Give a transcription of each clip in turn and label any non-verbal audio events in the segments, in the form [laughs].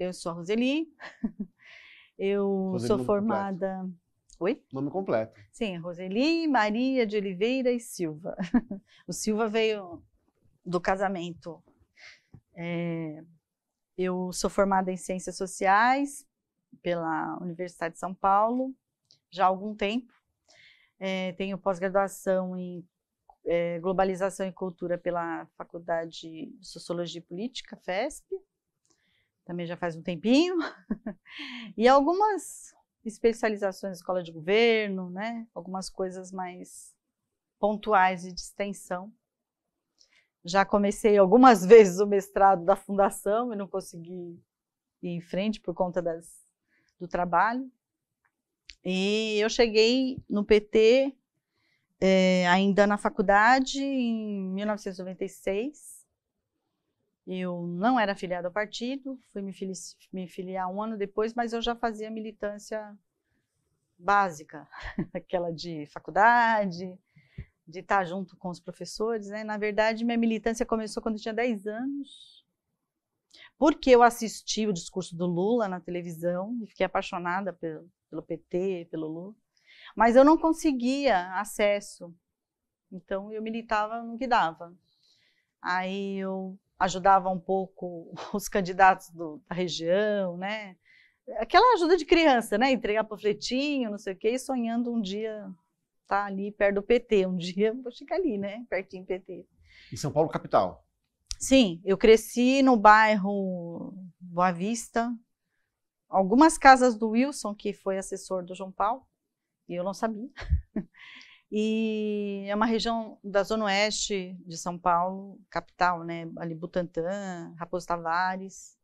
Eu sou a Roseli. [laughs] Eu Roseli sou formada. Completo. Oi? Nome completo. Sim, Roseli Maria de Oliveira e Silva. [laughs] o Silva veio do casamento. É... Eu sou formada em Ciências Sociais pela Universidade de São Paulo já há algum tempo. É, tenho pós-graduação em é, Globalização e Cultura pela Faculdade de Sociologia e Política, FESP também já faz um tempinho, [laughs] e algumas especializações em escola de governo, né? Algumas coisas mais pontuais e de extensão. Já comecei algumas [laughs] vezes o mestrado da fundação e não consegui ir em frente por conta das, do trabalho. E eu cheguei no PT é, eh, ainda na faculdade em 1996 eu não era filiada ao partido, fui me, fili me filiar um ano depois, mas eu já fazia militância básica, [laughs] aquela de faculdade, de estar junto com os professores. Né? Na verdade, minha militância começou quando eu tinha 10 anos, porque eu assisti o discurso do Lula na televisão e fiquei apaixonada pelo, pelo PT, pelo Lula, mas eu não conseguia acesso, então eu militava no que dava. Aí eu ajudava um pouco [laughs] os candidatos do, da região, né? Aquela ajuda de criança, né? Entregar panfletinho, não sei o quê, e sonhando um dia estar tá ali perto do PT. Um [laughs] dia vou chegar ali, né? Pertinho do PT. Em São Paulo, capital? Sim, eu cresci no bairro Boa Vista. Algumas casas do Wilson, que foi assessor do João Paulo, e eu não sabia. [laughs] E é uma região da Zona Oeste de São Paulo, capital, né? Ali Butantã, Raposo Tavares.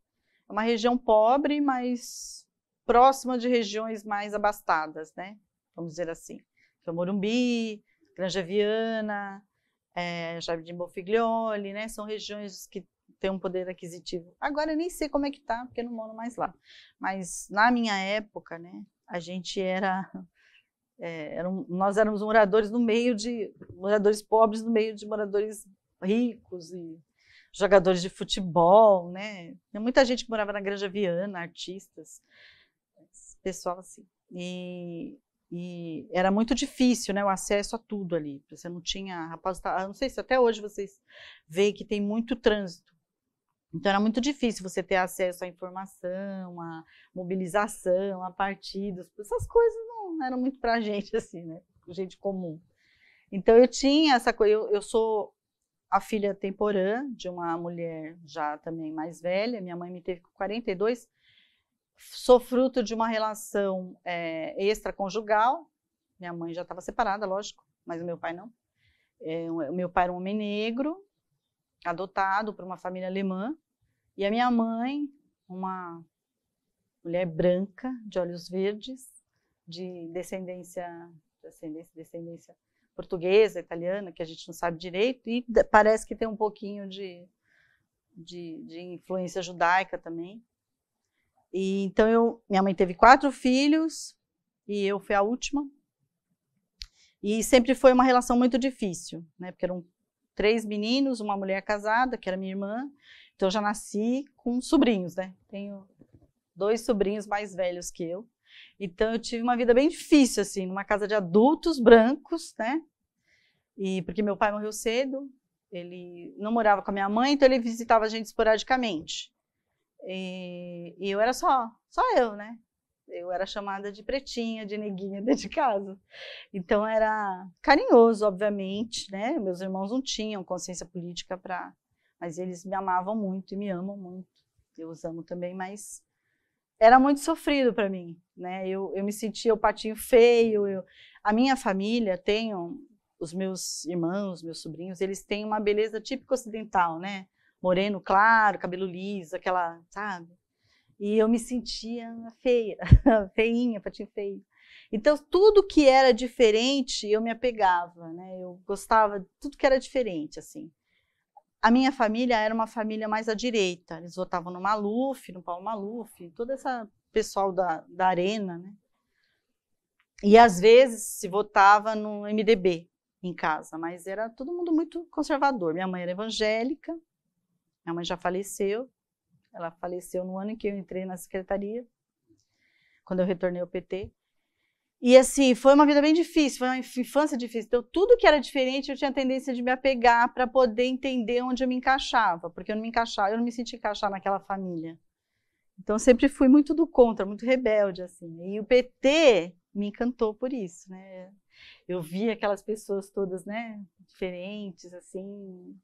É uma região pobre, mas próxima de regiões mais abastadas, né? Vamos dizer assim. Então, Morumbi, Granja Viana, é, Jardim Bofiglioli, né? São regiões que têm um poder aquisitivo. Agora eu nem sei como é que tá, porque eu não moro mais lá. Mas na minha época, né? A gente era é, eram, nós éramos moradores no meio de moradores pobres no meio de moradores ricos e jogadores de futebol, né? tinha muita gente que morava na Granja Viana, artistas, pessoal assim. E, e era muito difícil, né? O acesso a tudo ali. Você não tinha, rapaz, tá, não sei se até hoje vocês veem que tem muito trânsito. Então era muito difícil você ter acesso à informação, à mobilização, a partidos, essas coisas não era muito para gente, assim, né? Gente comum. Então eu tinha essa coisa, eu, eu sou a filha temporã de uma mulher já também mais velha, minha mãe me teve com 42, sou fruto de uma relação é, extraconjugal, minha mãe já estava separada, lógico, mas o meu pai não. É, o meu pai era um homem negro, adotado por uma família alemã, e a minha mãe, uma mulher branca, de olhos verdes, de descendência, descendência, descendência portuguesa, italiana, que a gente não sabe direito, e parece que tem um pouquinho de, de, de influência judaica também. E, então, eu, minha mãe teve quatro filhos e eu fui a última. E sempre foi uma relação muito difícil, né? Porque eram três meninos, uma mulher casada, que era minha irmã. Então, eu já nasci com sobrinhos, né? Tenho dois sobrinhos mais velhos que eu. Então eu tive uma vida bem difícil assim, numa casa de adultos brancos, né? E porque meu pai morreu cedo, ele não morava com a minha mãe, então ele visitava a gente esporadicamente. E, e eu era só, só eu, né? Eu era chamada de pretinha, de neguinha [laughs] dentro de casa. Então era carinhoso, obviamente, né? Meus irmãos não tinham consciência política para, mas eles me amavam muito e me amam muito. Eu os amo também, mas era muito sofrido para mim, né? Eu, eu me sentia o patinho feio. Eu... A minha família tem os meus irmãos, meus sobrinhos, eles têm uma beleza típica ocidental, né? Moreno claro, cabelo liso, aquela, sabe? E eu me sentia feia, [laughs] feinha, patinho feio. Então, tudo que era diferente, eu me apegava, né? Eu gostava de tudo que era diferente, assim a minha família era uma família mais à direita. Eles votavam no Maluf, no Paulo Maluf, todo esse pessoal da, da arena, né? E às vezes se votava no MDB em casa, mas era todo mundo muito conservador. Minha mãe era evangélica, minha mãe já faleceu. Ela faleceu no ano em que eu entrei na secretaria, quando eu retornei ao PT. E assim, foi uma vida bem difícil, foi uma infância difícil. Então, tudo que era diferente, eu tinha tendência de me apegar para poder entender onde eu me encaixava, porque eu não me encaixava, eu não me sentia encaixar naquela família. Então, sempre fui muito do contra, muito rebelde assim. E o PT me encantou por isso, né? Eu vi aquelas pessoas todas, né, diferentes assim.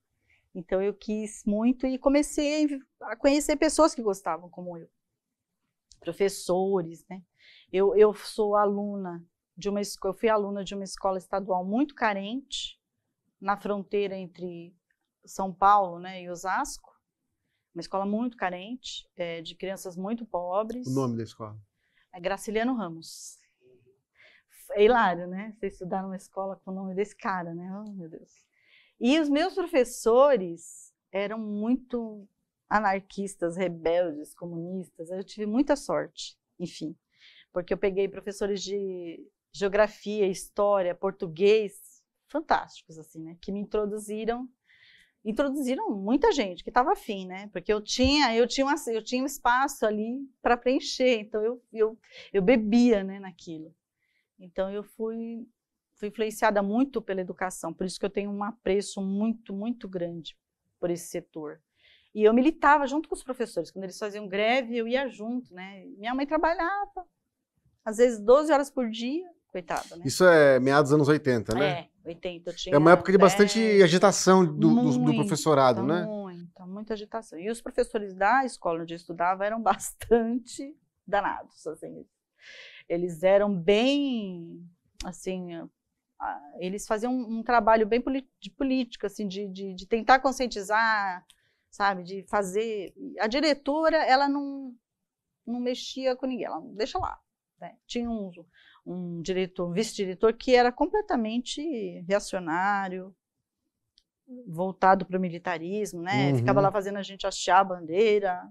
Então, eu quis muito e comecei a conhecer pessoas que gostavam como eu. Professores, né? Eu, eu sou aluna de uma eu fui aluna de uma escola estadual muito carente na fronteira entre São Paulo, né, e Osasco. Uma escola muito carente, é, de crianças muito pobres. O nome da escola? É Graciliano Ramos. É hilário, né? Você estudar numa escola com o nome desse cara, né? Oh, meu Deus. E os meus professores eram muito anarquistas, rebeldes, comunistas. Eu tive muita sorte, enfim porque eu peguei professores de geografia, história, português, fantásticos, assim, né? Que me introduziram, introduziram muita gente que estava afim, né? Porque eu tinha, eu tinha, uma, eu tinha um espaço ali para preencher, então eu, eu, eu bebia, né, naquilo. Então eu fui, fui influenciada muito pela educação, por isso que eu tenho um apreço muito, muito grande por esse setor. E eu militava junto com os professores, quando eles faziam greve, eu ia junto, né? Minha mãe trabalhava, às vezes 12 horas por dia, coitada, né? Isso é meados dos anos 80, né? É, 80. Tinha, é uma época de bastante é... agitação do, muito, do, do professorado, né? Muita, muita agitação. E os professores da escola onde eu estudava eram [laughs] bastante danados, assim. Eles eram bem, assim, ah, eles faziam um, um trabalho bem de política, assim, de, de, de tentar conscientizar, sabe, de fazer. A diretora, ela não, não mexia com ninguém, ela deixa lá. Né? Tinha um, um diretor, um vice-diretor que era completamente reacionário, voltado para o militarismo, né? Uhum. Ficava lá fazendo a gente achar a bandeira.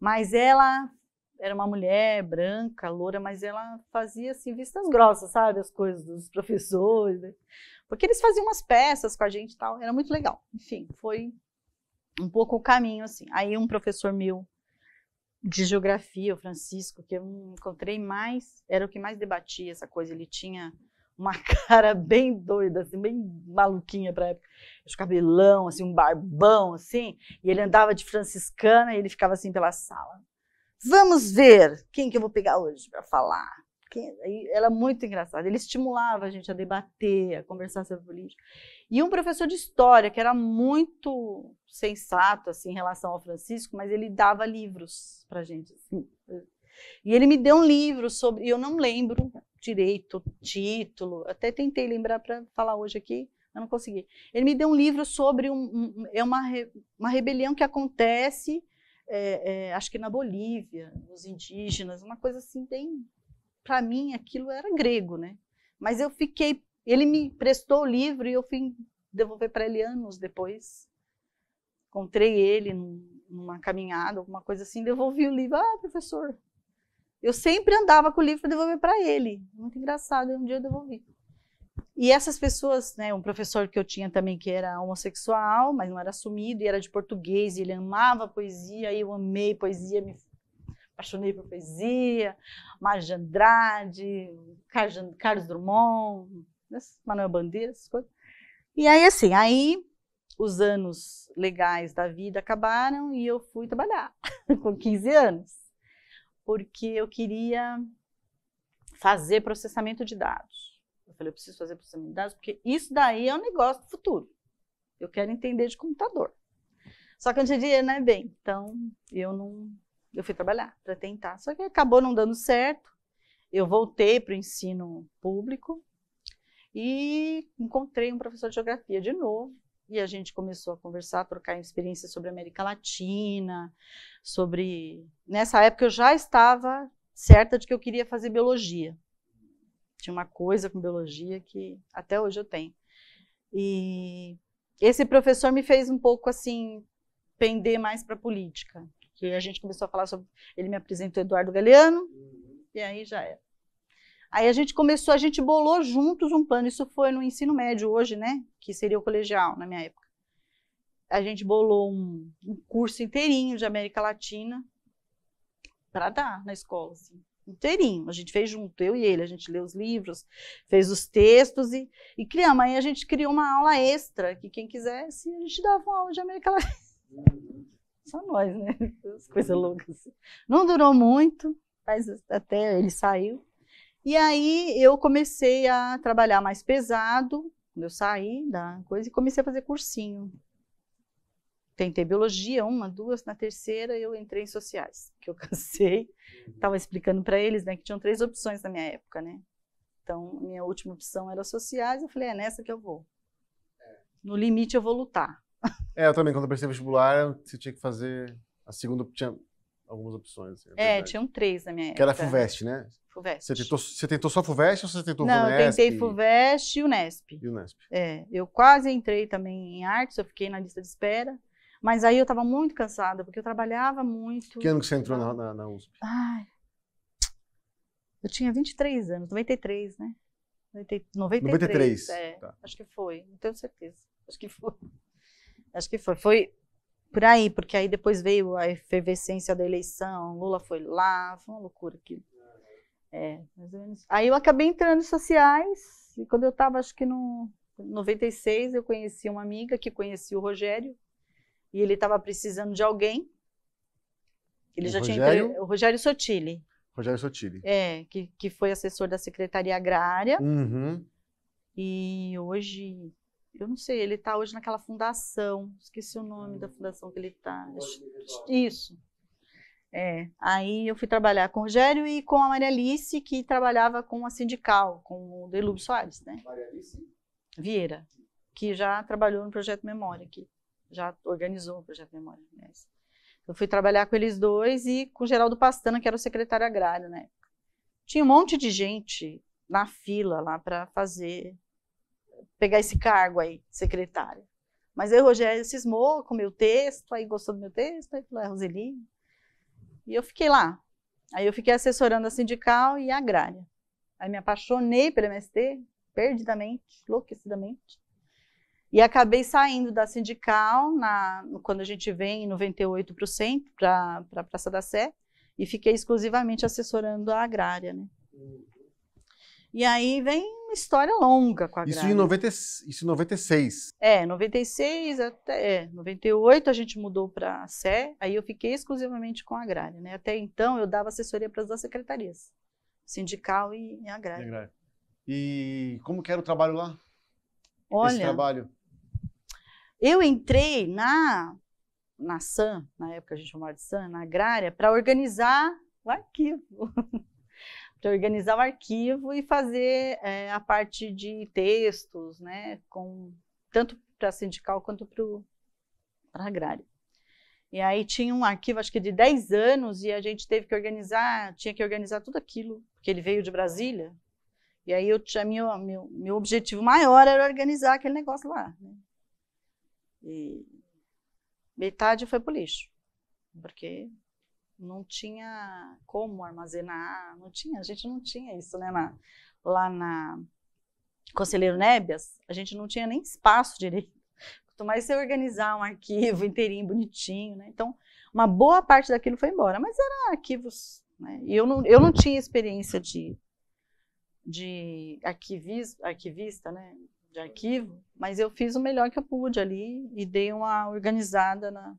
Mas ela era uma mulher branca, loura, mas ela fazia assim vistas grossas, sabe, as coisas dos professores, né? porque eles faziam umas peças com a gente e tal, era muito legal. Enfim, foi um pouco o caminho assim. Aí um professor meu de geografia, o Francisco, que eu encontrei mais, era o que mais debatia essa coisa. Ele tinha uma [laughs] cara bem doida, assim, bem maluquinha para época. Os cabelão, assim, um barbão, assim. E ele andava de franciscana e ele ficava assim pela sala. Vamos ver quem que eu vou pegar hoje para falar ela é muito engraçada. Ele estimulava a gente a debater, a conversar sobre política. E um professor de história que era muito sensato assim em relação ao Francisco, mas ele dava livros para gente. Assim. E ele me deu um livro sobre, eu não lembro direito, título. Até tentei lembrar para falar hoje aqui, eu não consegui. Ele me deu um livro sobre um, um, é uma, re, uma rebelião que acontece, é, é, acho que na Bolívia, nos indígenas, uma coisa assim bem para mim aquilo era grego, né? Mas eu fiquei, ele me prestou o livro e eu fui devolver para ele anos depois. Encontrei ele numa caminhada, alguma coisa assim, devolvi o livro. Ah, professor, eu sempre andava com o livro para devolver para ele. Muito engraçado, um dia eu devolvi. E essas pessoas, né, um professor que eu tinha também que era homossexual, mas não era assumido, e era de português, e ele amava poesia, e eu amei poesia, me apaixonei por poesia, Mário de Andrade, Carlos Drummond, né, Manuel Bandeira, essas coisas. E aí, assim, aí os anos legais da vida acabaram e eu fui trabalhar [laughs] com 15 anos, porque eu queria fazer processamento de dados. Eu falei, eu preciso fazer processamento de dados, porque isso daí é um negócio do futuro. Eu quero entender de computador. Só que eu não tinha dinheiro, né? Bem, então eu não eu fui trabalhar para tentar, só que acabou não dando certo. Eu voltei para o ensino público e encontrei um professor de geografia de novo. E a gente começou a conversar, a trocar experiências sobre América Latina, sobre. Nessa época eu já estava certa de que eu queria fazer biologia. Tinha uma coisa com biologia que até hoje eu tenho. E esse professor me fez um pouco assim pender mais para política. Porque a gente começou a falar sobre. Ele me apresentou Eduardo Galeano, uhum. e aí já era. Aí a gente começou, a gente bolou juntos um plano. Isso foi no ensino médio hoje, né? Que seria o colegial na minha época. A gente bolou um, um curso inteirinho de América Latina para dar na escola, assim, inteirinho. A gente fez junto, eu e ele. A gente leu os livros, fez os textos e, e criamos. Aí a gente criou uma aula extra que quem quisesse a gente dava uma aula de América Latina. Uhum. Só nós, né? [laughs] As coisas loucas. Não durou muito, mas até ele saiu. E aí eu comecei a trabalhar mais pesado, quando eu saí da coisa, e comecei a fazer cursinho. Tentei biologia, uma, duas, na terceira eu entrei em sociais, que eu [laughs] cansei. Estava explicando para eles né, que tinham três opções na minha época, né? Então, minha última opção era sociais, eu falei, é nessa que eu vou. É. No limite eu vou lutar. É, eu também, quando eu prestei vestibular, você tinha que fazer. A segunda tinha algumas opções. Assim, é, é verdade. tinham três na minha época. Que era FUVEST, né? FUVEST. Você tentou, você tentou só FUVEST ou você tentou Não, Unesp? Não, eu tentei FUVEST e Unesp. E Unesp. É, eu quase entrei também em artes, eu fiquei na lista de espera. Mas aí eu estava muito cansada, porque eu trabalhava muito. Que ano que você entrou na, na, na USP? Ai, eu tinha 23 anos, 93, né? 90, 93. 93. É, tá. Acho que foi, não tenho certeza. Acho que foi. Acho que foi. Foi por aí, porque aí depois veio a efervescência da eleição, Lula foi lá, foi uma loucura aqui. É, Aí eu acabei entrando em sociais, e quando eu estava, acho que no 96, eu conheci uma amiga que conhecia o Rogério, e ele estava precisando de alguém. Ele o já Rogério? tinha. O Rogério Sotile. Rogério Sotile. É, que, que foi assessor da Secretaria Agrária. Uhum. E hoje eu não sei, ele está hoje naquela fundação, esqueci o nome da fundação que ele está. Isso. É, aí eu fui trabalhar com o Rogério e com a Maria Alice, que trabalhava com a sindical, com o Delúbio Soares, né? Maria Alice? Vieira, que já trabalhou no Projeto Memória que já organizou o Projeto Memória. Né? Eu fui trabalhar com eles dois e com o Geraldo Pastana, que era o secretário agrário na né? época. Tinha um monte de gente na fila lá para fazer pegar esse cargo aí, secretária. Mas aí o Rogério cismou com o meu texto, aí gostou do meu texto, aí falou, é Roseli. E eu fiquei lá. Aí eu fiquei assessorando a sindical e a agrária. Aí me apaixonei pelo MST, perdidamente, enlouquecidamente. E acabei saindo da sindical na, quando a gente vem em 98 para o centro, para a Praça da Sé, e fiquei exclusivamente assessorando a agrária. Né? E aí vem uma história longa com a Isso Em 90, isso em 96. É, 96 até é, 98 a gente mudou para a Sé, aí eu fiquei exclusivamente com a Agrária. Né? Até então eu dava assessoria para as duas secretarias, sindical e, e agrária. E, e como que era o trabalho lá? Olha, Esse trabalho? Eu entrei na, na SAM, na época a gente chamava de SAM, na Agrária, para organizar o arquivo. [laughs] de organizar o arquivo e fazer é, a parte de textos, né, com, tanto para sindical quanto para agrário. E aí tinha um arquivo, acho que de 10 anos, e a gente teve que organizar, tinha que organizar tudo aquilo, porque ele veio de Brasília. E aí eu tinha, meu, meu, meu objetivo maior era organizar aquele negócio lá. Né? E metade foi para o lixo, porque não tinha como armazenar, não tinha, a gente não tinha isso, né? Na, lá na Conselheiro Nébias, a gente não tinha nem espaço direito. Quanto mais você organizar um arquivo inteirinho, bonitinho, né? Então, uma boa parte daquilo foi embora, mas era arquivos, né? E eu não, eu não tinha experiência de, de arquivis, arquivista, né? De arquivo, mas eu fiz o melhor que eu pude ali e dei uma organizada na,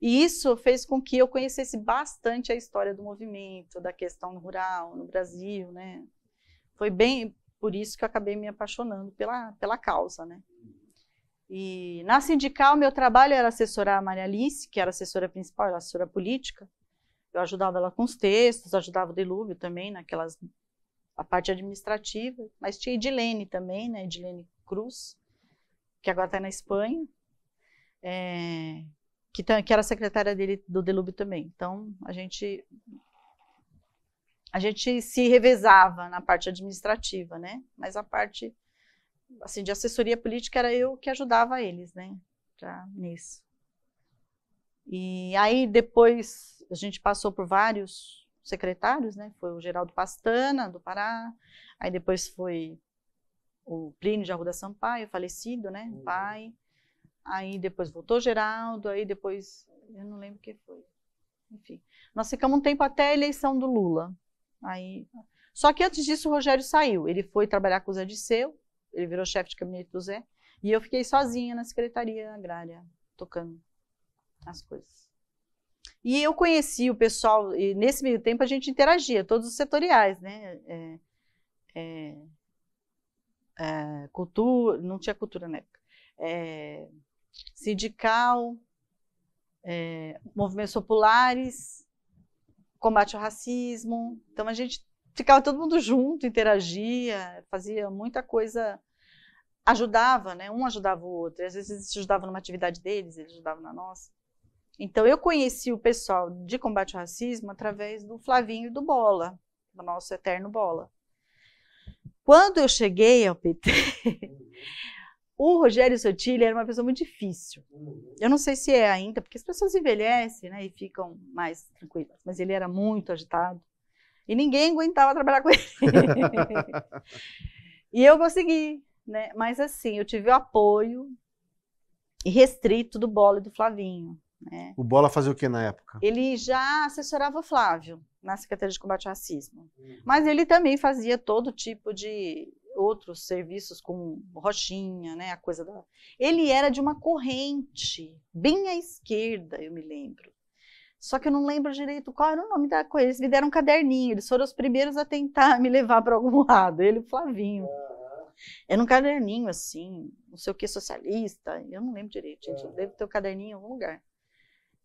e isso fez com que eu conhecesse bastante a história do movimento, da questão rural no Brasil, né? Foi bem por isso que eu acabei me apaixonando pela, pela causa, né? E na sindical, meu trabalho era assessorar a Maria Alice, que era assessora principal, era assessora política. Eu ajudava ela com os textos, ajudava o Delúvio também naquelas a parte administrativa, mas tinha Edilene também, né? Edilene Cruz, que agora está na Espanha. É, que, tá, que era secretária dele do Delúbio também. Então, a gente a gente se revezava na parte administrativa, né? Mas a parte assim de assessoria política era eu que ajudava eles, né? Já nisso. E aí depois a gente passou por vários secretários, né? Foi o Geraldo Pastana do Pará, aí depois foi o Plínio de Arruda Sampaio, falecido, né? Uhum. Pai aí depois voltou Geraldo, aí depois, eu não lembro o que foi. Enfim, nós ficamos um tempo até a eleição do Lula. Aí, só que antes disso o Rogério saiu, ele foi trabalhar com o Zé Disseu, ele virou chefe de gabinete do Zé, e eu fiquei sozinha na Secretaria Agrária, tocando as coisas. E eu conheci o pessoal, e nesse meio tempo a gente interagia, todos os setoriais, né? É, é, é, cultura, não tinha cultura na época. É, sindical, é, movimentos populares, combate ao racismo. Então a gente ficava todo mundo junto, interagia, fazia muita coisa, ajudava, né? Um ajudava o outro. Às vezes eles ajudavam numa atividade deles, eles ajudavam na nossa. Então eu conheci o pessoal de combate ao racismo através do Flavinho e do Bola, do nosso eterno Bola. Quando eu cheguei ao PT, [laughs] O Rogério Sotile era uma pessoa muito difícil. Uhum. Eu não sei se é ainda, porque as pessoas envelhecem né, e ficam mais tranquilas, mas ele era muito agitado e ninguém aguentava trabalhar com ele. [laughs] e eu consegui, né? Mas assim, eu tive o apoio restrito do Bola e do Flavinho. Né? O Bola fazia o que na época? Ele já assessorava o Flávio na Secretaria de Combate ao Racismo. Uhum. Mas ele também fazia todo tipo de outros serviços como Rochinha, né, a coisa da... Ele era de uma corrente, bem à esquerda, eu me lembro. Só que eu não lembro direito qual era o nome da coisa. Eles me deram um caderninho, eles foram os primeiros a tentar [laughs] me levar para algum lado. Ele e o Flavinho. Uhum. Era um caderninho assim, não sei o que, socialista. Eu não lembro direito, gente. Eu devo ter o um caderninho em algum lugar.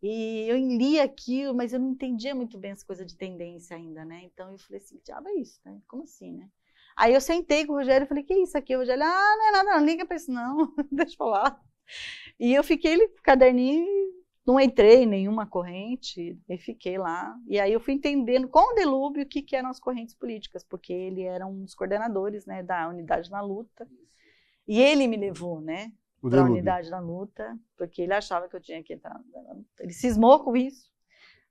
E eu li aquilo, mas eu não entendia muito bem as coisas de tendência ainda, né? Então eu falei assim: diabo é isso, né? Como assim, né? Aí eu sentei com o Rogério e falei, que é isso aqui? O Rogério, ah, não é nada, não, liga para isso não, [laughs] deixa eu falar. E eu fiquei ali, caderninho, não entrei em nenhuma corrente, e fiquei lá. E aí eu fui entendendo com o Delúbio o que, que eram as correntes políticas, porque ele era um dos coordenadores né, da Unidade na Luta. E ele me levou, né? Para a Unidade na Luta, porque ele achava que eu tinha que entrar na luta. Ele cismou com isso.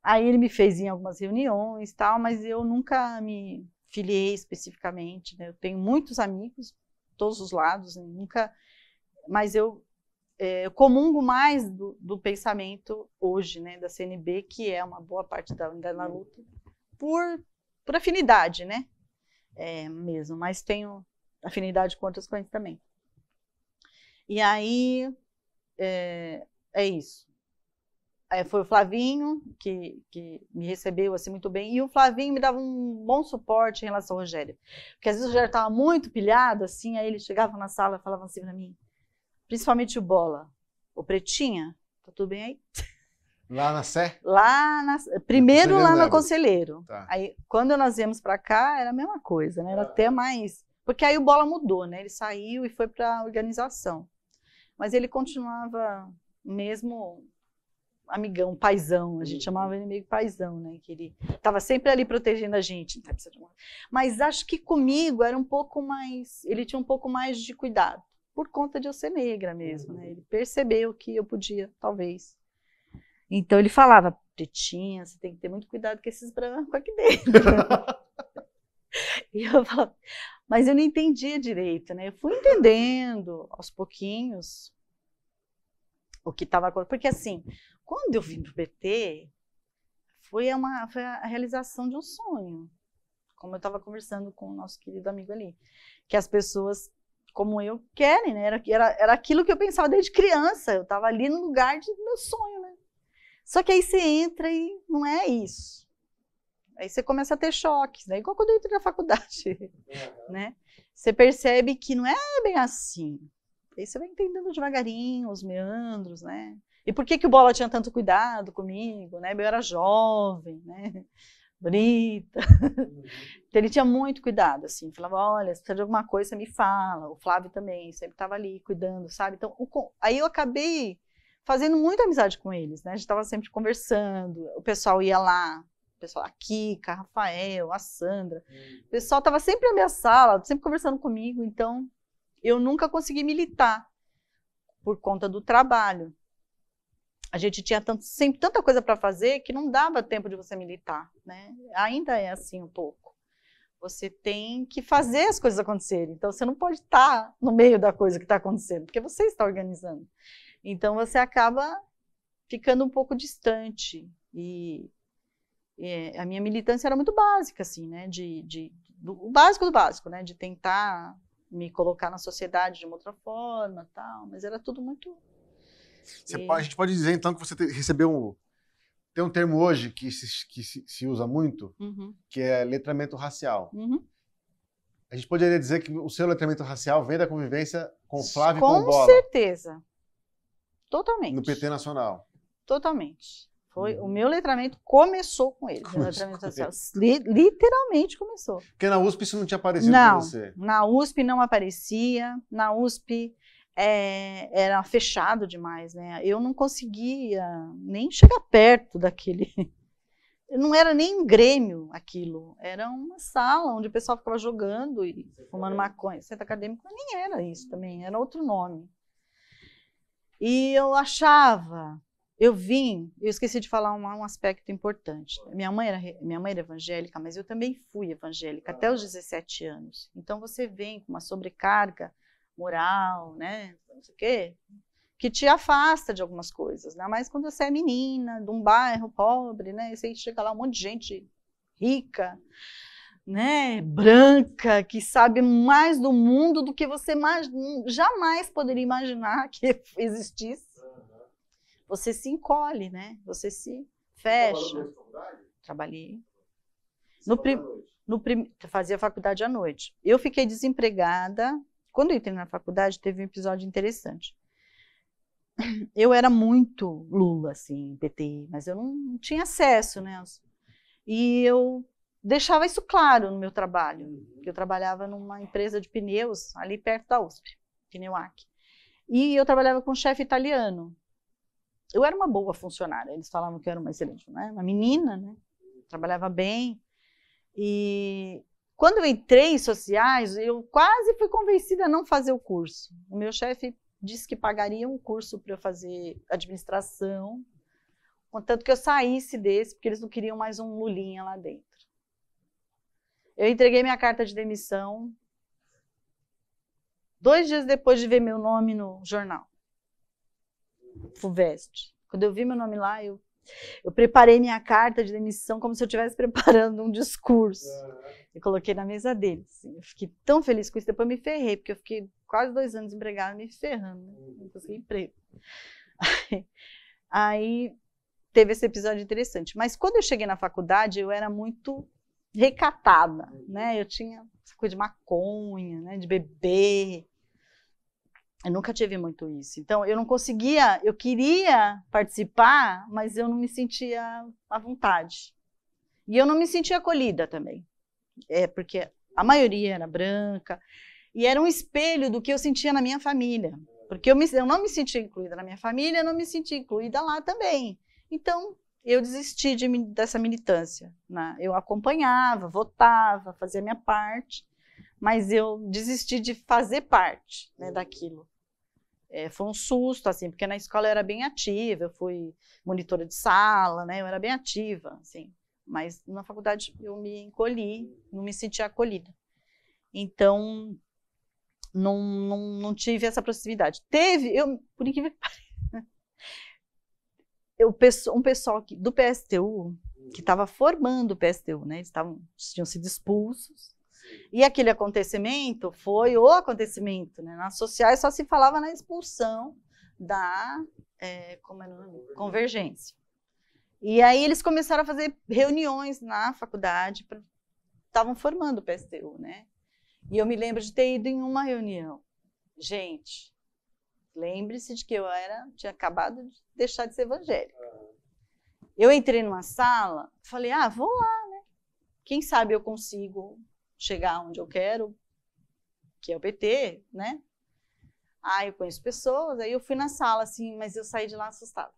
Aí ele me fez em algumas reuniões tal, mas eu nunca me filiei especificamente. Né? Eu tenho muitos amigos, todos os lados, né? nunca. Mas eu, é, comungo mais do, do, pensamento hoje, né, da CNB, que é uma boa parte da, da na luta, por, por afinidade, né? É, mesmo, mas tenho afinidade com outras coisas também. E aí, é, é isso. É, foi o Flavinho que, que me recebeu assim muito bem e o Flavinho me dava um bom suporte em relação ao Rogério, porque às vezes o Rogério estava muito pilhado assim, aí ele chegava na sala e falava assim para mim, principalmente o Bola, o Pretinha, tá tudo bem aí? Lá na Sé? Lá na, primeiro lá no Conselheiro. Tá. Aí quando nós viemos para cá era a mesma coisa, né? Era ah. até mais, porque aí o Bola mudou, né? Ele saiu e foi para organização, mas ele continuava mesmo amigão, paizão, a gente uhum. chamava ele meio paizão, né? Que ele estava sempre ali protegendo a gente. Tá mas acho que comigo era um pouco mais, ele tinha um pouco mais de cuidado, por conta de eu ser negra mesmo, né? Uhum. Ele percebeu que eu podia, talvez. Então ele falava, pretinha, você tem que ter muito cuidado com esses brancos aqui dentro. [laughs] e eu falava, mas eu não entendia direito, né? Eu fui entendendo aos pouquinhos o que estava acontecendo. Porque assim, quando eu vim para o PT, foi, uma, foi a realização de um sonho. Como eu estava conversando com o nosso querido amigo ali, que as pessoas como eu querem, né? Era, era, era aquilo que eu pensava desde criança. Eu estava ali no lugar de meu sonho, né? Só que aí você entra e não é isso. Aí você começa a ter choques, né? Igual quando eu entrei na faculdade, uhum. né? Você percebe que não é bem assim. Aí você vai entendendo devagarinho os meandros, né? E por que, que o Bola tinha tanto cuidado comigo? Né? Eu era jovem, né? [laughs] bonita. Uhum. Então ele tinha muito cuidado, assim, falava, olha, se de alguma coisa, você me fala. O Flávio também sempre estava ali cuidando, sabe? Então, o, aí eu acabei fazendo muita amizade com eles, né? A gente estava sempre conversando, o pessoal ia lá, o pessoal, a Kika, a Rafael, a Sandra. O uhum. pessoal estava sempre na minha sala, sempre conversando comigo, então eu nunca consegui militar por conta do trabalho a gente tinha tanto, sempre tanta coisa para fazer que não dava tempo de você militar, né? Ainda é assim um pouco. Você tem que fazer as coisas acontecerem. Então você não pode estar tá no meio da coisa que está acontecendo, porque você está organizando. Então você acaba ficando um pouco distante e é, a minha militância era muito básica, assim, né? De, de, do, o básico do básico, né? De tentar me colocar na sociedade de uma outra forma, tal. Mas era tudo muito você, é. a gente pode dizer, então, que você recebeu um. Tem um termo hoje que se, que se, se usa muito, uhum. que é letramento racial. Uhum. A gente poderia dizer que o seu letramento racial vem da convivência com Flávio com Bola. Com certeza. Totalmente. No PT Nacional. Totalmente. Foi, uhum. O hum. meu letramento começou com ele. Começou letramento com racial. literalmente começou. Porque na USP isso não tinha aparecido não, você. Na USP não aparecia. Na USP é, era fechado demais, né? Eu não conseguia nem chegar perto daquele. [laughs] Não era nem um grêmio aquilo, era uma sala onde o pessoal ficava jogando e fumando maconha. Centro acadêmico nem era isso também, era outro nome. E eu achava, eu vim, eu esqueci de falar um, um aspecto importante. Minha mãe, era, minha mãe era evangélica, mas eu também fui evangélica até os 17 ah. anos. Então você vem com uma sobrecarga moral, né? Não sei o quê. Que te afasta de algumas coisas, né? Mas quando você é menina, de um bairro pobre, né? E você chega lá um monte de gente rica, né? Branca, que sabe mais do mundo do que você jamais poderia imaginar [laughs] que existisse. Você se encolhe, né? Você se fecha. Trabalhei. No, prim, no prim, fazia faculdade à noite. Eu fiquei desempregada quando eu entrei na faculdade, teve um episódio interessante. Eu era muito Lula, assim, PTI, mas eu não tinha acesso, né? E eu deixava isso claro no meu trabalho. Eu trabalhava numa empresa de pneus ali perto da USP, Pneuac. E eu trabalhava com um chefe italiano. Eu era uma boa funcionária, eles falavam que eu era uma excelente, né? uma menina, né? Trabalhava bem. E quando eu entrei em sociais, eu quase fui convencida a não fazer o curso. O meu chefe disse que pagaria um curso para eu fazer administração, contanto que eu saísse desse, porque eles não queriam mais um lulinha lá dentro. Eu entreguei minha carta de demissão dois dias depois de ver meu nome no jornal, Fuvest. Quando eu vi meu nome lá, eu, eu preparei minha carta de demissão como se eu estivesse [laughs] preparando um discurso. Uhum. Eu coloquei na mesa dele. Assim. Eu fiquei tão feliz com isso, depois me ferrei, porque eu fiquei quase dois anos empregada me ferrando, né? não consegui emprego. Aí, [laughs] aí teve esse episódio interessante. Mas quando eu cheguei na faculdade, eu era muito recatada, né? Eu tinha coisa de maconha, né? De beber. Eu nunca tive muito isso. Então, eu não conseguia, eu queria participar, mas eu não me sentia à vontade. E eu não me sentia acolhida também é, porque a maioria era branca, e era um espelho do que eu sentia na minha família. Porque eu, me, eu não me sentia incluída na minha família, não me sentia incluída lá também. Então, eu desisti de, dessa militância. Né? Eu acompanhava, votava, fazia minha parte, mas eu desisti de fazer parte né, uhum. daquilo. É, foi um susto, assim, porque na escola eu era bem ativa, eu fui monitora de sala, né, eu era bem ativa, assim, mas na faculdade eu me encolhi, não me sentia acolhida. Então, não, não, não tive essa proximidade. Teve, eu, por incrível que [laughs] pareça, um pessoal do PSTU, que estava uhum. formando o PSTU, né, eles tavam, tinham sido expulsos, e aquele acontecimento foi o acontecimento. Né? Nas sociais só se falava na expulsão da é, como convergência. E aí eles começaram a fazer reuniões na faculdade, estavam formando o PSTU, né? E eu me lembro de ter ido em uma reunião. Gente, lembre-se de que eu era, tinha acabado de deixar de ser evangélica. Eu entrei numa sala, falei, ah, vou lá, né? Quem sabe eu consigo chegar onde eu quero, que é o PT, né? Ah, eu conheço pessoas, aí eu fui na sala, assim, mas eu saí de lá assustada.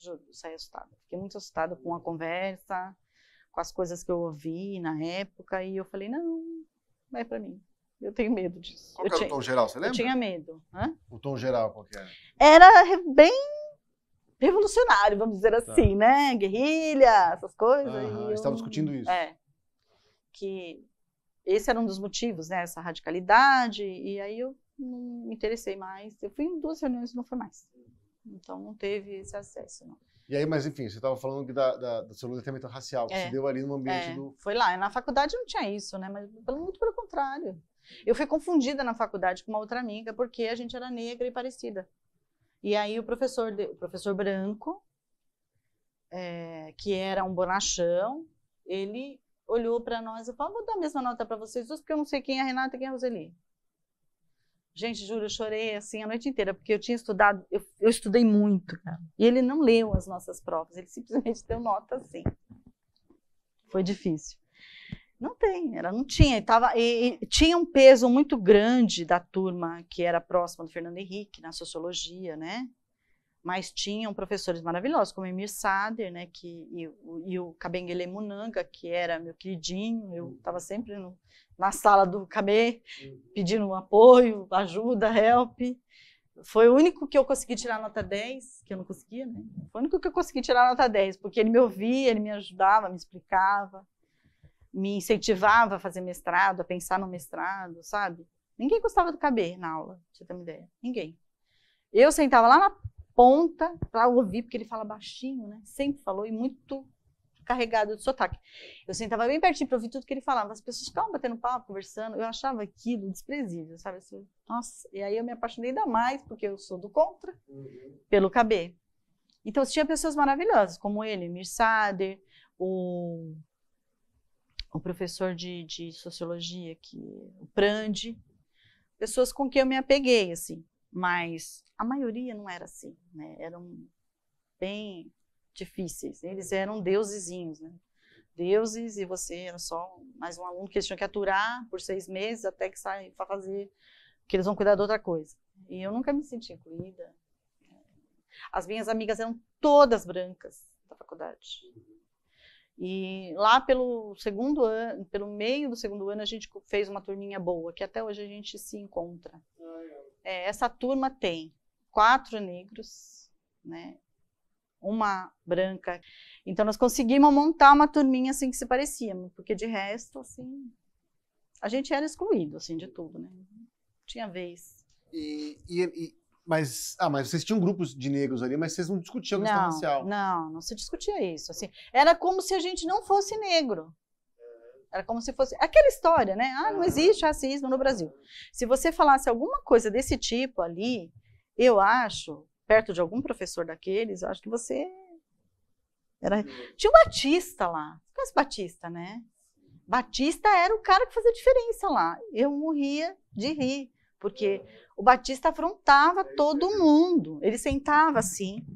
Juro, eu saí assustada. Fiquei muito assustada com a conversa, com as coisas que eu ouvi na época. E eu falei, não, não é para mim. Eu tenho medo disso. Qual eu era tinha... o tom geral, você lembra? Eu tinha medo. Hã? O tom geral qual que era? Era bem revolucionário, vamos dizer tá. assim, né? Guerrilha, essas coisas. Uhum, eu... Estava discutindo isso. É. Que esse era um dos motivos, né? Essa radicalidade. E aí eu não me interessei mais. Eu fui em duas reuniões e não foi mais. Então não teve esse acesso, não. E aí, mas enfim, você estava falando que da, da, do seu letramento racial, que é, se deu ali no ambiente é, do. Foi lá. Na faculdade não tinha isso, né? Mas muito pelo contrário. Eu fui confundida na faculdade com uma outra amiga, porque a gente era negra e parecida. E aí o professor, o professor branco, é, que era um bonachão, ele olhou para nós e falou: vou dar a mesma nota para vocês duas, porque eu não sei quem é a Renata e quem é a Roseli. Gente, juro, eu chorei assim a noite inteira, porque eu tinha estudado, eu, eu estudei muito, cara. E ele não leu as nossas provas, ele simplesmente [laughs] deu nota assim. Foi difícil. Não tem, era, não tinha. E, tava, e, e, tinha um peso muito grande da turma que era próxima do Fernando Henrique, na sociologia, né? Mas tinham professores maravilhosos, como Emir Sader, né? Que, e, e o Cabenguele Munanga, que era meu queridinho, eu estava sempre no, na sala do Cabê, uhum. pedindo um apoio, ajuda, help. Foi o único que eu consegui tirar nota 10, que eu não conseguia, né? Foi o único que eu consegui tirar nota 10, porque ele me ouvia, ele me ajudava, me explicava, me incentivava a fazer mestrado, a pensar no mestrado, sabe? Ninguém gostava do Cabê na aula, você tem uma ideia? Ninguém. Eu sentava lá na ponta para ouvir, porque ele fala baixinho, né? Sempre falou e muito carregado de sotaque. Eu sentava bem pertinho para ouvir tudo que ele falava. As pessoas ficavam batendo papo, conversando. Eu achava aquilo desprezível, sabe? Assim, nossa, e aí eu me apaixonei ainda mais, porque eu sou do contra, uhum. pelo KB. Então, tinha pessoas maravilhosas, como ele, Mir o, o professor de, de sociologia, que, o Prandi, pessoas com quem eu me apeguei, assim. Mas a maioria não era assim, né? Eram bem difíceis. Eles eram deusezinhos, né? deuses, e você era só mais um aluno que eles tinham que aturar por seis meses até que sair para fazer, que eles vão cuidar de outra coisa. E eu nunca me senti incluída. As minhas amigas eram todas brancas da faculdade. E lá pelo segundo ano, pelo meio do segundo ano, a gente fez uma turminha boa, que até hoje a gente se encontra. Ah, é. é, essa turma tem quatro negros, né? uma branca. Então nós conseguimos montar uma turminha assim que se parecia, porque de resto assim a gente era excluído assim de tudo, né? Tinha vez. E, e, e mas ah, mas vocês tinham grupos de negros ali, mas vocês não discutiam questão não, racial. Não, não se discutia isso, assim. Era como se a gente não fosse negro. Era como se fosse aquela história, né? Ah, não existe racismo no Brasil. Se você falasse alguma coisa desse tipo ali, eu acho perto de algum professor daqueles, eu acho que você era... Tinha o Batista lá. Você conhece Batista, né? Batista era o cara que fazia diferença lá. Eu morria de rir, porque o Batista afrontava é todo mundo. Ele sentava assim,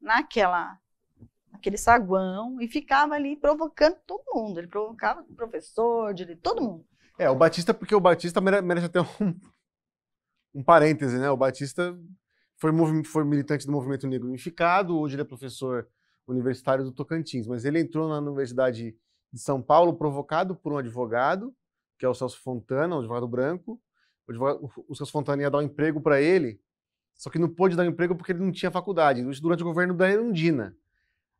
naquela aquele saguão e ficava ali provocando todo mundo. Ele provocava o professor, todo mundo. É, o Batista, porque o Batista merece até um, [laughs] um parêntese, né? O Batista foi, foi militante do Movimento Negro Unificado, hoje ele é professor universitário do Tocantins, mas ele entrou na Universidade de São Paulo provocado por um advogado, que é o Celso Fontana, um advogado branco. O, advogado, o Celso Fontana ia dar um emprego para ele, só que não pôde dar um emprego porque ele não tinha faculdade, isso durante o governo da Erundina.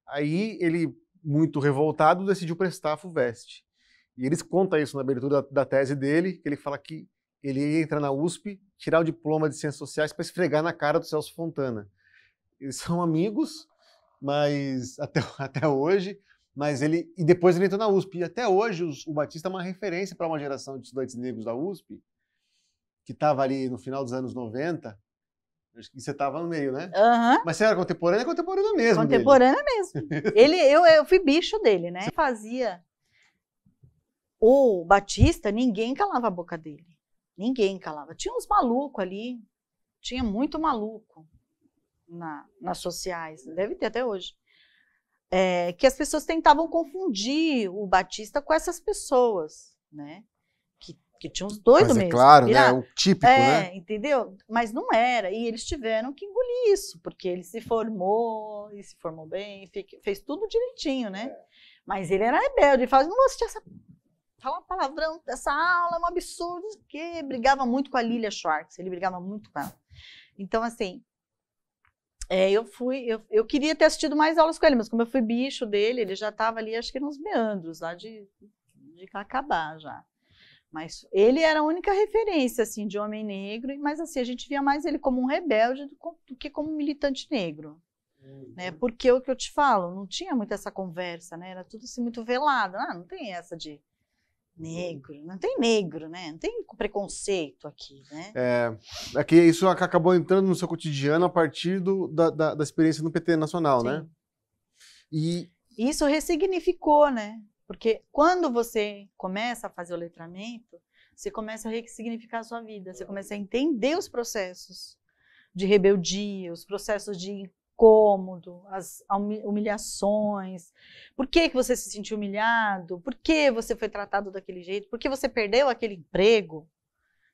Aí ele, muito revoltado, decidiu prestar a FUVEST. E eles contam isso na abertura da, da tese dele, que ele fala que ele ia entrar na USP, tirar o diploma de Ciências Sociais para esfregar na cara do Celso Fontana. Eles são amigos, mas [laughs] até, até hoje, mas ele e depois ele entrou na USP. E até hoje os, o Batista é uma referência para uma geração de estudantes negros da USP que estava ali no final dos anos 90. Acho que você estava no meio, né? Uhum. Mas você era contemporânea, é contemporânea mesmo. Contemporânea dele. mesmo. [laughs] Ele, eu, eu fui bicho dele, né? Você fazia o Batista, ninguém calava a boca dele. Ninguém calava. Tinha uns malucos ali, tinha muito maluco na, nas sociais, deve ter até hoje. É, que as pessoas tentavam confundir o Batista com essas pessoas, né? Que, que tinha uns doidos é mesmo. É claro, né? O típico, é, né? entendeu? Mas não era. E eles tiveram que engolir isso, porque ele se formou, e se formou bem, fez, fez tudo direitinho, né? É. Mas ele era rebelde, ele fala: não vou assistir essa falar palavrão dessa aula, é um absurdo, que brigava muito com a Lilia Schwartz, ele brigava muito com ela. Então, assim, é, eu fui, eu, eu queria ter assistido mais aulas com ele, mas como eu fui bicho dele, ele já estava ali, acho que nos meandros, lá de, de acabar já. Mas ele era a única referência, assim, de homem negro, mas assim, a gente via mais ele como um rebelde do, do que como um militante negro. Né? Uhum. Porque o que eu te falo, não tinha muito essa conversa, né? Era tudo assim, muito velado. Ah, não tem essa de Uhum. Negro, não tem negro, né? Não tem preconceito aqui, né? É, aqui é isso acabou entrando no seu cotidiano a partir do, da, da, da experiência no PT Nacional, né? Sim. né? E isso ressignificou, né? Porque quando você começa a fazer o letramento, você começa a ressignificar a sua vida, você começa a entender os processos de rebeldia, os processos de incômodo, as humilhações. Por que, que você se sentiu humilhado? Por que você foi tratado daquele jeito? Por que você perdeu aquele emprego?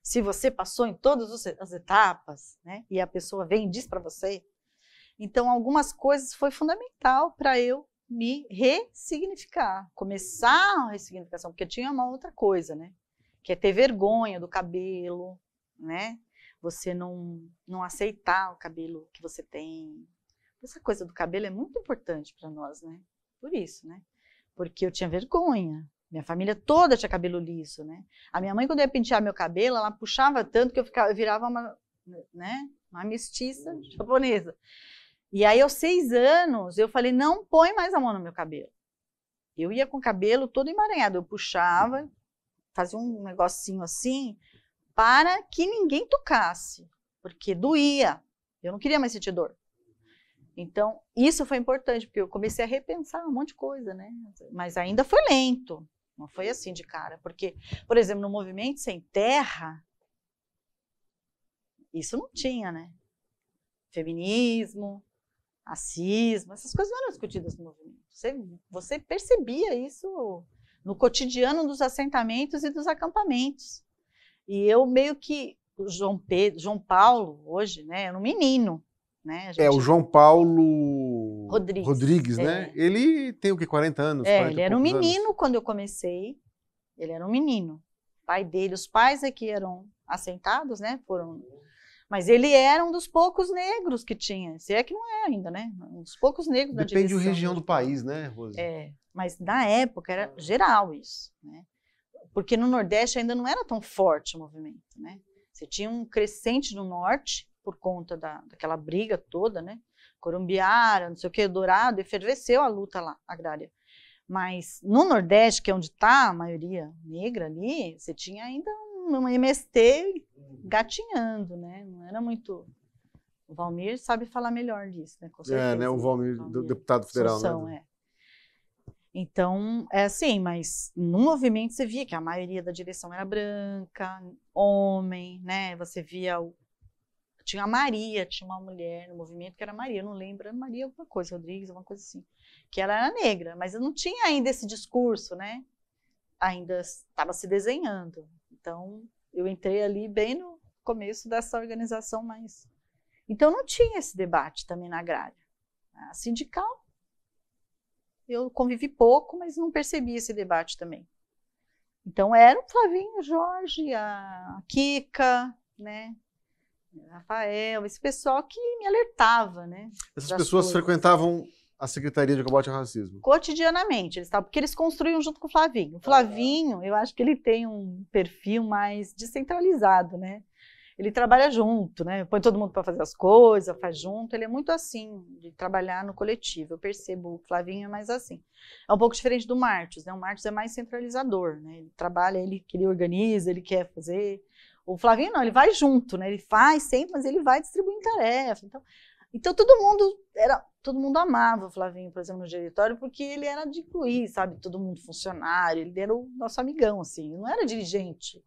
Se você passou em todas as etapas, né? E a pessoa vem e diz para você. Então, algumas coisas foi fundamental para eu me ressignificar, começar uma ressignificação, porque tinha uma outra coisa, né? Que é ter vergonha do cabelo, né? Você não, não aceitar o cabelo que você tem, essa coisa do cabelo é muito importante para nós, né? Por isso, né? Porque eu tinha vergonha. Minha família toda tinha cabelo liso, né? A minha mãe, quando ia pentear meu cabelo, ela puxava tanto que eu, ficava, eu virava uma, né? Uma mestiça japonesa. E aí, aos seis anos, eu falei, não põe mais a mão no meu cabelo. Eu ia com o cabelo todo emaranhado, eu puxava, fazia um negocinho assim, para que ninguém tocasse, porque doía. Eu não queria mais sentir dor. Então, isso foi importante, porque eu comecei a repensar um monte de coisa, né? Mas ainda foi lento, não foi assim de cara. Porque, por exemplo, no Movimento Sem Terra, isso não tinha, né? Feminismo, racismo, essas coisas não eram discutidas no movimento. Você, você percebia isso no cotidiano dos assentamentos e dos acampamentos. E eu meio que, João, Pedro, João Paulo, hoje, né, era um menino, né? Gente... É, o João Paulo Rodrigues, Rodrigues né? é. né? Ele tem o que, 40 anos? É, 40 ele era um menino anos. quando eu comecei. Ele era um menino. O pai dele, os pais aqui é eram assentados, né? Foram... Mas ele era um dos poucos negros que tinha. Se é que não é ainda, né? Um dos poucos negros Depende da Depende da região né? do país, né, Rosa? É, mas na época era geral isso, né? Porque no Nordeste ainda não era tão forte o movimento, né? Você tinha um crescente no Norte, por conta da, daquela briga toda, né? Corumbiara, não sei o que, Dourado, efervesceu a luta lá, agrária. Mas no Nordeste, que é onde está a maioria negra ali, você tinha ainda um MST gatinhando, né? Não era muito. O Valmir sabe falar melhor disso, né? Com certeza, é, né? O Valmir, Valmir. deputado federal, Assunção, né? É. Então, é assim, mas no movimento você via que a maioria da direção era branca, homem, né? Você via o tinha a Maria, tinha uma mulher no movimento que era Maria, não lembro, era Maria alguma coisa, Rodrigues, alguma coisa assim, que ela era negra, mas não tinha ainda esse discurso, né? Ainda estava se desenhando. Então, eu entrei ali bem no começo dessa organização mais. Então, não tinha esse debate também na agrária. A sindical, eu convivi pouco, mas não percebi esse debate também. Então, era o Flavinho, Jorge, a Kika, né? Rafael, esse pessoal que me alertava, né? Essas pessoas coisas. frequentavam a Secretaria de Combate ao Racismo? Cotidianamente, eles estavam, porque eles construíam junto com o Flavinho. O ah. Flavinho, ah. eu acho que ele tem um perfil mais descentralizado, né? Ele trabalha junto, né? Põe todo mundo para fazer as coisas, faz junto. Ele é muito assim, de trabalhar no coletivo. Eu percebo, o Flavinho é mais assim. É um pouco diferente do Martins, né? O Martins é mais centralizador, né? Ele trabalha, ele ele organiza, ele quer fazer. O Flavinho não, ele vai junto, né? Ele faz sempre, mas ele vai distribuindo tarefa. Então, então todo mundo era, todo mundo amava o Flavinho, por exemplo, no diretório, porque ele era de incluir, sabe? Todo mundo funcionário, ele era o nosso amigão, assim, não era dirigente.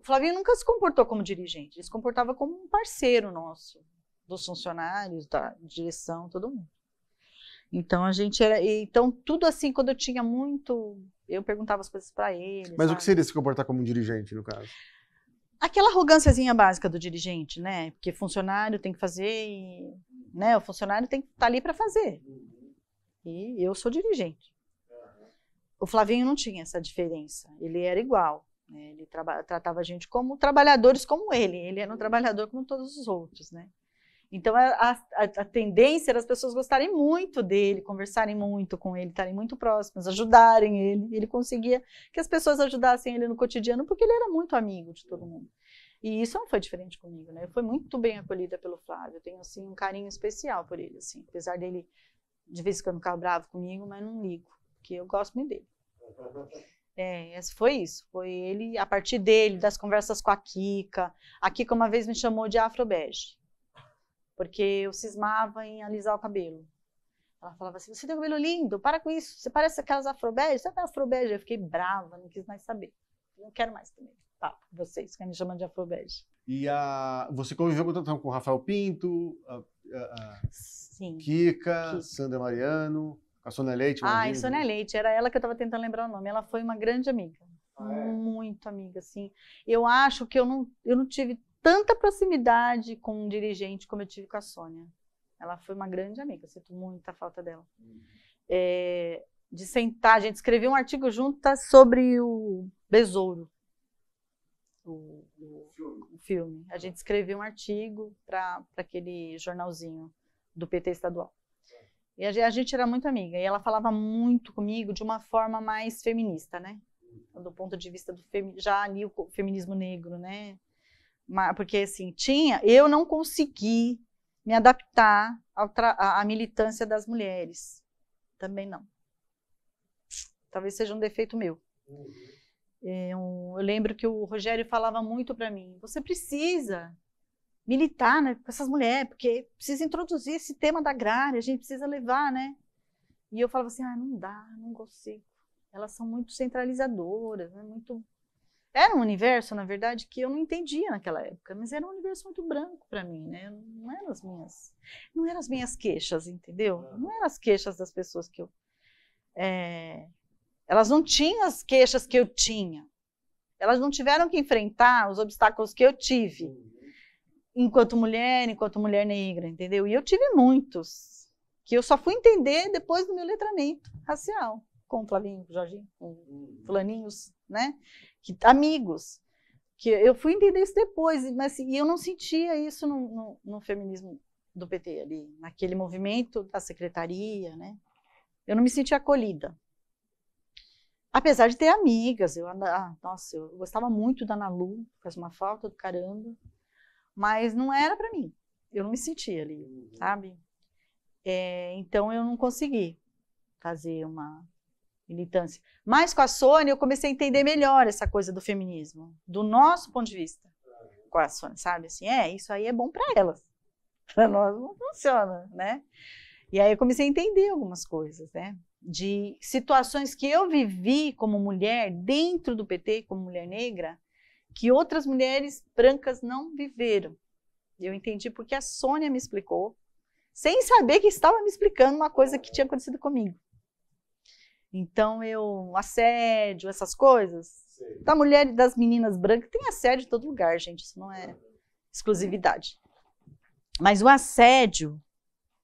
O Flavinho nunca se comportou como dirigente, ele se comportava como um parceiro nosso, dos funcionários, da direção, todo mundo. Então a gente era, então tudo assim, quando eu tinha muito, eu perguntava as coisas para ele. Mas sabe? o que seria se comportar como um dirigente, no caso? aquela arrogânciazinha básica do dirigente, né? Porque funcionário tem que fazer e, né? O funcionário tem que estar tá ali para fazer. E eu sou dirigente. O Flavinho não tinha essa diferença. Ele era igual. Né? Ele tratava a gente como trabalhadores como ele. Ele era um trabalhador como todos os outros, né? Então, é a, a, a tendência era as pessoas gostarem muito dele, conversarem muito com ele, estarem muito próximas, ajudarem ele. Ele conseguia que as pessoas ajudassem ele no cotidiano, porque ele era muito amigo de todo mundo. E isso não foi diferente comigo, né? Eu fui muito bem acolhida pelo Flávio. Eu tenho, assim, um carinho especial por ele, assim. Apesar dele, de vez em quando, ficar bravo comigo, mas não ligo, porque eu gosto muito dele. É, foi isso. Foi ele, a partir dele, das conversas com a Kika. A Kika uma vez me chamou de Afrobege porque eu cismava em alisar o cabelo. Ela falava assim: Você tem cabelo lindo, para com isso, você parece aquelas afrobejas, você é afrobeja. Eu fiquei brava, não quis mais saber. Não quero mais também. tá, vocês que me chamam de afrobeja. E a, você conviveu então, com o Rafael Pinto, a, a, a Sim, Kika, Kika, Sandra Mariano, a Sônia Leite? Ah, a Sônia Leite, era ela que eu estava tentando lembrar o nome. Ela foi uma grande amiga. Ah, é? Muito amiga, assim. Eu acho que eu não, eu não tive tanta proximidade com um dirigente como eu tive com a Sônia. Ela foi uma grande amiga, eu sinto muita falta dela. Uhum. É, de sentar, a gente escreveu um artigo junto tá, sobre o Besouro. O, o, o, filme. A gente escreveu um artigo para aquele jornalzinho do PT estadual. E a, a, gente era muito amiga. E ela falava muito comigo de uma forma mais feminista, né? Do ponto de vista do já ali o feminismo negro, né? porque assim, tinha, eu não consegui me adaptar à militância das mulheres. Também não. Talvez seja um defeito meu. Eu, uhum. é eu lembro que o Rogério falava muito para mim: você precisa militar né, com essas mulheres, porque precisa introduzir esse tema da agrária, a gente precisa levar, né? E eu falava assim: ah, não dá, não consigo. Elas são muito centralizadoras, né, muito era um universo, na verdade, que eu não entendia naquela época, mas era um universo muito branco para mim, né? Não eram as minhas, não eram as minhas queixas, entendeu? Não eram as queixas das pessoas que eu é... elas não tinham as queixas que eu tinha. Elas não tiveram que enfrentar os obstáculos que eu tive uhum. enquanto mulher, enquanto mulher negra, entendeu? E eu tive muitos que eu só fui entender depois do meu letramento racial com o Flavinho, com o Jorginho, com uhum. Flaninhos, né? Que, amigos. Que eu fui entender isso depois, mas assim, e eu não sentia isso no, no, no feminismo do PT ali, naquele movimento da secretaria, né? Eu não me sentia acolhida. Apesar de ter amigas, eu ah, nossa, eu gostava muito da Nalu, faz uma falta do caramba, mas não era para mim. Eu não me sentia ali, uhum. sabe? É, então eu não consegui fazer uma militância. Mas com a Sônia eu comecei a entender melhor essa coisa do feminismo, do nosso ponto de vista. Com a Sônia, sabe? Assim, é, isso aí é bom para elas. [laughs] Para nós não funciona, né? E aí eu comecei a entender algumas coisas, né? De situações que eu vivi como mulher dentro do PT, como mulher negra, que outras mulheres brancas não viveram. Eu entendi porque a Sônia me explicou, sem saber que estava me explicando uma coisa que tinha acontecido comigo. Então eu assédio, essas coisas. Sim. Da mulher e das meninas brancas tem assédio em todo lugar, gente. Isso não é exclusividade. Mas o assédio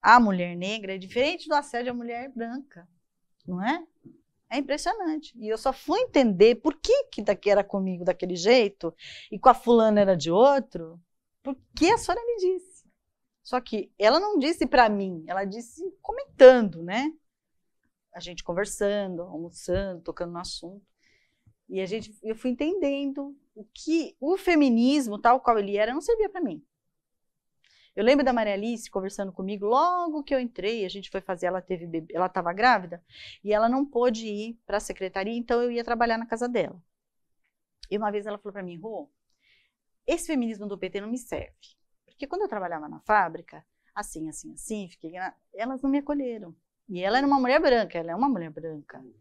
à mulher negra é diferente do assédio à mulher branca, não é? É impressionante. E eu só fui entender por que que daqui era comigo daquele jeito e com a fulana era de outro, porque a senhora me disse. Só que ela não disse para mim, ela disse comentando, né? a gente conversando, almoçando, tocando no assunto. E a gente, eu fui entendendo o que o feminismo, tal qual ele era, não servia para mim. Eu lembro da Maria Alice conversando comigo logo que eu entrei, a gente foi fazer, ela teve bebê, ela estava grávida e ela não pôde ir para a secretaria, então eu ia trabalhar na casa dela. E uma vez ela falou para mim, Rô, esse feminismo do PT não me serve, porque quando eu trabalhava na fábrica, assim, assim, assim, fiquei, elas não me acolheram. E ela era uma mulher branca, ela é uma mulher branca. Uhum.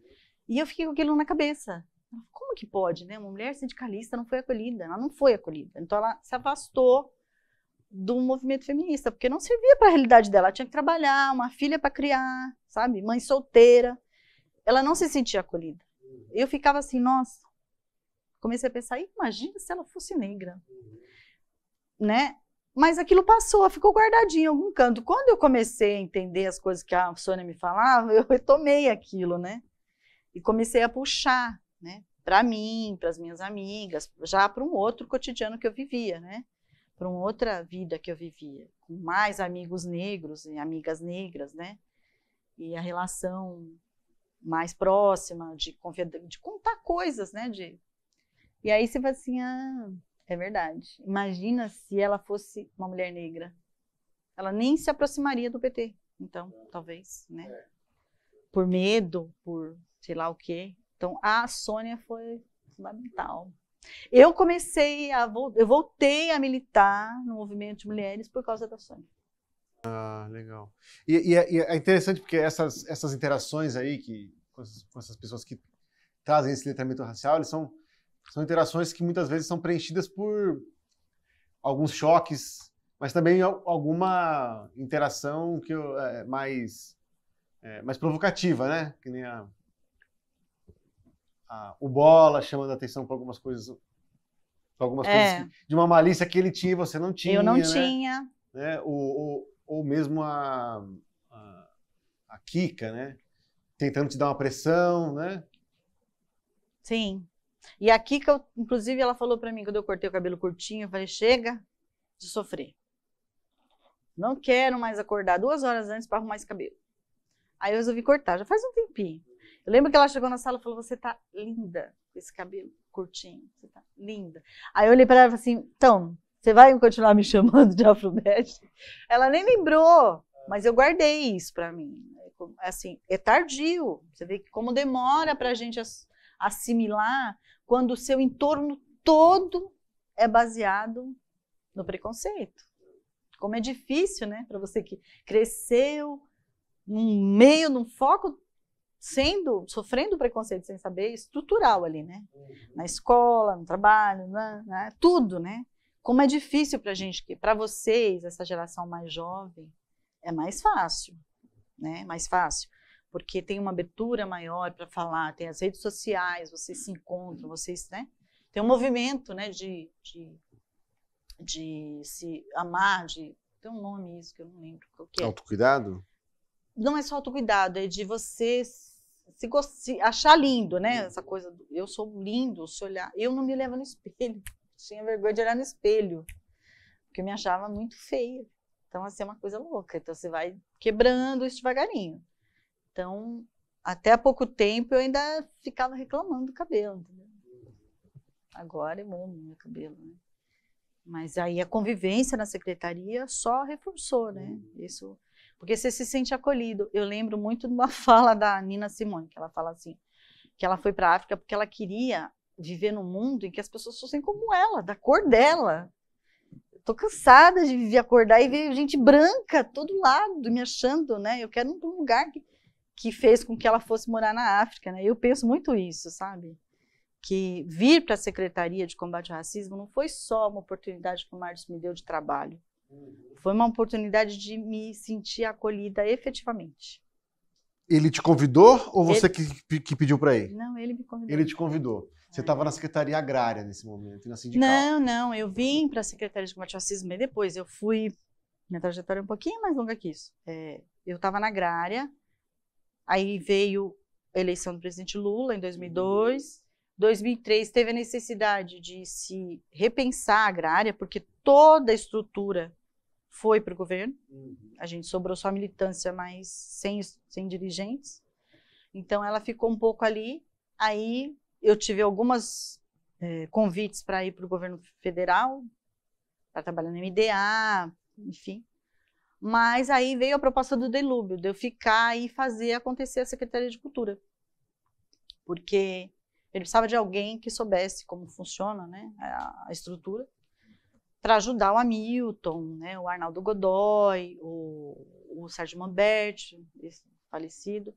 E eu fiquei com aquilo na cabeça. Como que pode, né? Uma mulher sindicalista não foi acolhida, ela não foi acolhida. Então ela se afastou do movimento feminista, porque não servia para a realidade dela. Ela tinha que trabalhar, uma filha para criar, sabe? Mãe solteira. Ela não se sentia acolhida. Uhum. Eu ficava assim, nossa. Comecei a pensar, imagina se ela fosse negra. Uhum. Né? Mas aquilo passou, ficou guardadinho em algum canto. Quando eu comecei a entender as coisas que a Sônia me falava, eu retomei aquilo, né? E comecei a puxar, né? Para mim, para as minhas amigas, já para um outro cotidiano que eu vivia, né? Para uma outra vida que eu vivia, com mais amigos negros e amigas negras, né? E a relação mais próxima, de, de contar coisas, né? De... E aí você vai assim, ah, é verdade. Imagina se ela fosse uma mulher negra. Ela nem se aproximaria do PT. Então, talvez, né? É. Por medo, por sei lá o quê. Então, a Sônia foi fundamental. Eu comecei a eu voltei a militar no movimento de mulheres por causa da Sônia. Ah, legal. E, e, é, e é, interessante porque essas, essas interações aí que com essas, com essas pessoas que trazem esse letramento racial, eles são são interações que muitas vezes são preenchidas por alguns choques, mas também alguma interação que eu, é, mais, é, mais provocativa, né? Que nem a, a, o Bola chamando a atenção para algumas coisas, algumas é. coisas que, de uma malícia que ele tinha e você não tinha. Eu não né? tinha. Né? Ou, ou mesmo a, a, a Kika, né? Tentando te dar uma pressão, né? Sim. E aqui que eu, inclusive, ela falou para mim quando eu cortei o cabelo curtinho, eu falei: "Chega de sofrer. Não quero mais acordar duas horas antes para arrumar esse cabelo". Aí eu resolvi cortar, já faz um tempinho. Eu lembro que ela chegou na sala e falou: "Você tá linda com esse cabelo curtinho, você tá linda". Aí eu olhei para ela e falei assim: "Então, você vai continuar me chamando de Afrobete?" Ela nem lembrou, mas eu guardei isso para mim. Assim, é tardio. Você vê como demora para a gente assimilar quando o seu entorno todo é baseado no preconceito. Como é difícil, né, para você que cresceu num meio, num foco sendo, sofrendo preconceito sem saber, estrutural ali, né? Uhum. Na escola, no trabalho, na, na tudo, né? Como é difícil para gente, para vocês, essa geração mais jovem, é mais fácil, né? Mais fácil porque tem uma abertura maior para falar, tem as redes sociais, vocês se encontram, vocês, né? Tem um movimento, né, de, de, de se amar, de tem um nome isso que eu não lembro qual que é. Autocuidado? Não é só autocuidado, é de você se, se achar lindo, né? Essa coisa, do... eu sou lindo, se olhar, eu não me levo no espelho. [laughs] Tinha vergonha de olhar no espelho, porque eu me achava muito feia. Então, assim, é uma coisa louca. Então, você vai quebrando isso devagarinho. Então, até há pouco tempo eu ainda ficava reclamando do cabelo. Agora eu é amo meu cabelo, né? Mas aí a convivência na secretaria só reforçou, né? Uhum. Isso, porque você se sente acolhido. Eu lembro muito de uma [laughs] fala da Nina Simone, que ela fala assim, que ela foi para a África porque ela queria viver num mundo em que as pessoas fossem como ela, da cor dela. tô cansada de viver acordar e ver gente branca todo lado me achando, né? Eu quero um lugar que que fez com que ela fosse morar na África. Né? Eu penso muito isso, sabe? Que vir para a Secretaria de Combate ao Racismo não foi só uma oportunidade que o Marcos me deu de trabalho. Uhum. Foi uma oportunidade de me sentir acolhida efetivamente. Ele te convidou ou você ele... que, que, pediu para ele? Não, ele me convidou. Ele te convidou. Você estava é. na Secretaria Agrária nesse momento, na sindical. Não, não, eu vim para a Secretaria de Combate ao Racismo e depois eu fui. Minha trajetória é um pouquinho mais longa que isso. É, eu estava na Agrária, Aí veio a eleição do presidente Lula em 2002. 2003 uhum. teve a necessidade de se repensar a agrária, porque toda a estrutura foi para o governo. Uhum. A gente sobrou só militância, mas sem, sem dirigentes. Então ela ficou um pouco ali. Aí eu tive algumas é, convites para ir para o governo federal, para trabalhar no MDA, enfim. Mas aí veio a proposta do Delúbio, de eu ficar e fazer acontecer a Secretaria de Cultura. Porque ele precisava de alguém que soubesse como funciona né, a estrutura para ajudar o Hamilton, né, o Arnaldo Godoy, o, o Sérgio Mamberti, falecido.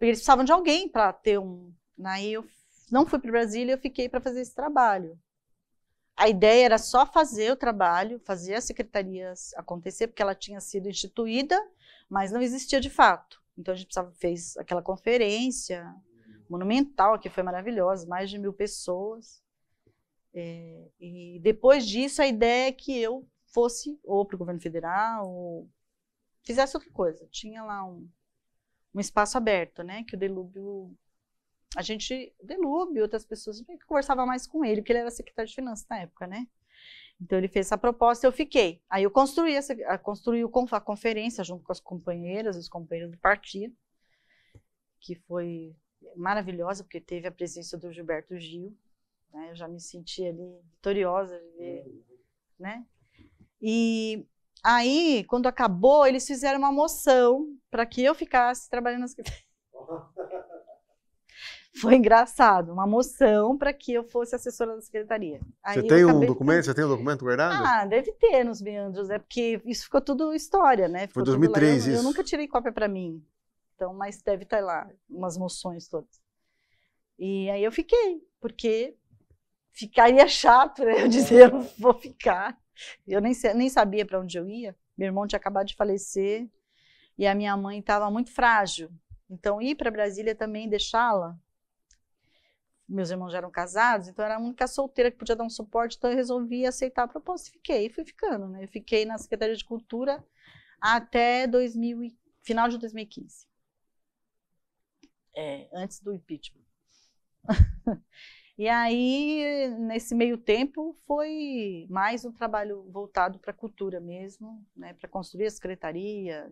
Eles precisavam de alguém para ter um. Né, aí eu não fui para Brasília, eu fiquei para fazer esse trabalho a ideia era só fazer o trabalho, fazer a secretaria acontecer, porque ela tinha sido instituída, mas não existia de fato. Então a gente precisava, fez aquela conferência monumental, que foi maravilhosa, mais de mil pessoas. É, e depois disso, a ideia é que eu fosse ou para o governo federal, ou fizesse outra coisa. Tinha lá um, um espaço aberto, né, que o Delúbio a gente, Delúbio, outras pessoas, eu conversava mais com ele, porque ele era secretário de finanças na época, né? Então ele fez essa proposta, eu fiquei. Aí eu construí, essa, construí a conferência junto com as companheiras, os companheiros do partido, que foi maravilhosa, porque teve a presença do Gilberto Gil, né? Eu já me senti ali vitoriosa de ver, né? E aí, quando acabou, eles fizeram uma moção para que eu ficasse trabalhando na secretaria. Foi engraçado, uma moção para que eu fosse assessora da secretaria. Aí você tem um documento? Você tem um documento guardado? Ah, deve ter nos meandros, é né? porque isso ficou tudo história, né? Ficou Foi 2003 eu, isso. Eu nunca tirei cópia para mim, então, mas deve estar tá lá umas moções todas. E aí eu fiquei, porque ficaria chato né? eu dizer eu vou ficar. Eu nem, nem sabia para onde eu ia. Meu irmão tinha acabado de falecer e a minha mãe estava muito frágil. Então, ir para Brasília também, deixá-la, meus irmãos já eram casados, então era a única solteira que podia dar um suporte, então eu resolvi aceitar a proposta e fiquei, e fui ficando, né? Eu fiquei na Secretaria de Cultura até 2000 final de 2015. É, antes do impeachment. [laughs] e aí, nesse meio tempo, foi mais um trabalho voltado para a cultura mesmo, né, para construir a secretaria,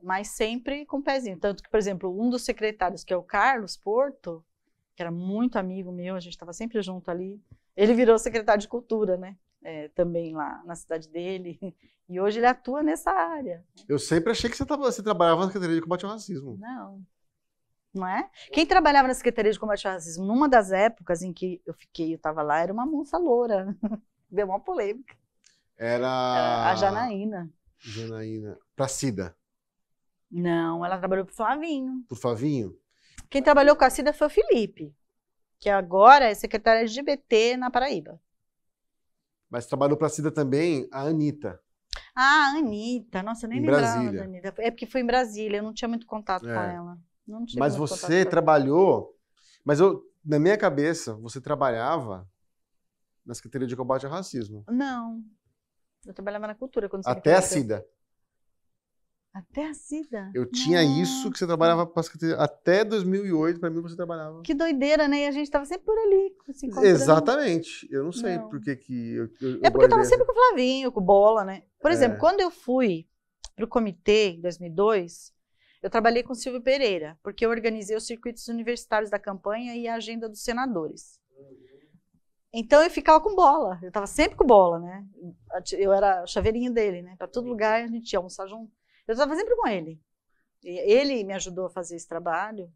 mas sempre com o pezinho. Tanto que, por exemplo, um dos secretários, que é o Carlos Porto, que era muito amigo meu, a gente estava sempre junto ali. Ele virou secretário de cultura, né? É, também lá na cidade dele. [laughs] E hoje ele atua nessa área. Eu sempre achei que você, tava, você trabalhava na Secretaria de Combate ao Racismo. Não. Não é? Quem trabalhava na Secretaria de Combate ao Racismo, numa das épocas em que eu fiquei, eu estava lá, era uma moça loura. [laughs] Deu uma polêmica. Era... a Janaína. Janaína. Pra Cida. Não, ela trabalhou pro Flavinho. Pro Flavinho? Quem trabalhou com a Cida foi o Felipe, que agora é secretário LGBT na Paraíba. Mas trabalhou para a Cida também a Anitta. Ah, a Anitta. Nossa, eu nem em lembrava Brasília. da Anitta. É porque foi em Brasília, eu não tinha muito contato é. com ela. mas você trabalhou. Mas eu, na minha cabeça, você trabalhava na Secretaria de Combate ao Racismo. Não. Eu trabalhava na cultura quando você Até a Cida. Até a Cida. Eu tinha isso que você trabalhava até 2008, para mim você trabalhava. Que doideira, né? E a gente estava sempre por ali, se Exatamente. Eu não sei por que que eu, eu É porque eu estava sempre com o Flavinho, com Bola, né? Por é. exemplo, é. quando eu fui para o comitê em 2002, eu trabalhei com o Silvio Pereira, porque eu organizei os circuitos universitários da campanha e a agenda dos senadores. Então eu ficava com bola, eu estava sempre com bola, né? Eu era chaveirinho dele, né? Para todo lugar a gente ia almoçar junto. Eu estava sempre com ele. Ele me ajudou a fazer esse trabalho.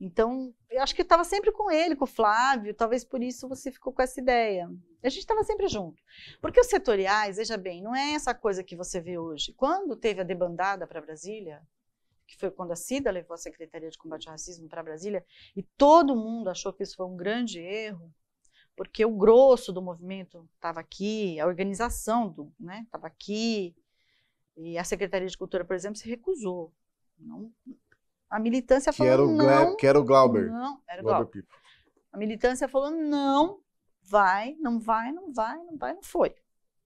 Então, eu acho que eu estava sempre com ele, com o Flávio, talvez por isso você ficou com essa ideia. A gente estava sempre junto. Porque os setoriais, veja bem, não é essa coisa que você vê hoje. Quando teve a debandada para Brasília, que foi quando a CIDA levou a Secretaria de Combate ao Racismo para Brasília, e todo mundo achou que isso foi um grande erro, porque o grosso do movimento estava aqui, a organização estava né, aqui, e a Secretaria de Cultura, por exemplo, se recusou. Não, a militância falou que era o não. Que era o Glauber. Não, era o Glauber. Glauber. A militância falou não, vai, não vai, não vai, não vai, não foi.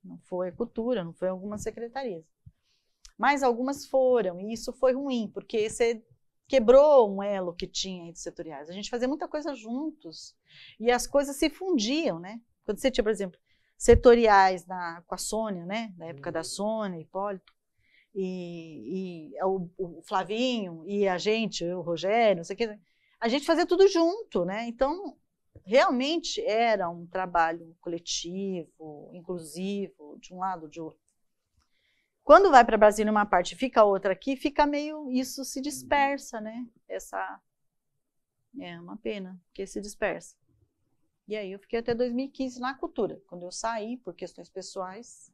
Não foi a cultura, não foi algumas secretarias. Mas algumas foram, e isso foi ruim, porque você quebrou um elo que tinha entre setoriais. A gente fazia muita coisa juntos e as coisas se fundiam, né? Quando você tinha, por exemplo, setoriais na, com a Sônia, né? Da época uhum. da Sônia, Hipólito, e, e é o, o, Flavinho e a gente, o Rogério, não sei o que, a gente fazia tudo junto, né? Então, realmente era um trabalho coletivo, inclusivo, de um lado, de outro. Quando vai para Brasília uma parte fica a outra aqui, fica meio, isso se uhum. dispersa, né? Essa, é uma pena, porque se dispersa. E aí eu fiquei até 2015 na cultura. Quando eu saí, por questões pessoais,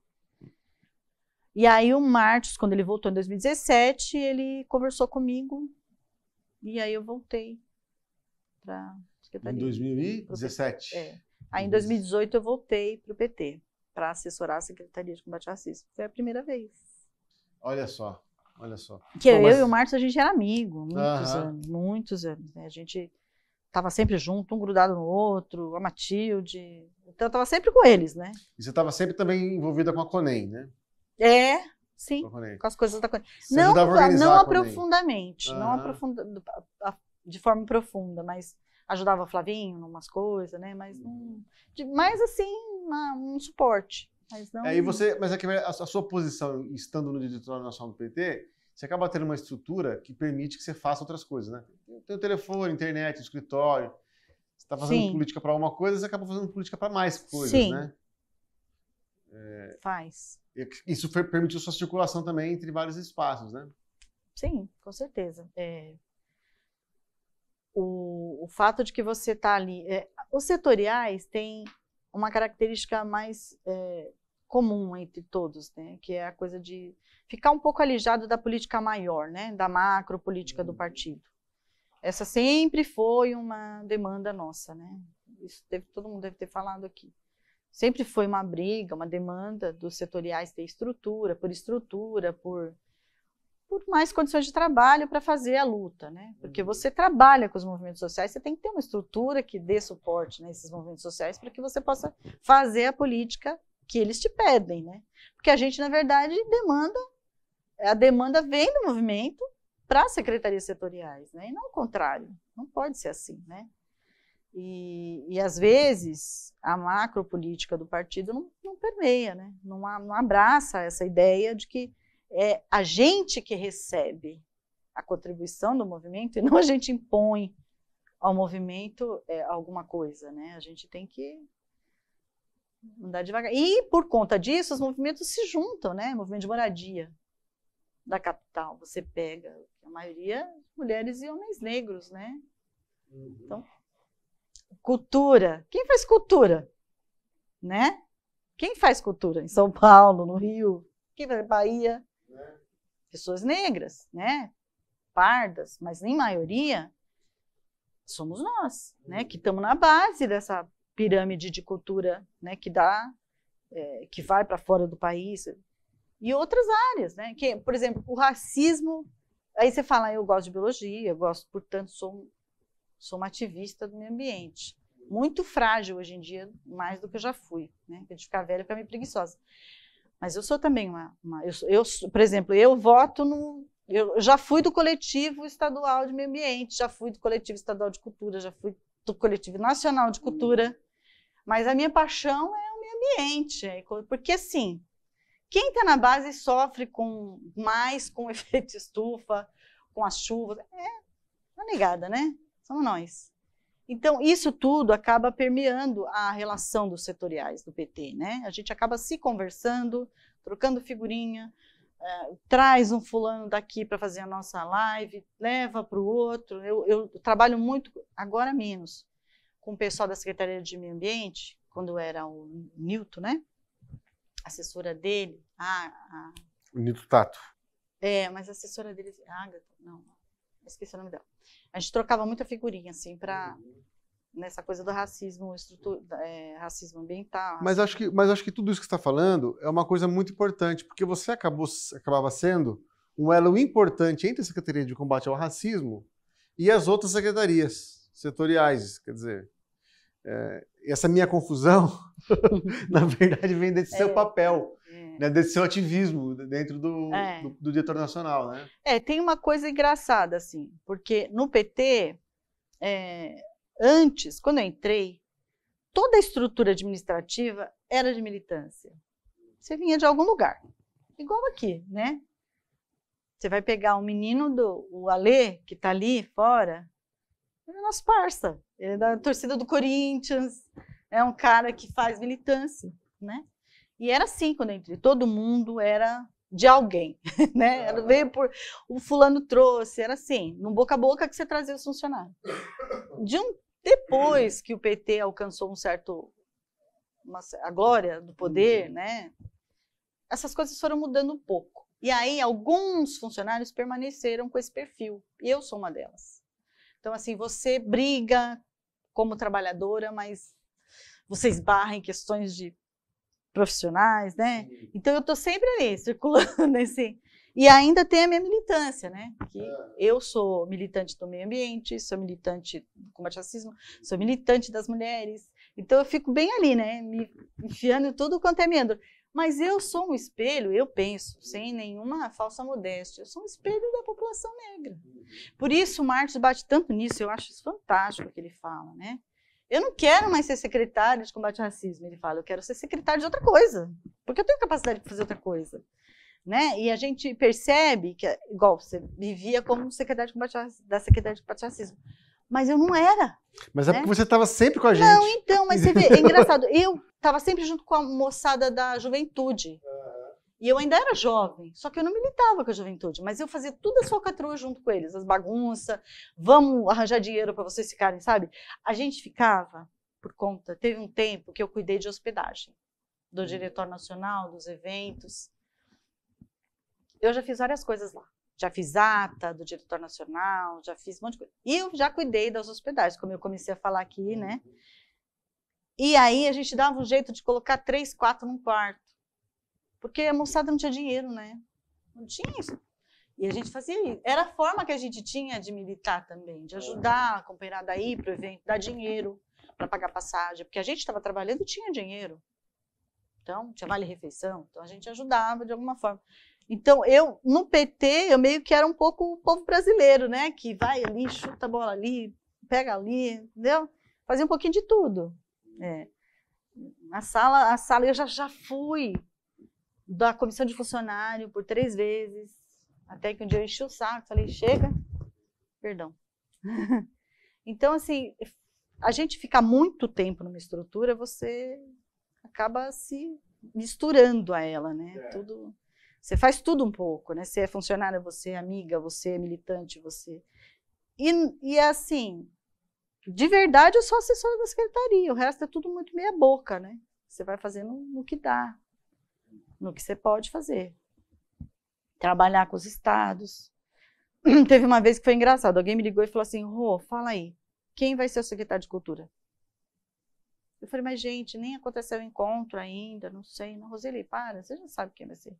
e aí o Martins, quando ele voltou em 2017, ele conversou comigo e aí eu voltei para secretaria. Em 2017. É. Aí em 2018 eu voltei para o PT para assessorar a Secretaria de Combate ao Racismo. Foi a primeira vez. Olha só, olha só. Que Bom, eu mas... e o Marcos a gente era amigo, muitos uhum. anos, muitos anos. Né? A gente estava sempre junto, um grudado no outro, a Matilde. Então eu estava sempre com eles, né? E você estava sempre também envolvida com a Conem, né? É, sim. Com as coisas da Não, não aprofundamente. Uhum. Não aprofunda, de forma profunda, mas ajudava o Flavinho em umas coisas, né? Mas, hum, de, mais assim, uma, um suporte. Mas não. É, você, mas é a, sua posição, estando no Diretório Nacional do PT, você acaba tendo uma estrutura que permite que você faça outras coisas, né? Tem o telefone, internet, escritório. Você está fazendo Sim. política para alguma coisa, você acaba fazendo política para mais coisas, Sim. né? É... Faz. Isso foi, permitiu sua circulação também entre vários espaços, né? Sim, com certeza. É... O, o, fato de que você está ali. É... os setoriais têm uma característica mais é, comum entre todos, né? que é a coisa de ficar um pouco alijado da política maior, né? da macro política do uhum. partido. Essa sempre foi uma demanda nossa, né? Isso deve, todo mundo deve ter falado aqui. Sempre foi uma briga, uma demanda dos setoriais ter estrutura, por estrutura, por, por mais condições de trabalho para fazer a luta, né? Porque uhum. você trabalha com os movimentos sociais, você tem que ter uma estrutura que dê suporte nesses né, movimentos sociais para que você possa fazer a política que eles te pedem, né? Porque a gente, na verdade, demanda, a demanda vem do movimento para as secretarias setoriais, né? E não o contrário, não pode ser assim, né? E, e às vezes a macro política do partido não, não permeia, né? não, não abraça essa ideia de que é a gente que recebe a contribuição do movimento e não a gente impõe ao movimento é, alguma coisa, né? A gente tem que andar devagar. E por conta disso, os movimentos se juntam, né? movimento de moradia da capital, você pega a maioria mulheres e homens negros, né? Uhum. Então cultura. Quem faz cultura? Né? Quem faz cultura? Em São Paulo, no Rio, quem faz Bahia? Pessoas negras, né? Pardas, mas nem maioria somos nós, né? Que estamos na base dessa pirâmide de cultura, né? Que dá, é, que vai para fora do país e outras áreas, né? Que, por exemplo, o racismo. Aí você fala, ah, eu gosto de biologia, eu gosto, portanto, sou sou uma ativista do meio ambiente. Muito frágil hoje em dia, mais do que eu já fui, né? De ficar velha para mim preguiçosa. Mas eu sou também uma, uma eu, eu, por exemplo, eu voto no eu já fui do coletivo estadual de meio ambiente, já fui do coletivo estadual de cultura, já fui do coletivo nacional de cultura, mas a minha paixão é o meio ambiente, é porque assim, quem está na base sofre com mais com o [laughs] efeito estufa, com as chuvas, é uma tá negada, né? somos nós. Então, isso tudo acaba permeando a relação dos setoriais do PT, né? A gente acaba se conversando, trocando figurinha, é, traz um fulano daqui para fazer a nossa live, leva para o outro. Eu, eu, trabalho muito, agora menos, com o pessoal da Secretaria de Meio Ambiente, quando era o Nilton, né? Assessora dele, a, a... O Nilton Tato. É, mas a assessora dele, a Agatha, não, esqueci o nome dela. A gente trocava muita figurinha, assim, para uhum. Nessa coisa do racismo, é, racismo ambiental. Mas acho, que, mas acho que tudo isso que você está falando é uma coisa muito importante, porque você acabou, acabava sendo um elo importante entre a Secretaria de Combate ao Racismo e as outras secretarias setoriais. Quer dizer, é, essa minha confusão, [laughs] na verdade, vem desse é. seu papel, é. né, desse seu ativismo dentro do, é. do, do, diretor nacional, né? É, tem uma coisa engraçada, assim, porque no PT, é, antes, quando eu entrei, toda a estrutura administrativa era de militância. Você vinha de algum lugar, igual aqui, né? Você vai pegar um menino do o Alê, que está ali fora, ele é nosso parça, ele é da torcida do Corinthians, é um cara que faz militância, né? E era assim quando entrei, todo mundo era de alguém, [laughs] né? Era, veio por o fulano trouxe, era assim, no boca a boca que você trazia os funcionários. De um depois que o PT alcançou um certo uma, a glória do poder, uhum. né? Essas coisas foram mudando um pouco. E aí alguns funcionários permaneceram com esse perfil, e eu sou uma delas. Então, assim, você briga como trabalhadora, mas você esbarra em questões de profissionais, né? Sim. Então, eu estou sempre ali, circulando [laughs] assim E ainda tem a minha militância, né? Que é. eu sou militante do meio ambiente, sou militante do combate ao racismo, sou militante das mulheres. Então eu fico bem ali, né? Me enfiando em tudo quanto é membro. Mas eu sou um espelho, eu penso, sem nenhuma falsa modéstia, eu sou um espelho da população negra. Por isso o Marx bate tanto nisso, eu acho isso fantástico o que ele fala, né? Eu não quero mais ser secretário de combate ao racismo, ele fala, eu quero ser secretário de outra coisa, porque eu tenho capacidade de fazer outra coisa. Né? E a gente percebe que, é igual você vivia como secretário de combate ao, da Secretaria de Combate ao Racismo, mas eu não era. Mas é né? porque você estava sempre com a gente. Não, então, mas você vê, [laughs] é engraçado. Eu estava sempre junto com a moçada da juventude. E eu ainda era jovem, só que eu não militava com a juventude, mas eu fazia tudo a socatrua junto com eles, as bagunças, vamos arranjar dinheiro para vocês ficarem, sabe? A gente ficava por conta. Teve um tempo que eu cuidei de hospedagem do uhum. diretor nacional, dos eventos. Eu já fiz várias coisas lá já fiz ata do diretor nacional, já fiz um monte de coisa. E eu já cuidei das hospedagens, como eu comecei a falar aqui, uhum. né? E aí a gente dava um jeito de colocar três, quatro num quarto. Porque a moçada não tinha dinheiro, né? Não tinha isso. E a gente fazia isso. Era a forma que a gente tinha de militar também, de ajudar a companheirada aí para o evento, dar dinheiro para pagar passagem, porque a gente estava trabalhando e tinha dinheiro. Então, tinha vale-refeição, então a gente ajudava de alguma forma. Então, eu, no PT, eu meio que era um pouco o povo brasileiro, né? Que vai ali, chuta a bola ali, pega ali, entendeu? Fazia um pouquinho de tudo. É. A sala, a sala eu já, já fui da comissão de funcionário por três vezes, até que um dia eu enchi o saco, falei, chega, perdão. [laughs] então, assim, a gente fica muito tempo numa estrutura, você acaba se misturando a ela, né? É. Tudo... Você faz tudo um pouco, né? Você é funcionária, você é amiga, você é militante, você. E, e é assim, de verdade, eu sou assessora da secretaria, o resto é tudo muito meia-boca, né? Você vai fazendo no que dá, no que você pode fazer. Trabalhar com os estados. [clears throat] Teve uma vez que foi engraçado, alguém me ligou e falou assim: Rô, fala aí, quem vai ser o secretário de cultura? Eu falei, mas gente, nem aconteceu o encontro ainda, não sei. Não, Roseli, para, você já sabe quem vai ser.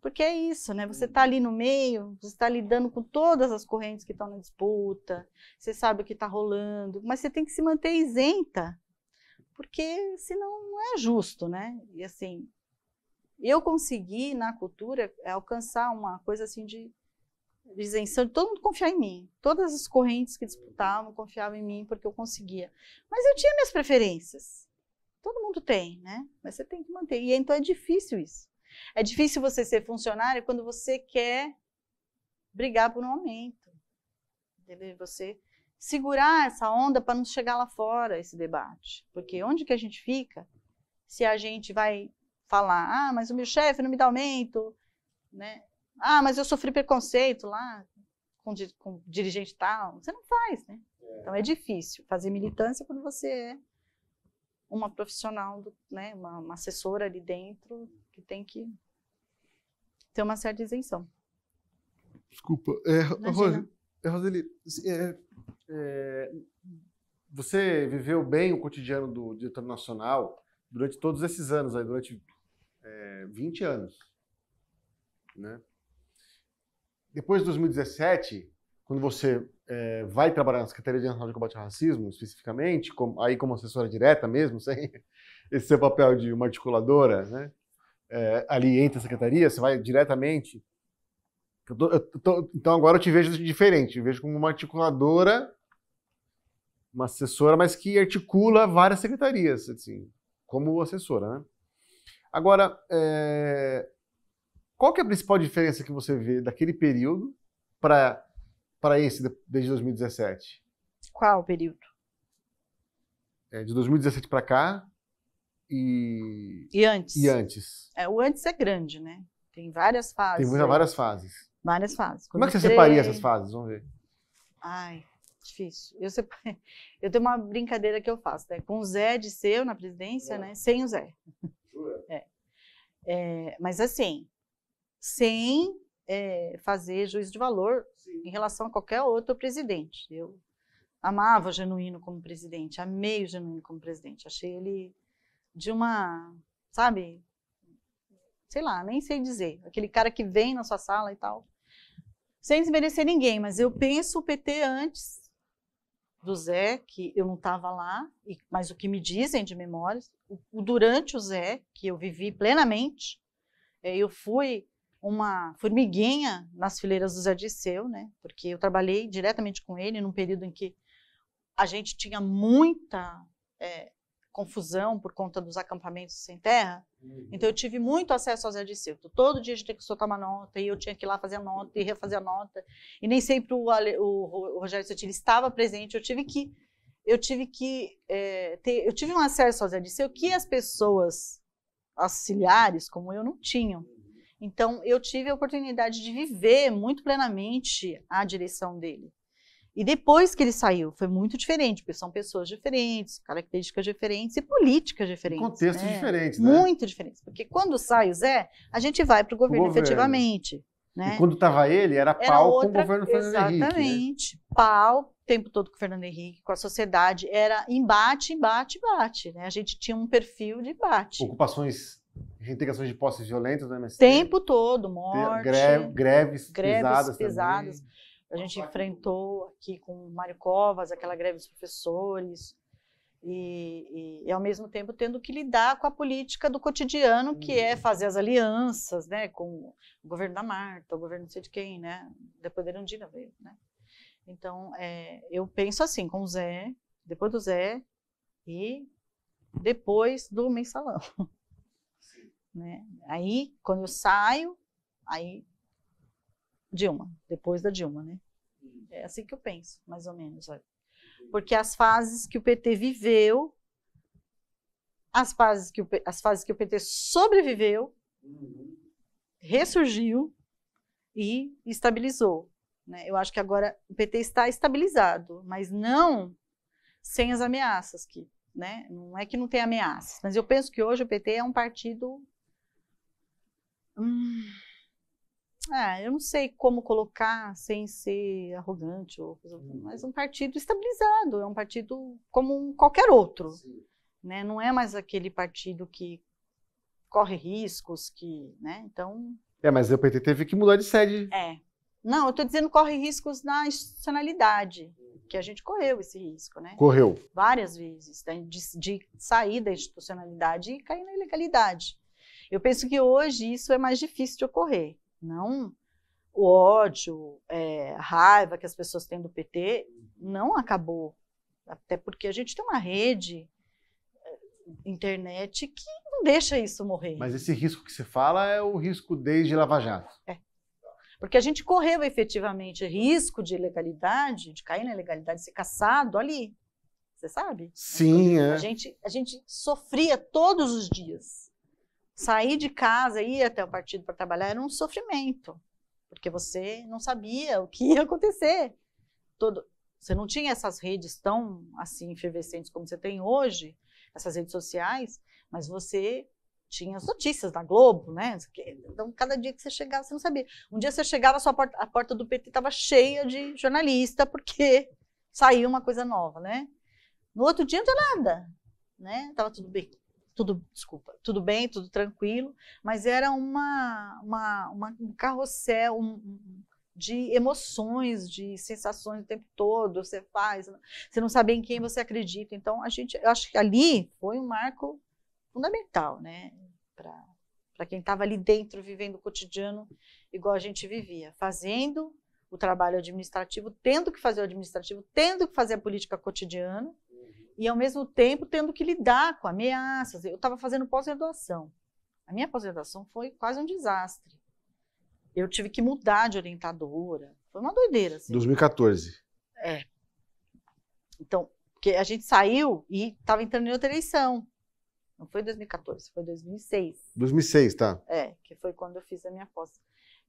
Porque é isso, né? Você está uhum. ali no meio, você está lidando com todas as correntes que estão na disputa, você sabe o que está rolando, mas você tem que se manter isenta, porque senão não é justo, né? E assim, eu consegui na cultura alcançar uma coisa assim de isenção, todo mundo confiar em mim. Todas as correntes que disputavam confiavam em mim porque eu conseguia. Mas eu tinha minhas preferências. Todo mundo tem, né? Mas você tem que manter. E então é difícil isso. É difícil você ser funcionário quando você quer brigar por um aumento. Você segurar essa onda para não chegar lá fora esse debate. Porque uhum. onde que a gente fica se a gente vai falar, ah, mas o meu chefe não me dá aumento, né? Ah, mas eu sofri preconceito lá com, com dirigente tal. Você não faz, né? É. Então é difícil fazer militância quando você é uma profissional, do, né, uma, uma assessora ali dentro que tem que ter uma certa isenção. Desculpa. É, Rose, é, Roseli, é, é, você viveu bem o cotidiano do diretor nacional durante todos esses anos, aí, durante é, 20 anos. Né? Depois de 2017, quando você é, vai trabalhar na Secretaria Nacional de Combate ao Racismo, especificamente, com, aí como assessora direta mesmo, [laughs] sem esse seu papel de uma articuladora, né? é, ali entre a secretaria? Você vai diretamente? Eu tô, eu tô, então agora eu te vejo diferente, eu vejo como uma articuladora, uma assessora, mas que articula várias secretarias, assim, como assessora, né? Agora, é, qual que é a principal diferença que você vê daquele período para para esse desde 2017? Qual período? É, de 2017 para cá? e. E antes. E antes. É, o antes é grande, né? Tem várias fases. Tem muita, várias fases. Várias fases. Como, Como é que você entrei... essas fases? Vamos ver. Ai, difícil. Eu, [laughs] eu tenho uma brincadeira que eu faço, né? Com o Zé de seu na presidência, é. né? Sem o Zé. [laughs] É. é. mas assim, sem é, fazer juízo de valor Sim. em relação a qualquer outro presidente. Eu amava o Genuíno como presidente, amei o Genuíno como presidente, achei ele de uma, sabe? Sei lá, nem sei dizer. Aquele cara que vem na sua sala e tal. Sem desmerecer ninguém, mas eu penso o PT antes do Zé, que eu não estava lá, mas o que me dizem de memórias, o, durante o Zé, que eu vivi plenamente, eh, eu fui uma formiguinha nas fileiras do Zé Disseu, né? Porque eu trabalhei diretamente com ele num período em que a gente tinha muita é, confusão por conta dos acampamentos sem terra. Uhum. Então eu tive muito acesso ao Zé adicivos. Todo dia a gente tinha que soltar uma nota e eu tinha que ir lá fazer a nota e refazer a nota. E nem sempre o, o, o Rogério Sotile estava presente. Eu tive que eu tive que é, ter, eu tive um acesso Zé adicivos que as pessoas auxiliares como eu não tinham. Uhum. Então eu tive a oportunidade de viver muito plenamente a direção dele. E depois que ele saiu, foi muito diferente, porque são pessoas diferentes, características diferentes e políticas diferentes. Contextos né? diferentes, né? Muito diferentes. Porque quando sai o Zé, a gente vai para o governo efetivamente. Né? E quando estava ele, era pau outra, com o governo Fernando né? exatamente, Henrique. Exatamente. Né? Pau o tempo todo com o Fernando Henrique, com a sociedade. Era embate, embate, embate. Né? A gente tinha um perfil de embate. Ocupações reintegrações de posses violentas do né? MST. Tempo todo, morte. Greve, greves, greves pesadas. pesadas. Também. A gente enfrentou aqui com o Mário Covas aquela greve dos professores. E, e, e, ao mesmo tempo tendo que lidar com a política do cotidiano, que é uhum. fazer as alianças, né, com o governo da Marta, o governo não sei de quem, né, depois da Irandina veio, né. Então, é, eu penso assim, com o Zé, depois do Zé e depois do mensalão, né. Aí, quando eu saio, aí Dilma, depois da Dilma, né? Uhum. É assim que eu penso, mais ou menos. Olha. Porque as fases que o PT viveu, as fases que o, as fases que o PT sobreviveu, uhum. ressurgiu e estabilizou. Né? Eu acho que agora o PT está estabilizado, mas não sem as ameaças que, né? Não é que não tem ameaças, mas eu penso que hoje o PT é um partido hum ah, eu não sei como colocar sem ser arrogante, ou, uhum. mas um partido estabilizado, é um partido como um qualquer outro. Né? Não é mais aquele partido que corre riscos, que. Né? Então. É, mas o PT teve que mudar de sede. É. Não, eu estou dizendo corre riscos na institucionalidade, uhum. que a gente correu esse risco, né? Correu. Várias vezes, de, de sair da institucionalidade e cair na ilegalidade. Eu penso que hoje isso é mais difícil de ocorrer não o ódio, é, a raiva que as pessoas têm do PT não acabou. Até porque a gente tem uma rede é, internet que não deixa isso morrer. Mas esse risco que se fala é o risco desde Lava Jato. É. Porque a gente correu efetivamente risco de ilegalidade, de cair na ilegalidade, de ser caçado ali. Você sabe? Sim, a gente, é. A gente, a gente sofria todos os dias. Sair de casa e ir até o partido para trabalhar era um sofrimento, porque você não sabia o que ia acontecer. Todo, você não tinha essas redes tão assim efervescentes como você tem hoje, essas redes sociais, mas você tinha as notícias da Globo, né? Então, cada dia que você chegava, você não sabia. Um dia você chegava, a, porta, a porta do PT estava cheia de jornalista, porque saiu uma coisa nova, né? No outro dia, não tinha nada, né? Tava tudo bem tudo, desculpa, tudo bem, tudo tranquilo, mas era uma, uma, uma um carrossel um, de emoções, de sensações o tempo todo, você faz, você não sabe em quem você acredita. Então, a gente, eu acho que ali foi um marco fundamental, né, para quem estava ali dentro, vivendo o cotidiano igual a gente vivia, fazendo o trabalho administrativo, tendo que fazer o administrativo, tendo que fazer a política cotidiana, e, ao mesmo tempo, tendo que lidar com ameaças. Eu estava fazendo pós-graduação. A minha pós-graduação foi quase um desastre. Eu tive que mudar de orientadora. Foi uma doideira. Assim. 2014. É. Então, porque a gente saiu e estava entrando em outra eleição. Não foi 2014, foi 2006. 2006, tá. É, que foi quando eu fiz a minha pós.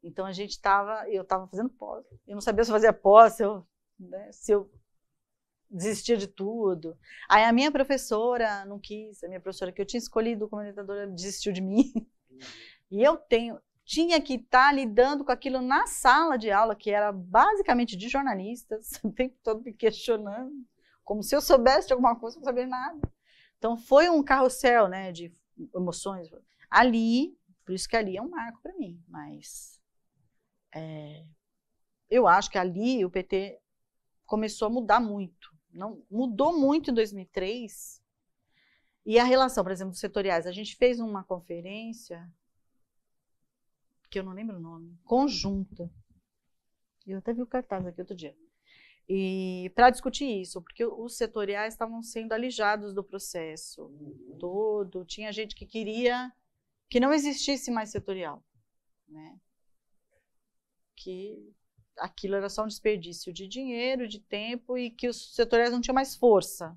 Então a gente estava, eu estava fazendo pós. Eu não sabia se eu fazia pós, se eu, né, se eu desistia de tudo. Aí a minha professora não quis, a minha professora que eu tinha escolhido como orientadora desistiu de mim. Uhum. [laughs] E eu tenho, tinha que estar tá lidando com aquilo na sala de aula, que era basicamente de jornalistas, [laughs] o tempo todo me questionando, como se eu soubesse de alguma coisa, não sabia nada. Então foi um carrossel, né, de emoções. Ali, por isso que ali é um marco para mim, mas é, eu acho que ali o PT começou a mudar muito não mudou muito em 2003. E a relação, por exemplo, dos setoriais. A gente fez uma conferência, que eu não lembro o nome, conjunta. Eu até vi o cartaz aqui outro dia. E para discutir isso, porque os setoriais estavam sendo alijados do processo todo. Tinha gente que queria que não existisse mais setorial, né? Que aquilo era só um desperdício de dinheiro, de tempo e que os setoriais não tinham mais força.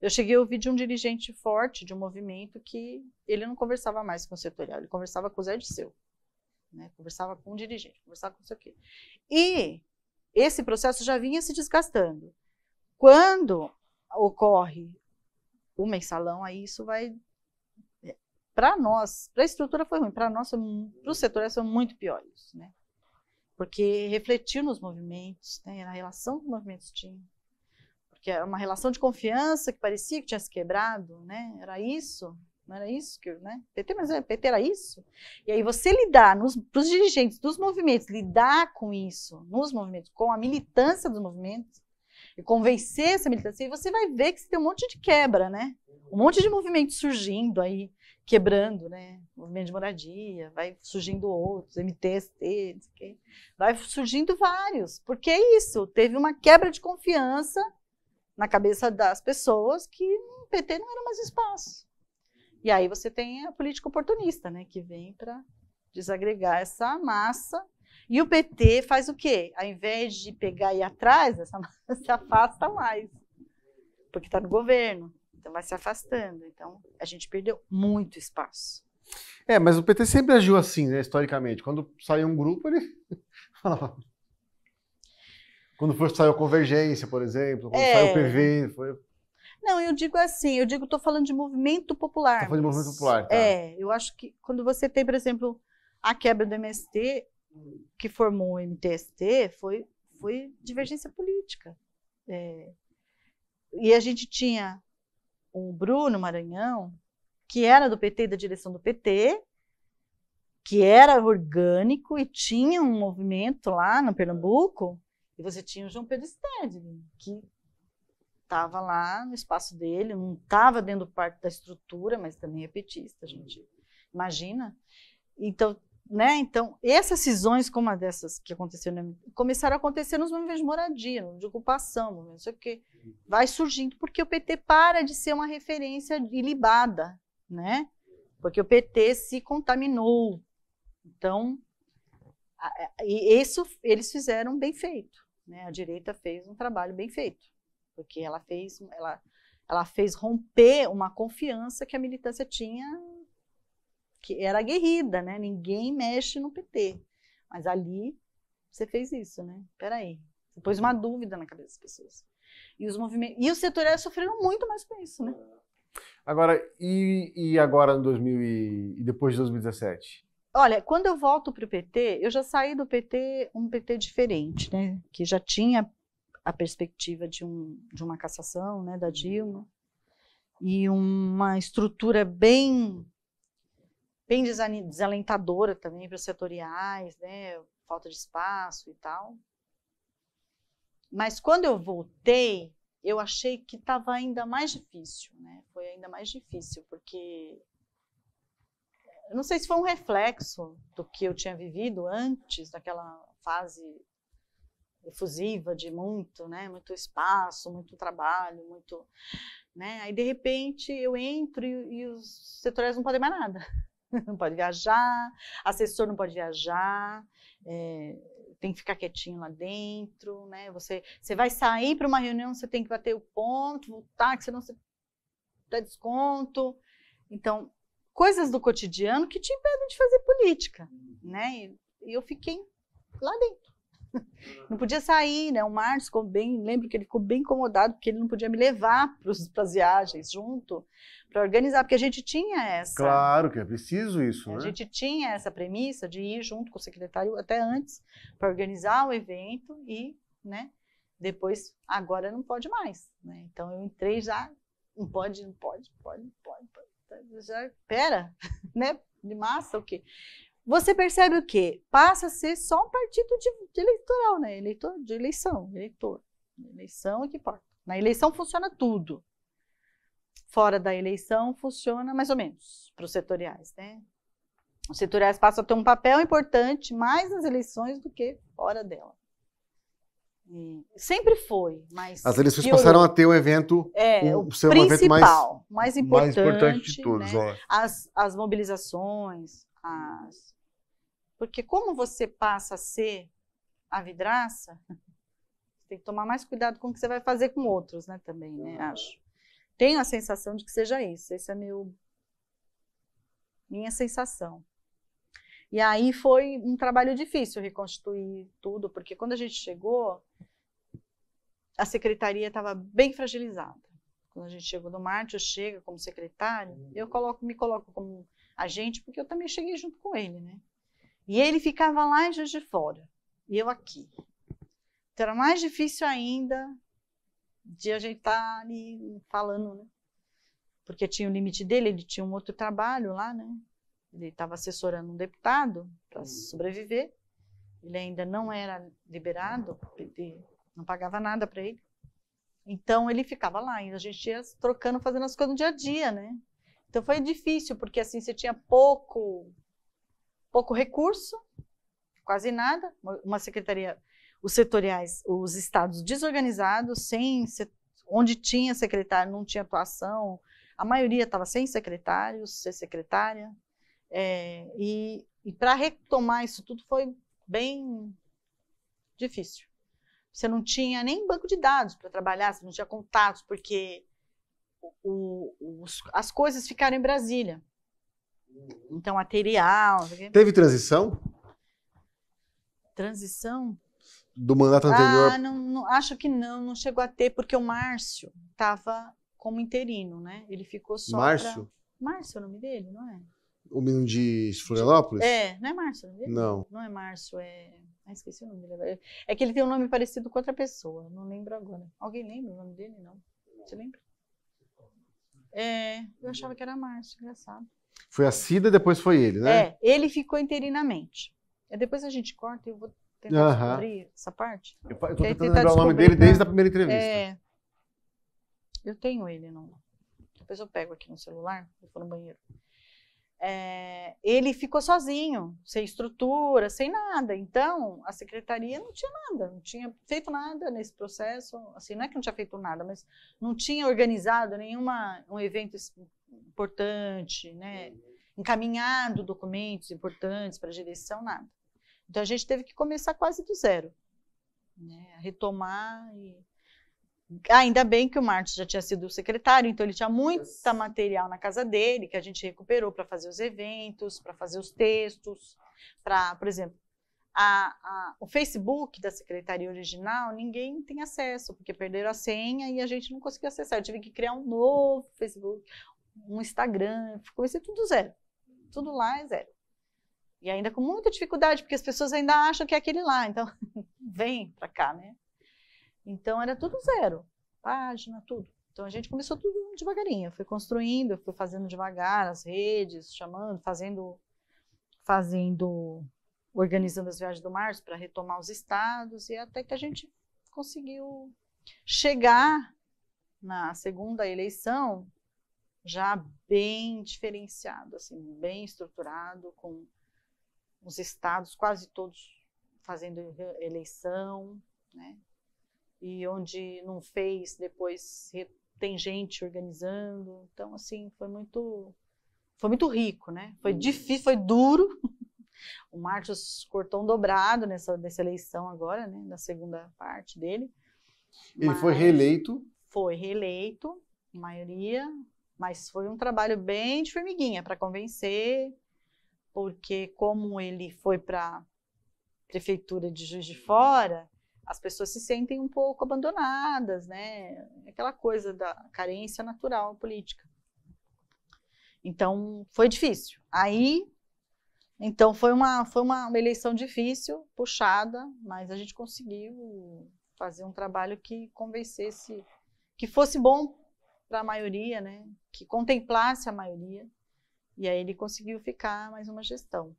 Eu cheguei a ouvir de um dirigente forte de um movimento que ele não conversava mais com o setorial, ele conversava com o Zé de né? conversava com o dirigente, conversava com o seu quê. E esse processo já vinha se desgastando. Quando ocorre o mensalão, aí isso vai. É, para nós, para a estrutura foi ruim, para nós, para o setoriais são muito piores, né? porque refletiu nos movimentos, né, na relação que os movimentos tinham. Porque era uma relação de confiança que parecia que tinha se quebrado, né? Era isso, não era isso que, né? PT, mas é, PT era isso. E aí você lidar nos os dirigentes dos movimentos, lidar com isso, nos movimentos, com a militância dos movimentos e convencer essa militância, e você vai ver que você tem um monte de quebra, né? Um monte de movimento surgindo aí, quebrando, né? Movimento de moradia, vai surgindo outros, MTST, vai surgindo vários, porque é isso, teve uma quebra de confiança na cabeça das pessoas que o PT não era mais espaço. E aí você tem a política oportunista, né, que vem para desagregar essa massa. E o PT faz o quê? Ao invés de pegar e ir atrás, essa [laughs] massa se afasta mais, porque está no governo. Então vai se afastando. Então a gente perdeu muito espaço. É, mas o PT sempre agiu assim, né, historicamente. Quando saiu um grupo, ele [laughs] falava. Quando foi, saiu Convergência, por exemplo, quando é... saiu o PV, foi. Não, eu digo assim, eu digo, estou falando de movimento popular. Tá falando mas... de movimento popular, tá. É, eu acho que quando você tem, por exemplo, a quebra do MST, que formou o MTST, foi, foi divergência política. É... E a gente tinha o Bruno Maranhão, que era do PT e da direção do PT, que era orgânico e tinha um movimento lá no Pernambuco, e você tinha o João Pedro Stedlin, que estava lá no espaço dele, não estava dentro parte da estrutura, mas também é petista, gente. Imagina? Então, né? Então, essas cisões, como a dessas que aconteceram, né, começaram a acontecer nos movimentos de moradia, de ocupação, não sei o quê. Vai surgindo, porque o PT para de ser uma referência ilibada, né? Porque o PT se contaminou. Então, e isso eles fizeram bem feito. Né? A direita fez um trabalho bem feito, porque ela fez, ela, ela fez romper uma confiança que a militância tinha que era guerrida, né? Ninguém mexe no PT. Mas ali você fez isso, né? Peraí. Você pôs uma dúvida na cabeça das pessoas. E os movimentos. E os setoriais sofreram muito mais com isso, né? Agora, e, e agora em 2000 e, e depois de 2017? Olha, quando eu volto para o PT, eu já saí do PT um PT diferente, né? Que já tinha a perspectiva de, um, de uma cassação, né, da Dilma, e uma estrutura bem bem desalentadora também para os setoriais, né? Falta de espaço e tal. Mas quando eu voltei, eu achei que estava ainda mais difícil, né? Foi ainda mais difícil, porque eu não sei se foi um reflexo do que eu tinha vivido antes, daquela fase efusiva de muito, né? Muito espaço, muito trabalho, muito, né? Aí de repente eu entro e, e os setoriais não podem mais nada não [laughs] pode viajar, assessor não pode viajar, é, tem que ficar quietinho lá dentro, né? Você, você vai sair para uma reunião, você tem que bater o ponto, voltar, que senão você dá desconto. Então, coisas do cotidiano que te impedem de fazer política, uhum. né? E, e eu fiquei lá dentro. Hum. não podia sair, né? O Marcos ficou bem, lembro que ele ficou bem incomodado porque ele não podia me levar para hum. as viagens junto para organizar, porque a gente tinha essa. Claro que é preciso isso, a né? A gente tinha essa premissa de ir junto com o secretário até antes para organizar o evento e, né? Depois, agora não pode mais, né? Então eu entrei já, não pode, não pode, pode, pode, pode já, pera, [laughs] né? De massa o quê? você percebe o quê? Passa a ser só um partido de, de eleitoral, né? Eleitor, de eleição, eleitor. Eleição é que importa. Na eleição funciona tudo. Fora da eleição funciona mais ou menos para os setoriais, né? Os setoriais passam a ter um papel importante mais nas eleições do que fora dela. E sempre foi, mas. As eleições piorou. passaram a ter um evento. É, o, o seu principal, mais, mais, importante, mais importante de todos. Né? As, as mobilizações, as, porque como você passa a ser a vidraça, você tem que tomar mais cuidado com o que você vai fazer com outros, né, também, né, acho. Tenho a sensação de que seja isso, Essa é meu minha sensação. E aí foi um trabalho difícil reconstituir tudo, porque quando a gente chegou, a secretaria estava bem fragilizada. Quando a gente chegou marte, eu chega como secretário, eu coloco, me coloco como agente, porque eu também cheguei junto com ele, né? E ele ficava lá em Juiz de Fora e eu aqui. Então era mais difícil ainda de a gente estar tá ali falando, né? Porque tinha o limite dele, ele tinha um outro trabalho lá, né? Ele estava assessorando um deputado para hum. sobreviver. Ele ainda não era liberado, não pagava nada para ele. Então ele ficava lá e a gente ia trocando, fazendo as coisas no dia a dia, né? Então foi difícil, porque assim você tinha pouco pouco recurso, quase nada, uma secretaria, os setoriais, os estados desorganizados, sem onde tinha secretário não tinha atuação, a maioria estava sem secretário, sem secretária, é, e, e para retomar isso tudo foi bem difícil. Você não tinha nem banco de dados para trabalhar, você não tinha contatos, porque o, o, os, as coisas ficaram em Brasília. Uhum. Então, material. Teve transição? Transição? Do mandato ah, anterior? Ah, não, não, acho que não, não chegou a ter, porque o Márcio estava como interino, né? Ele ficou só. Márcio? Pra... Márcio é o nome dele, não é? O menino de Florianópolis? É, não é Márcio, não é? Não. Não é Márcio, é. Ah, esqueci o nome dele. É que ele tem um nome parecido com outra pessoa, não lembro agora. Alguém lembra o nome dele? Não. Você lembra? É, eu achava que era Márcio, engraçado. Foi a Cida, depois foi ele, né? É, ele ficou interinamente. E é, depois a gente corta e eu vou tentar uhum. descobrir essa parte. Eu, eu tô tentando tá lembrar o nome dele desde a primeira entrevista. É. Eu tenho ele, não. Depois eu pego aqui no celular, eu vou no banheiro. É, ele ficou sozinho, sem estrutura, sem nada. Então, a secretaria não tinha nada, não tinha feito nada nesse processo. Assim, não é que não tinha feito nada, mas não tinha organizado nenhuma um evento importante, né? Uhum. encaminhado documentos importantes para a direção, nada. Então a gente teve que começar quase do zero, né? retomar e Ainda bem que o Marcos já tinha sido secretário, então ele tinha muito material na casa dele que a gente recuperou para fazer os eventos, para fazer os textos, para, por exemplo, a, a, o Facebook da secretaria original ninguém tem acesso porque perderam a senha e a gente não conseguiu acessar. Eu tive que criar um novo Facebook, um Instagram, comecei tudo zero. Tudo lá é zero. E ainda com muita dificuldade, porque as pessoas ainda acham que é aquele lá, então [laughs] vem para cá, né? Então era tudo zero, página, tudo. Então a gente começou tudo devagarinho, eu fui construindo, eu fui fazendo devagar as redes, chamando, fazendo fazendo organizando as viagens do Março para retomar os estados e até que a gente conseguiu chegar na segunda eleição já bem diferenciado, assim, bem estruturado, com os estados quase todos fazendo eleição, né? E onde não fez, depois tem gente organizando. Então, assim, foi muito, foi muito rico, né? Foi uhum. difícil, foi duro. [laughs] O Marcos cortou um dobrado nessa, nessa eleição agora, né? Na segunda parte dele. Ele Mas foi reeleito? Foi reeleito, maioria, mas foi um trabalho bem de formiguinha para convencer, porque como ele foi para a prefeitura de Juiz de Fora, as pessoas se sentem um pouco abandonadas, né? Aquela coisa da carência natural política. Então, foi difícil. Aí, então foi uma foi uma eleição difícil, puxada, mas a gente conseguiu fazer um trabalho que convencesse que fosse bom para a maioria, né? Que contemplasse a maioria. E aí ele conseguiu ficar mais uma gestão.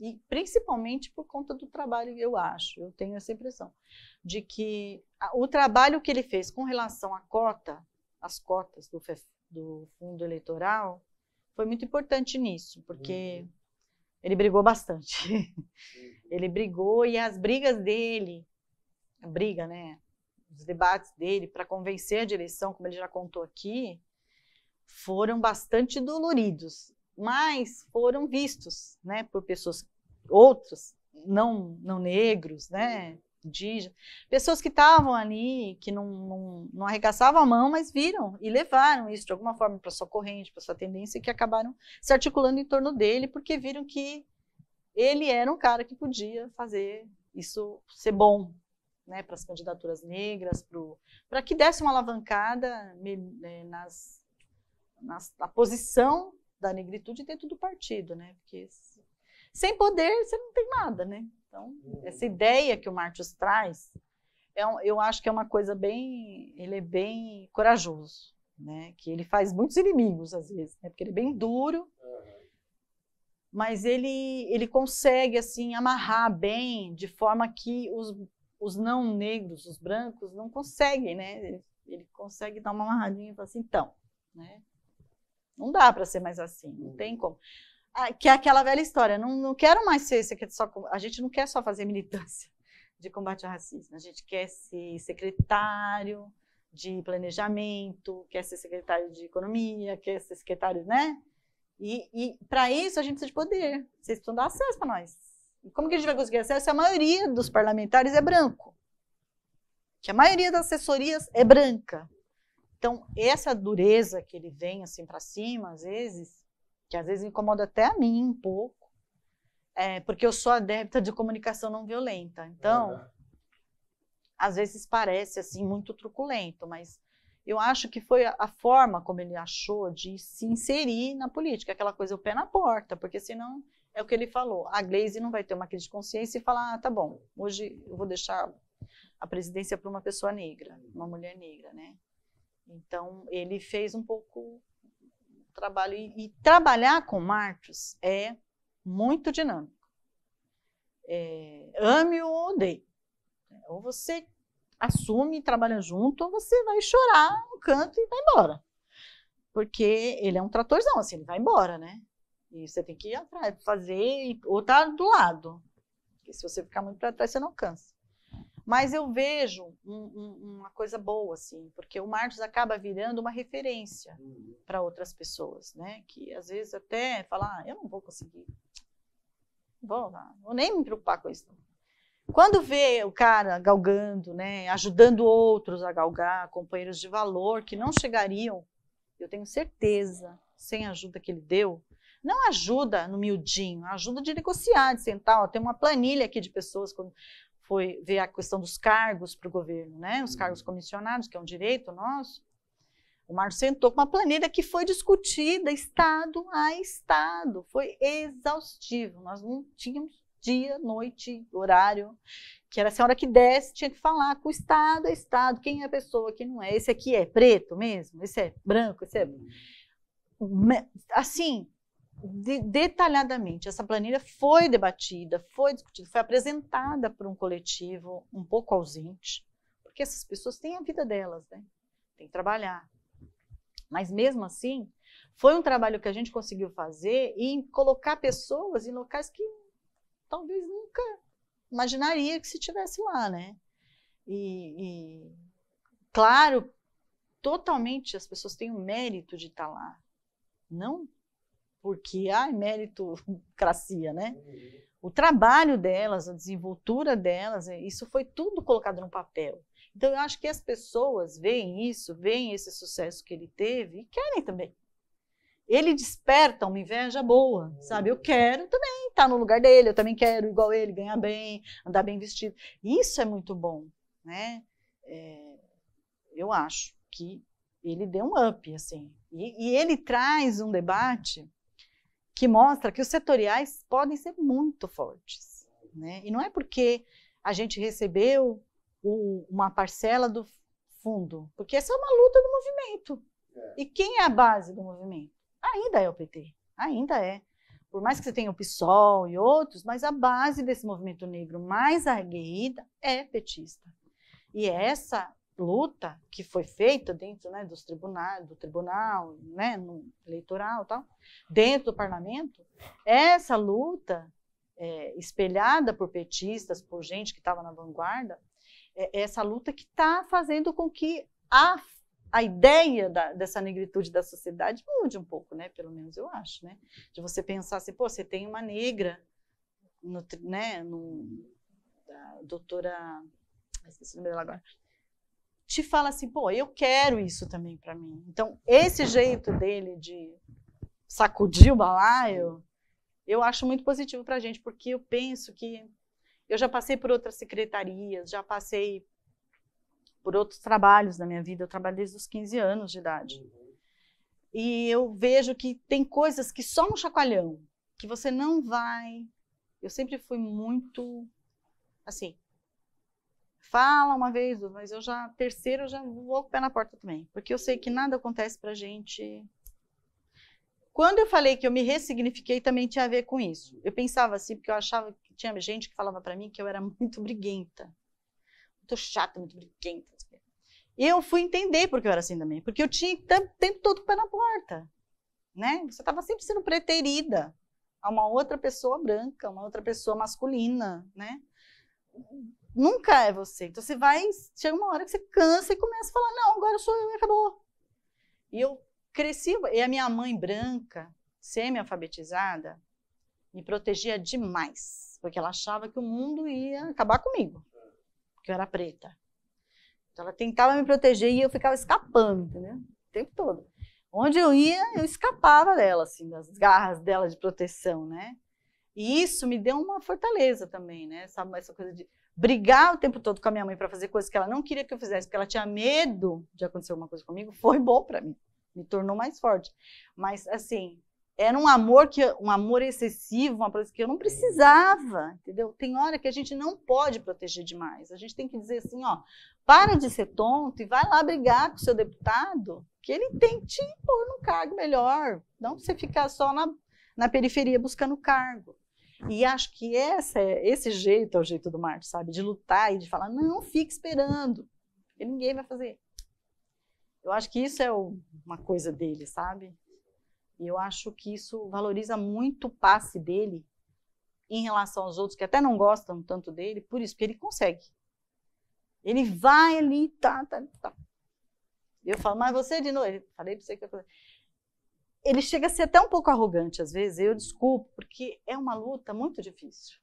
E principalmente por conta do trabalho, eu acho, eu tenho essa impressão, de que o trabalho que ele fez com relação à cota, as cotas do, do fundo eleitoral, foi muito importante nisso, porque uhum. ele brigou bastante. Uhum. [laughs] ele brigou e as brigas dele, a briga, né? os debates dele para convencer a direção, como ele já contou aqui, foram bastante doloridos, mas foram vistos, né, por pessoas outros não não negros, né, indígenas, pessoas que estavam ali, que não, não, não arregaçavam a mão, mas viram e levaram isso de alguma forma para sua corrente, para sua tendência, que acabaram se articulando em torno dele, porque viram que ele era um cara que podia fazer isso ser bom né, para as candidaturas negras, para que desse uma alavancada né, nas, nas, na posição da negritude dentro do partido, né? Porque sem poder você não tem nada, né? Então, uhum. essa ideia que o Martins traz, é um, eu acho que é uma coisa bem. Ele é bem corajoso, né? Que ele faz muitos inimigos, às vezes, né? Porque ele é bem duro. Uhum. Mas ele, ele consegue assim amarrar bem de forma que os os não negros, os brancos, não conseguem, né? Ele, ele consegue dar uma amarradinha e falar assim, então, né? Não dá para ser mais assim, não hum. tem como. Ah, que é aquela velha história, não, não quero mais ser, só, a gente não quer só fazer militância [laughs] de combate ao racismo, a gente quer ser secretário de planejamento, quer ser secretário de economia, quer ser secretário, né? E, e para isso a gente precisa de poder, vocês precisam dar acesso para nós. Como que a gente vai conseguir acesso se a maioria dos parlamentares é branco? Que a maioria das assessorias é branca. Então, essa dureza que ele vem assim para cima, às vezes, que às vezes incomoda até a mim um pouco, é, porque eu sou adepta de comunicação não violenta. Então, é. às vezes parece assim muito truculento, mas eu acho que foi a, a, forma como ele achou de se inserir na política, aquela coisa o pé na porta, porque senão é o que ele falou. A Glaze não vai ter uma crise de consciência e falar, ah, tá bom, hoje eu vou deixar a presidência para uma pessoa negra, uma mulher negra, né? Então, ele fez um pouco trabalho. E, e, trabalhar com Marcos é muito dinâmico. É, ame ou odeie. Ou você assume e trabalha junto, ou você vai chorar no canto e vai embora. Porque ele é um tratorzão, assim, ele vai embora, né? E você tem que ir atrás, fazer, ou tá do lado. Porque se você ficar muito para trás, você não cansa. Mas eu vejo um, um, uma coisa boa, assim, porque o Marcos acaba virando uma referência uhum. para outras pessoas, né? Que às vezes até falar, ah, eu não vou conseguir. Vou, vou nem me preocupar com isso. Quando vê o cara galgando, né, ajudando outros a galgar, companheiros de valor que não chegariam, eu tenho certeza, sem a ajuda que ele deu, não ajuda no miudinho, ajuda de negociar, de sentar. Ó, tem uma planilha aqui de pessoas quando foi ver a questão dos cargos para o governo, né? Os cargos uhum. comissionados, que é um direito nosso. O Marcos sentou com uma planilha que foi discutida estado a estado, foi exaustivo. Nós não tínhamos dia, noite, horário, que era assim, a senhora que desce, tinha que falar com o Estado, a Estado, quem é a pessoa, quem não é. Esse aqui é preto mesmo, esse é branco, esse é. Uhum. Assim, de, detalhadamente. Essa planilha foi debatida, foi discutida, foi apresentada por um coletivo um pouco ausente, porque essas pessoas têm a vida delas, né? Tem que trabalhar. Mas mesmo assim, foi um trabalho que a gente conseguiu fazer e colocar pessoas em locais que talvez nunca imaginaria que se tivesse lá, né? E, e claro, totalmente as pessoas têm o mérito de estar lá. Não porque, ai, meritocracia, [laughs] né? O trabalho delas, a desenvoltura delas, é, isso foi tudo colocado no papel. Então, eu acho que as pessoas veem isso, veem esse sucesso que ele teve e querem também. Ele desperta uma inveja boa, sabe? Eu quero também estar tá no lugar dele, eu também quero igual ele, ganhar bem, andar bem vestido. Isso é muito bom, né? É, eu acho que ele deu um up, assim. E, e ele traz um debate que mostra que os setoriais podem ser muito fortes. Né? E não é porque a gente recebeu o, uma parcela do fundo, porque essa é uma luta do movimento. É. E quem é a base do movimento? Ainda é o PT, ainda é. Por mais que você tenha o PSOL e outros, mas a base desse movimento negro mais arguida é petista. E essa luta que foi feita dentro né, dos tribunais, do tribunal né, eleitoral tal, dentro do parlamento, essa luta é, espelhada por petistas, por gente que estava na vanguarda, é, é essa luta que está fazendo com que a, a ideia da, dessa negritude da sociedade mude um pouco, né? pelo menos eu acho. Né? De você pensar assim, pô, você tem uma negra, no, né, no, a doutora esqueci o nome dela agora, te fala assim, pô, eu quero isso também para mim. Então, esse jeito dele de sacudir o balaio, eu acho muito positivo para a gente, porque eu penso que eu já passei por outras secretarias, já passei por outros trabalhos na minha vida. Eu trabalho desde os 15 anos de idade. E eu vejo que tem coisas que só no chacoalhão, que você não vai. Eu sempre fui muito assim, fala uma vez, mas eu já, terceiro, eu já vou com o pé na porta também. Porque eu sei que nada acontece pra gente. Quando eu falei que eu me ressignifiquei, também tinha a ver com isso. Eu pensava assim, porque eu achava que tinha gente que falava para mim que eu era [laughs] muito briguenta. Muito chata, muito briguenta. E eu fui entender porque eu era assim também. Porque eu tinha tá, tá o tempo todo com o pé na porta. Né? Você estava sempre sendo preterida a uma outra pessoa branca, uma outra pessoa masculina, né? Nunca é você. Então você vai, chega uma hora que você cansa e começa a falar: não, agora sou eu e acabou. E eu cresci, e a minha mãe branca, semi-alfabetizada, me protegia demais, porque ela achava que o mundo ia acabar comigo, porque eu era preta. Então ela tentava me proteger e eu ficava escapando, entendeu? O tempo todo. Onde eu ia, eu escapava dela, assim, das garras dela de proteção, né? E isso me deu uma fortaleza também, né? sabe essa coisa de brigar o tempo todo com a minha mãe para fazer coisas que ela não queria que eu fizesse, porque ela tinha medo de acontecer alguma coisa comigo, foi bom para mim. Me tornou mais forte. Mas assim, era um amor que um amor excessivo, uma coisa que eu não precisava, entendeu? Tem hora que a gente não pode proteger demais. A gente tem que dizer assim, ó, para de ser tonto e vai lá brigar com o seu deputado, que ele tem que te impor num cargo melhor, não você ficar só na, na periferia buscando cargo. E acho que essa, é, esse jeito é o jeito do Marcos, sabe? De lutar e de falar, não, fique esperando, porque ninguém vai fazer. Eu acho que isso é o, uma coisa dele, sabe? E eu acho que isso valoriza muito o passe dele em relação aos outros que até não gostam tanto dele, por isso que ele consegue. Ele vai ali, tá, tá, tá. Eu falo, mas você de novo, falei pra você que eu ele chega a ser até um pouco arrogante às vezes, eu desculpo, porque é uma luta muito difícil.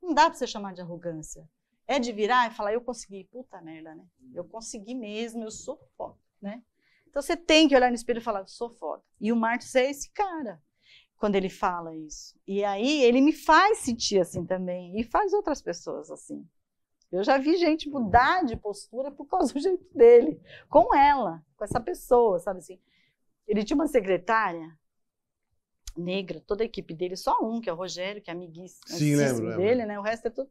Não dá para você chamar de arrogância. É de virar e falar, eu consegui, puta merda, né? Eu consegui mesmo, eu sou foda, né? Então você tem que olhar no espelho e falar, eu sou foda. E o Marcos é esse cara quando ele fala isso. E aí ele me faz sentir assim também, e faz outras pessoas assim. Eu já vi gente mudar de postura por causa do jeito dele, com ela, com essa pessoa, sabe assim? Ele tinha uma secretária negra, toda a equipe dele, só um, que é o Rogério, que é amiguíssimo lembro, dele, lembro. né? O resto é tudo.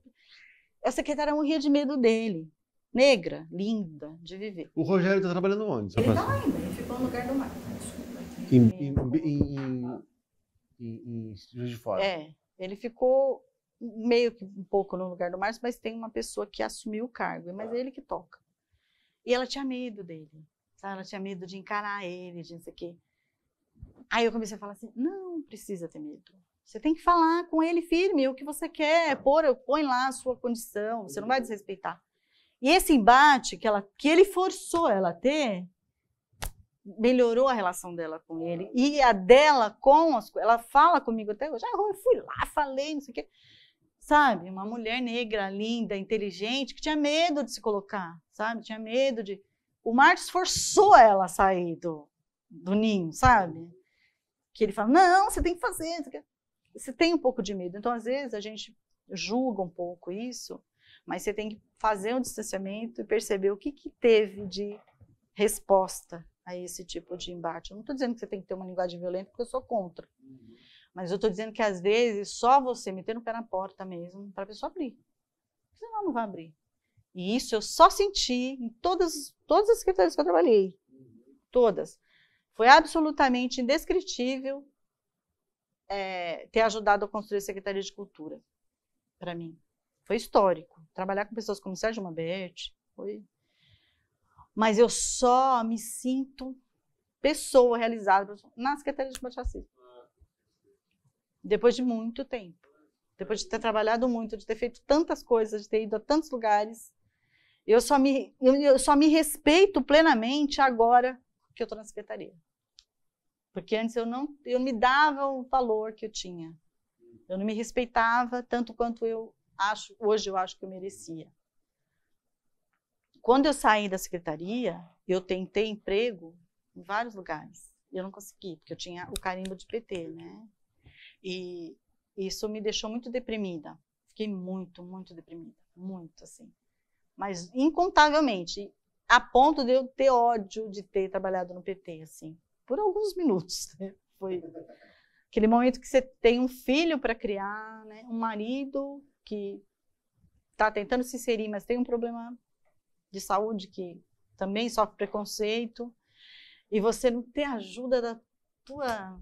A secretária morria de medo dele. Negra, linda, de viver. O Rogério está trabalhando onde? Ele está ainda, ele ficou no lugar do Márcio. Né? É. Em, em, em, em, em de Fora. É, ele ficou meio que um pouco no lugar do Márcio, mas tem uma pessoa que assumiu o cargo, mas tá. é ele que toca. E ela tinha medo dele. Tá? ela tinha medo de encarar ele, de não sei o quê. Aí eu comecei a falar assim: não precisa ter medo. Você tem que falar com ele firme, o que você quer, pôr, põe lá a sua condição, você não vai desrespeitar. E esse embate que, ela, que ele forçou ela a ter, melhorou a relação dela com ele. E a dela com as ela fala comigo até hoje, ah, eu fui lá, falei, não sei o quê. Sabe, uma mulher negra, linda, inteligente, que tinha medo de se colocar, sabe? Tinha medo de o Marcos forçou ela a sair do, do ninho, sabe? Que ele fala, não, você tem que fazer. Você tem um pouco de medo. Então, às vezes, a gente julga um pouco isso, mas você tem que fazer um distanciamento e perceber o que, que teve de resposta a esse tipo de embate. Eu não estou dizendo que você tem que ter uma linguagem violenta, porque eu sou contra. Mas eu estou dizendo que, às vezes, só você meter o pé na porta mesmo para a pessoa abrir. Senão, não vai abrir. E isso eu só senti em todas, todas as escritórias que eu trabalhei. Todas. Foi absolutamente indescritível é, ter ajudado a construir a Secretaria de Cultura, para mim. Foi histórico. Trabalhar com pessoas como Sérgio Mabete, foi. Mas eu só me sinto pessoa realizada na Secretaria de Bachacismo. Depois de muito tempo. Depois de ter trabalhado muito, de ter feito tantas coisas, de ter ido a tantos lugares, eu só me, eu só me respeito plenamente agora que eu estou na secretaria. Porque antes eu não, eu me dava o valor que eu tinha. Eu não me respeitava tanto quanto eu acho, hoje eu acho que eu merecia. Quando eu saí da secretaria, eu tentei emprego em vários lugares. Eu não consegui, porque eu tinha o carimbo de PT, né? E isso me deixou muito deprimida. Fiquei muito, muito deprimida, muito assim mas incontavelmente, a ponto de eu ter ódio de ter trabalhado no PT, assim, por alguns minutos. [laughs] Né? Foi aquele momento que você tem um filho para criar, né? um marido que está tentando se inserir, mas tem um problema de saúde que também sofre preconceito, e você não tem ajuda da tua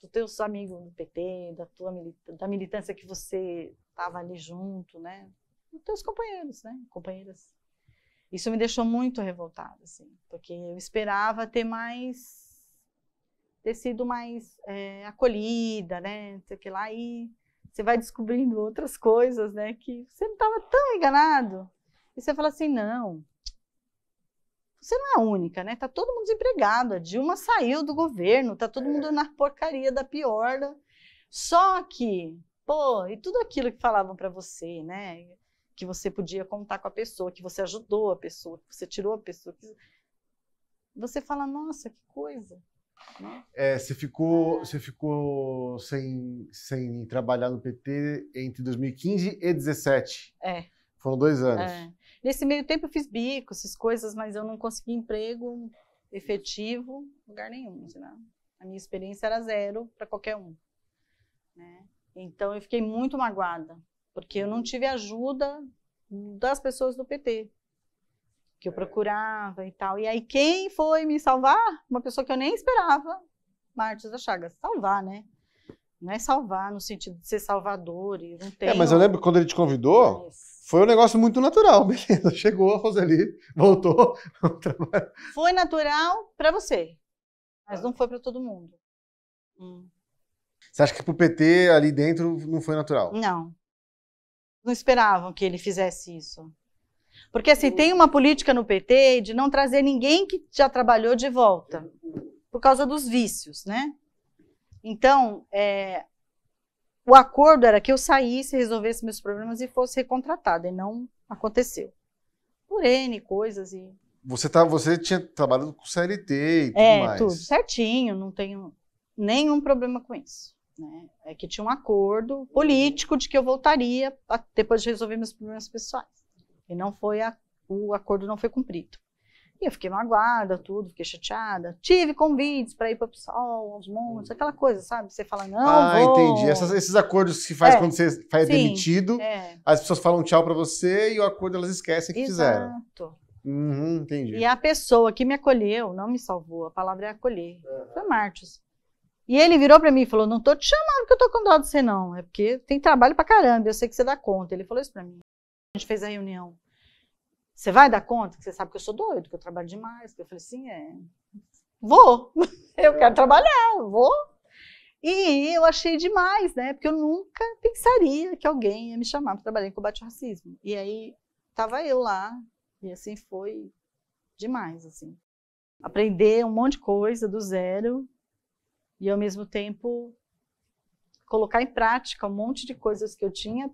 dos teus amigos do PT, da tua milita da militância que você estava ali junto, né? os teus companheiros, né? Companheiras. Isso me deixou muito revoltada, assim, porque eu esperava ter mais, ter sido mais é, acolhida, né? Não sei o que lá e você vai descobrindo outras coisas, né? Que você não estava tão enganado. E você fala assim, não, você não é a única, né? Tá todo mundo desempregado. A Dilma saiu do governo, tá todo mundo na porcaria da pior. Só que, pô, e tudo aquilo que falavam para você, né? que você podia contar com a pessoa, que você ajudou a pessoa, que você tirou a pessoa. Que... Você fala, nossa, que coisa. Né? É, você ficou, é. você ficou sem, sem trabalhar no PT entre 2015 e 2017. É. Foram dois anos. É. Nesse meio tempo eu fiz bico, essas coisas, mas eu não consegui emprego efetivo, lugar nenhum. Assim, né? A minha experiência era zero para qualquer um. Né? Então eu fiquei muito magoada, porque eu não tive ajuda das pessoas do PT que eu é. procurava e tal. E aí quem foi me salvar? Uma pessoa que eu nem esperava, Martins da Chagas. Salvar, né? Não é salvar no sentido de ser salvador e não tem. É, mas eu lembro quando ele te convidou, mas... foi um negócio muito natural, [laughs] beleza? Chegou a Roseli, voltou. [laughs] foi natural para você, mas não foi para todo mundo. Hum. Você acha que pro PT ali dentro não foi natural? Não, não esperavam que ele fizesse isso. Porque assim, tem uma política no PT de não trazer ninguém que já trabalhou de volta, por causa dos vícios, né? Então, é, o acordo era que eu saísse, resolvesse meus problemas e fosse recontratada, e não aconteceu. Por N coisas e... Você, tá, você tinha trabalhado com CLT e tudo é, mais. É, tudo certinho, não tenho nenhum problema com isso. Né? É que tinha um acordo político de que eu voltaria depois de resolver meus problemas pessoais. E não foi a, o acordo não foi cumprido. E eu fiquei magoada, tudo, fiquei chateada. Tive convites para ir para o PSOL, aos montes, aquela coisa, sabe? Você fala, não. Ah, vou. entendi. Essas, esses acordos que faz é, quando você faz sim, demitido, é. as pessoas falam tchau para você e o acordo elas esquecem que Exato. fizeram. Exato. Uhum, entendi. E a pessoa que me acolheu, não me salvou, a palavra é acolher, uhum. foi Martins. E ele virou para mim e falou: Não tô te chamando porque eu tô com dó de você, não. É porque tem trabalho para caramba, eu sei que você dá conta. Ele falou isso para mim. A gente fez a reunião. Você vai dar conta? Que você sabe que eu sou doido, que eu trabalho demais. Eu falei assim: É. Vou. [laughs] Eu quero trabalhar, vou. E eu achei demais, né? Porque eu nunca pensaria que alguém ia me chamar para trabalhar em combate ao racismo. E aí estava eu lá, e assim foi demais, assim. Aprender um monte de coisa do zero e ao mesmo tempo colocar em prática um monte de coisas que eu tinha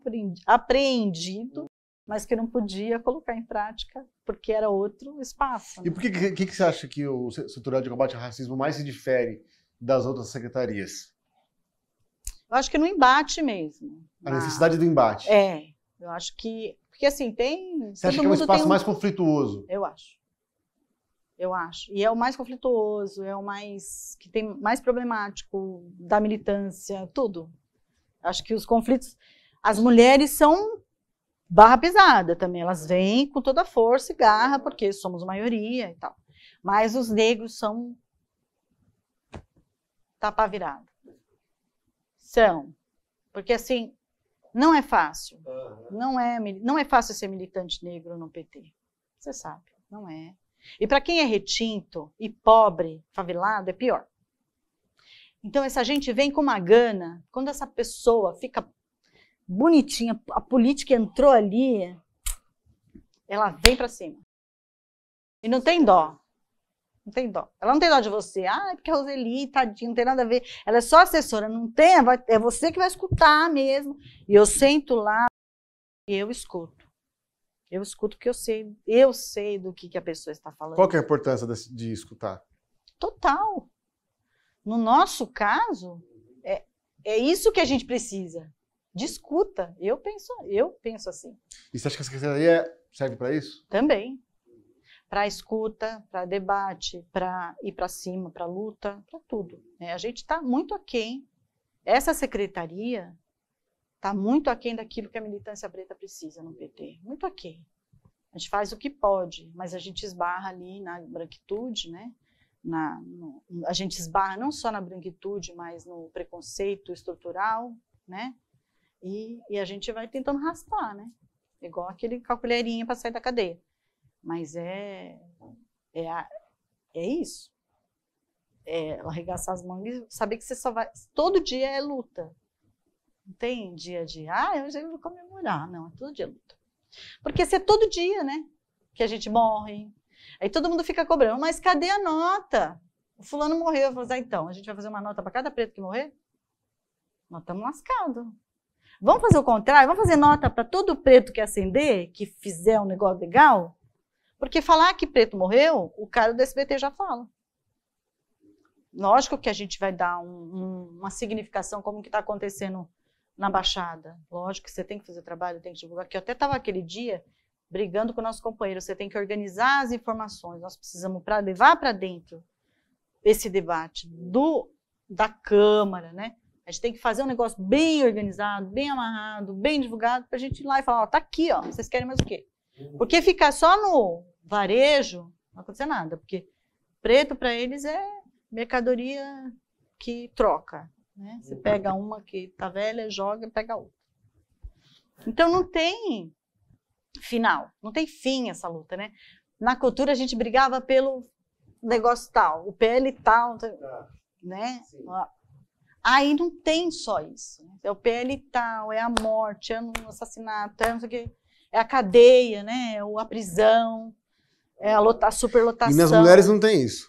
apreendido, mas que não podia colocar em prática porque era outro espaço. Né? E por que, que, que, você acha que o setorial de combate ao racismo mais se difere das outras secretarias? Eu acho que no embate mesmo. A na... necessidade do embate. É, eu acho que porque assim tem. Você acha que é um espaço um... mais conflituoso? Eu acho eu acho. E é o mais conflituoso, é o mais que tem mais problemático da militância, tudo. Acho que os conflitos, as mulheres são barra pesada também, elas vêm com toda força e garra porque somos maioria e tal. Mas os negros são tapa virada. São, porque assim não é fácil, não é não é fácil ser militante negro no PT. Você sabe, não é. E para quem é retinto e pobre, favelado, é pior. Então, essa gente vem com uma gana, quando essa pessoa fica bonitinha, a política entrou ali, ela vem para cima. E não tem dó. Não tem dó. Ela não tem dó de você. Ah, é porque a Roseli, tadinha, não tem nada a ver. Ela é só assessora, não tem, é, é você que vai escutar mesmo. E eu sento lá e eu escuto. Eu escuto porque eu sei, eu sei do que, que a pessoa está falando. Qual é a importância de, de escutar? Total. No nosso caso, é, é isso que a gente precisa. Discuta. Eu penso, eu penso assim. E você acha que a secretaria serve para isso? Também. Para escuta, para debate, para ir para cima, para luta, para tudo. É, a gente está muito aquém. Essa secretaria está muito aquém daquilo que a militância preta precisa no PT, muito aquém. A gente faz o que pode, mas a gente esbarra ali na branquitude, né? Na, no, a gente esbarra não só na branquitude, mas no preconceito estrutural, né? E, e a gente vai tentando raspar, né? Igual aquele calculeirinha para sair da cadeia. Mas é é, a, é isso. É arregaçar as mangas e saber que você só vai. Todo dia é luta não tem dia de, ah, hoje eu vou comemorar. Não, é todo dia luta. Porque se é todo dia, né? Que a gente morre. Aí todo mundo fica cobrando, mas cadê a nota? O fulano morreu. Eu assim, ah, então, a gente vai fazer uma nota para cada preto que morrer? Nós estamos lascados. Vamos fazer o contrário? Vamos fazer nota para todo preto que acender, que fizer um negócio legal? Porque falar que preto morreu, o cara do SBT já fala. Lógico que a gente vai dar um, um, uma significação como que está acontecendo na Baixada. Lógico que você tem que fazer trabalho, tem que divulgar. Que eu até estava aquele dia brigando com o nosso companheiro. Você tem que organizar as informações. Nós precisamos para levar para dentro esse debate do da Câmara, né? A gente tem que fazer um negócio bem organizado, bem amarrado, bem divulgado, para a gente ir lá e falar, ó, tá aqui, ó, vocês querem mais o quê? Uhum. Porque ficar só no varejo não acontecer nada, porque preto para eles é mercadoria que troca. Né? Você uhum. pega uma que está velha, joga e pega outra. Então não tem final, não tem fim essa luta, né? Na cultura a gente brigava pelo negócio tal, o PL tal, tá. né? Aí não tem só isso. Né? É o PL tal, é a morte, é um assassinato, é, não sei o quê, é a cadeia, né? É a prisão, é a, lota, a superlotação. E nas mulheres não tem isso?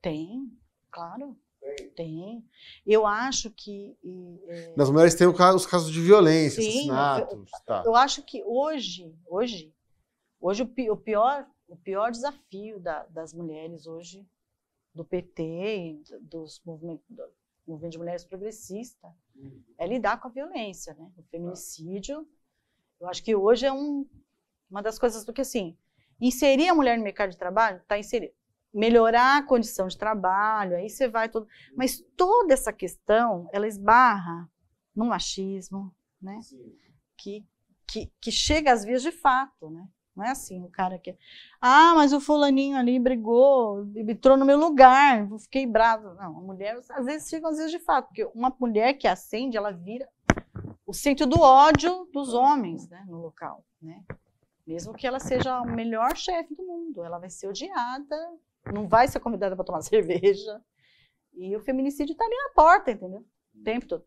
Tem, claro. Tem. Eu acho que. É, Nas mulheres tem os casos de violência, Sim, assassinatos. Eu, tá. eu acho que hoje, hoje, hoje o pior, o pior desafio da, das mulheres hoje, do PT, dos movimentos, do movimento de mulheres progressista, uhum. é lidar com a violência, né? O feminicídio. Tá. Eu acho que hoje é um, uma das coisas do que assim. Inserir a mulher no mercado de trabalho está inserido melhorar a condição de trabalho, aí você vai todo, mas toda essa questão ela esbarra no machismo, né? Que, que que chega às vias de fato, né? Não é assim o cara que ah, mas o fulaninho ali brigou, entrou no meu lugar, fiquei bravo. Não, a mulher às vezes chega às vezes de fato, porque uma mulher que acende, ela vira o centro do ódio dos homens, né, no local, né? Mesmo que ela seja a melhor chefe do mundo, ela vai ser odiada não vai ser convidada para tomar [laughs] cerveja. E o feminicídio está ali na porta, entendeu? O tempo todo.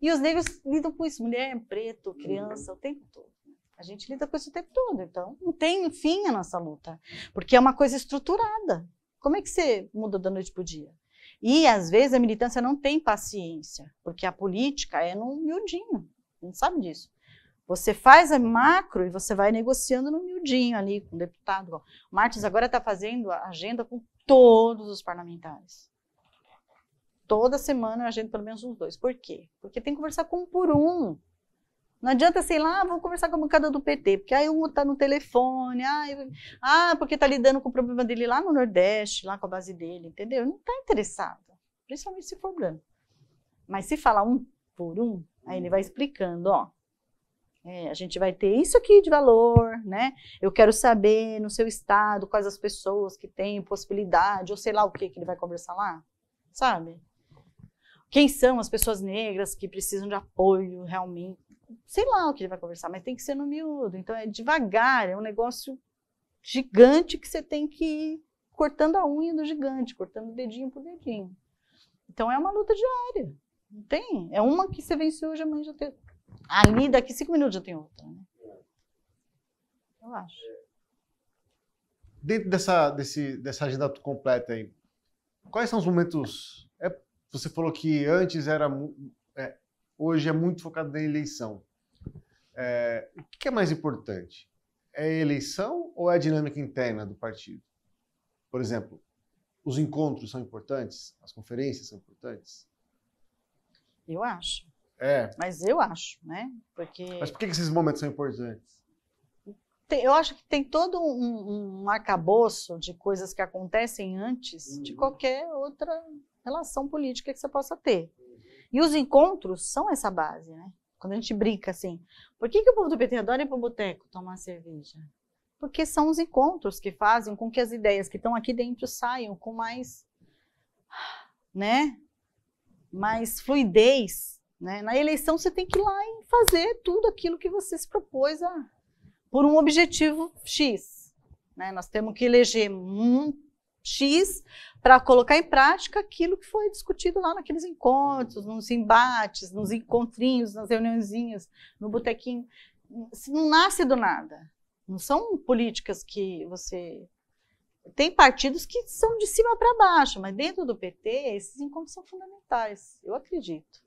E os negros lidam com isso, mulher, preto, criança, o tempo todo. A gente lida com isso o tempo todo, então não tem fim a nossa luta, porque é uma coisa estruturada. Como é que você muda da noite para o dia? E às vezes a militância não tem paciência, porque a política é num miudinho, não sabe disso. Você faz a macro e você vai negociando no miudinho ali com o deputado. O Martins agora está fazendo a agenda com todos os parlamentares. Toda semana eu agendo pelo menos uns dois. Por quê? Porque tem que conversar com um por um. Não adianta, sei lá, vou conversar com a bancada do PT, porque aí um está no telefone, ah, ah porque está lidando com o problema dele lá no Nordeste, lá com a base dele, entendeu? Não está interessado, principalmente se for branco. Mas se falar um por um, aí ele vai explicando, ó, é, a gente vai ter isso aqui de valor, né? Eu quero saber no seu estado quais as pessoas que têm possibilidade, ou sei lá o que que ele vai conversar lá, sabe? Quem são as pessoas negras que precisam de apoio realmente? Sei lá o que ele vai conversar, mas tem que ser no miúdo. Então é devagar, é um negócio gigante que você tem que ir cortando a unha do gigante, cortando dedinho por dedinho. Então é uma luta diária. Não tem? É uma que você venceu hoje, amanhã já tem ali daqui cinco minutos eu tenho outra. Né? Eu acho. Dentro dessa, desse, dessa agenda completa aí, quais são os momentos? É, você falou que antes era. É, hoje é muito focado na eleição. É, o que é mais importante? É a eleição ou é a dinâmica interna do partido? Por exemplo, os encontros são importantes? As conferências são importantes? Eu acho. É. Mas eu acho, né? Porque... Mas por que esses momentos são importantes? eu acho que tem todo um, um arcabouço de coisas que acontecem antes uhum. de qualquer outra relação política que você possa ter. Uhum. E os encontros são essa base, né? Quando a gente brinca assim, por que, que o povo do PT adora ir para o boteco tomar cerveja? Porque são os encontros que fazem com que as ideias que estão aqui dentro saiam com mais, né? Mais fluidez né? Na eleição você tem que ir lá e fazer tudo aquilo que você se propôs a, por um objetivo X. Né? Nós temos que eleger um X para colocar em prática aquilo que foi discutido lá naqueles encontros, nos embates, nos encontrinhos, nas reuniãozinhas, no botequinho. Não nasce do nada. Não são políticas que você tem partidos que são de cima para baixo, mas dentro do PT, esses encontros são fundamentais, eu acredito.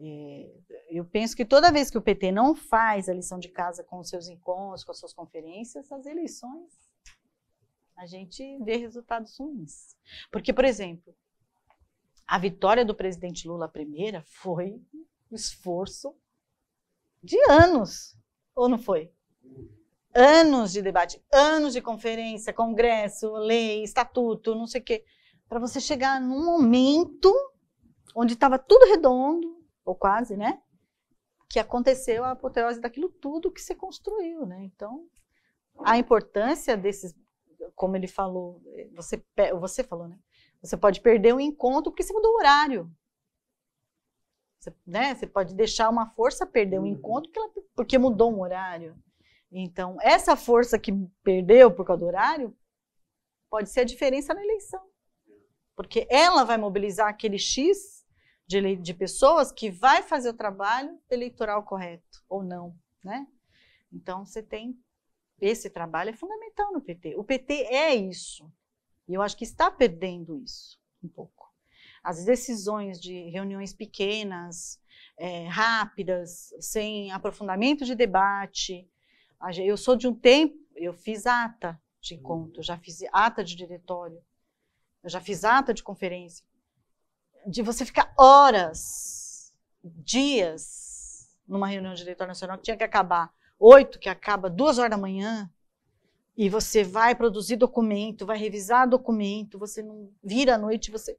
É, eu penso que toda vez que o PT não faz a lição de casa com os seus encontros, com as suas conferências, as eleições, a gente vê resultados ruins. Porque, por exemplo, a vitória do presidente Lula primeira foi um esforço de anos, ou não foi? Anos de debate, anos de conferência, congresso, lei, estatuto, não sei o quê, para você chegar num momento onde estava tudo redondo, ou quase, né? Que aconteceu a apoteose daquilo tudo que se construiu, né? Então, a importância desses, como ele falou, você, você falou, né? Você pode perder um encontro porque você mudou o horário. Você, né? você pode deixar uma força perder um uhum. encontro porque, ela, porque mudou um horário. Então, essa força que perdeu por causa do horário pode ser a diferença na eleição. Porque ela vai mobilizar aquele X de, de pessoas que vai fazer o trabalho eleitoral correto ou não, né? Então você tem esse trabalho é fundamental no PT. O PT é isso. E eu acho que está perdendo isso um pouco. As decisões de reuniões pequenas, é, rápidas, sem aprofundamento de debate. Eu sou de um tempo, eu fiz ata de encontro, uhum. já fiz ata de diretório, eu já fiz ata de conferência de você ficar horas, dias, numa reunião de diretor nacional que tinha que acabar oito, que acaba duas horas da manhã, e você vai produzir documento, vai revisar documento, você não vira à noite, você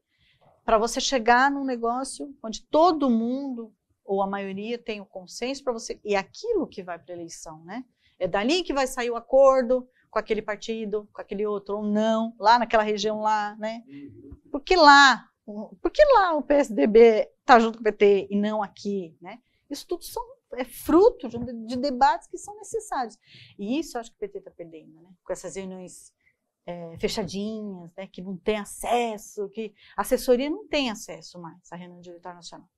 para você chegar num negócio onde todo mundo ou a maioria tem o consenso para você e é aquilo que vai para eleição, né? É dali que vai sair o acordo com aquele partido, com aquele outro ou não, lá naquela região lá, né? Uhum. Porque lá por que lá o PSDB está junto com o PT e não aqui? Né? Isso tudo são, é fruto de, de debates que são necessários. E isso eu acho que o PT está perdendo, né? com essas reuniões é, fechadinhas, né? que não tem acesso, que a assessoria não tem acesso mais à reunião diretora nacional.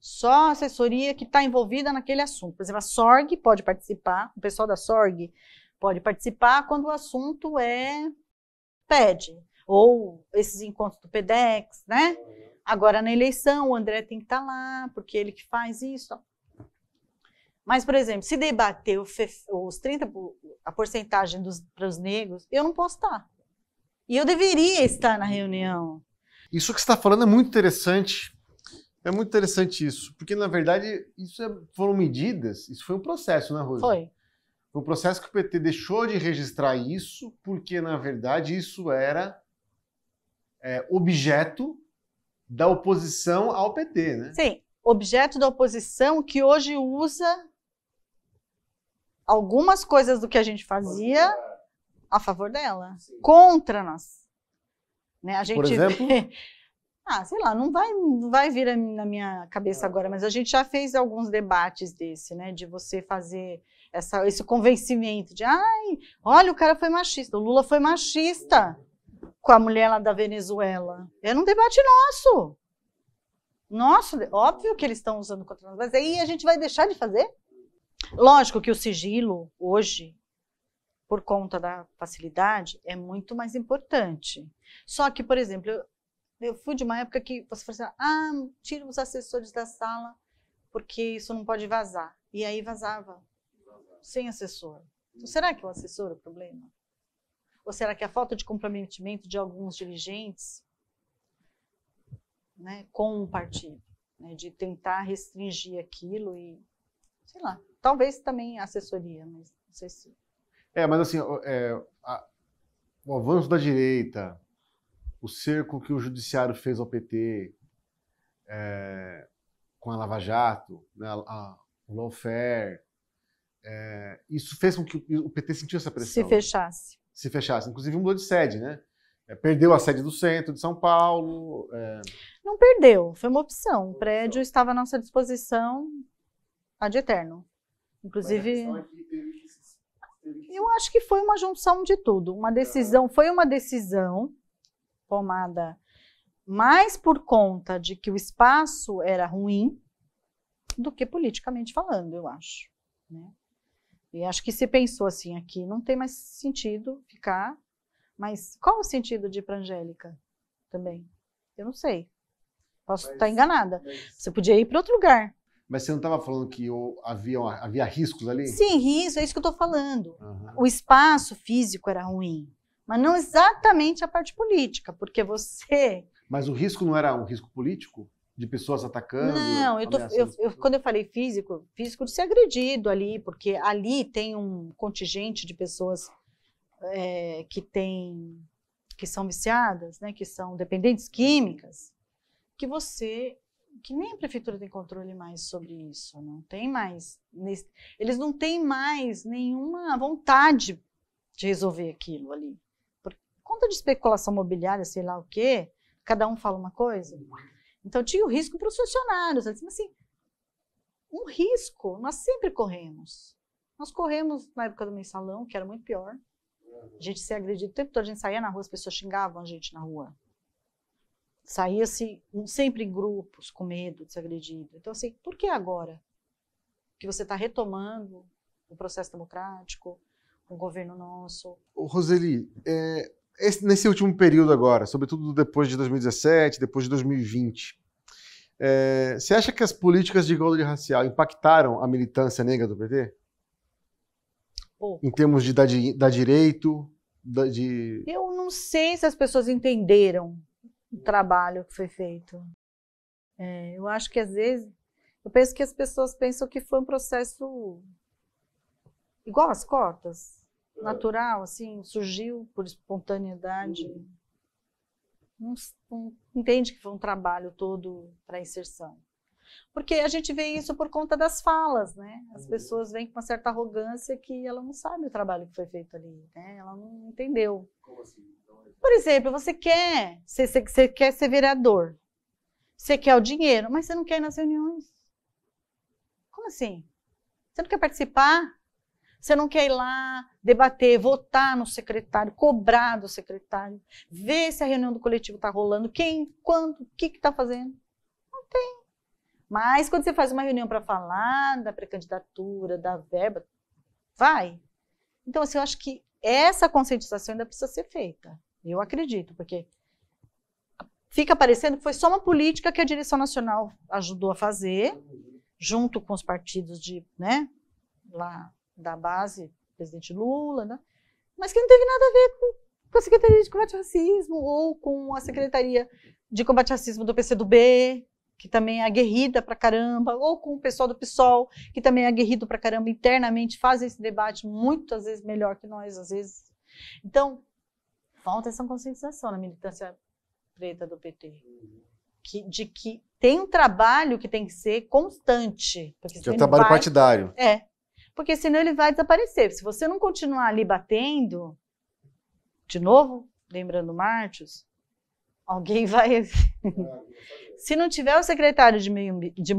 Só a assessoria que está envolvida naquele assunto. Por exemplo, a SORG pode participar, o pessoal da SORG pode participar quando o assunto é pede ou esses encontros do PEDEX, né? Uhum. Agora na eleição, o André tem que estar tá lá, porque é ele que faz isso. Mas, por exemplo, se debater os 30, a porcentagem dos, para os negros, eu não posso estar. Tá. E eu deveria estar na reunião. Isso que você está falando é muito interessante. É muito interessante isso, porque na verdade isso é, foram medidas, isso foi um processo, né, Rosa? Foi. Foi um processo que o PT deixou de registrar isso, porque na verdade isso era é, objeto da oposição ao PT, né? Sim, objeto da oposição que hoje usa algumas coisas do que a gente fazia a favor dela, Sim. contra nós. Né? A gente Por exemplo? [laughs] ah, sei lá, não vai, não vai vir na minha cabeça agora, mas a gente já fez alguns debates desse, né? De você fazer essa, esse convencimento de, ai, olha, o cara foi machista, o Lula foi machista com a mulher lá da Venezuela. é um debate nosso. Nosso, óbvio que eles estão usando contra nós, mas aí a gente vai deixar de fazer? Lógico que o sigilo hoje, por conta da facilidade, é muito mais importante. Só que, por exemplo, eu, eu fui de uma época que você falou assim, ah, tira os assessores da sala, porque isso não pode vazar. E aí vazava, sem assessor. Então, será que o assessor é o problema? Ou será que a falta de comprometimento de alguns dirigentes né, com o partido, né, de tentar restringir aquilo e, sei lá, talvez também assessoria, mas não sei se. É, mas assim, é, a, o avanço da direita, o cerco que o judiciário fez ao PT é, com a Lava Jato, né, a, o lawfare, é, isso fez com que o PT sentiu essa pressão. Se fechasse se fechasse. Inclusive mudou de sede, né? É, perdeu a sede do centro de São Paulo. É... Não perdeu, foi uma opção. O prédio estava à nossa disposição de eterno. Inclusive. É eu acho que foi uma junção de tudo. Uma decisão, foi uma decisão tomada mais por conta de que o espaço era ruim do que politicamente falando, eu acho. Né? E acho que se pensou assim aqui, não tem mais sentido ficar, mas qual o sentido de ir para Angélica também? Eu não sei. Posso estar tá enganada. Mas... Você podia ir para outro lugar. Mas você não estava falando que havia, havia riscos ali? Sim, risco, é isso que eu estou falando. Uhum. O espaço físico era ruim, mas não exatamente a parte política, porque você. Mas o risco não era um risco político? de pessoas atacando? Não, eu, tô, eu, eu quando eu falei físico, físico de ser agredido ali, porque ali tem um contingente de pessoas é, que tem, que são viciadas, né, que são dependentes químicas, que você que nem a prefeitura tem controle mais sobre isso, não tem mais, eles não têm mais nenhuma vontade de resolver aquilo ali. Por conta de especulação mobiliária, sei lá o quê, cada um fala uma coisa. Então tinha o risco para os funcionários. Disse, mas, assim, um risco, nós sempre corremos. Nós corremos na época do mensalão, que era muito pior. A gente se agredido o tempo todo, a gente saía na rua, as pessoas xingavam a gente na rua. Saía-se sempre em grupos, com medo de ser agredido. Então, assim, por que agora? Que você está retomando o processo democrático, o governo nosso. Roseli, é, esse, nesse último período agora, sobretudo depois de 2017, depois de 2020, é, você acha que as políticas de igualdade racial impactaram a militância negra do PT? Pouco. Em termos de dar, dar direito? de... Eu não sei se as pessoas entenderam o trabalho que foi feito. É, eu acho que às vezes, eu penso que as pessoas pensam que foi um processo igual às cotas natural, assim, surgiu por espontaneidade. Hum. Não, não, entende que foi um trabalho todo para inserção. Porque a gente vê isso por conta das falas, né? As uhum. pessoas vêm com uma certa arrogância que ela não sabe o trabalho que foi feito ali, né? Ela não entendeu. Como assim? Então, é Por exemplo, você quer, você, você quer ser vereador, você quer o dinheiro, mas você não quer ir nas reuniões. Como assim? Você não quer participar? Você não quer ir lá debater, votar no secretário, cobrar do secretário, ver se a reunião do coletivo está rolando, quem, quando, o que está fazendo. Não tem. Mas quando você faz uma reunião para falar da pré-candidatura, da verba, vai. Então, assim, eu acho que essa conscientização ainda precisa ser feita. Eu acredito, porque fica parecendo que foi só uma política que a direção nacional ajudou a fazer, junto com os partidos de, né, lá da base, presidente Lula, né? mas que não teve nada a ver com, com a Secretaria de Combate ao Racismo ou com a Secretaria de Combate ao Racismo do PCdoB, que também é aguerrida pra caramba, ou com o pessoal do PSOL, que também é aguerrido pra caramba internamente, fazem esse debate muitas vezes melhor que nós, às vezes. Então, falta essa conscientização na militância preta do PT. Que, de que tem um trabalho que tem que ser constante. Porque que é um trabalho vai, partidário. É, porque senão ele vai desaparecer. Se você não continuar ali batendo, de novo, lembrando Martius, alguém vai. [laughs] Se não tiver o secretário de, de,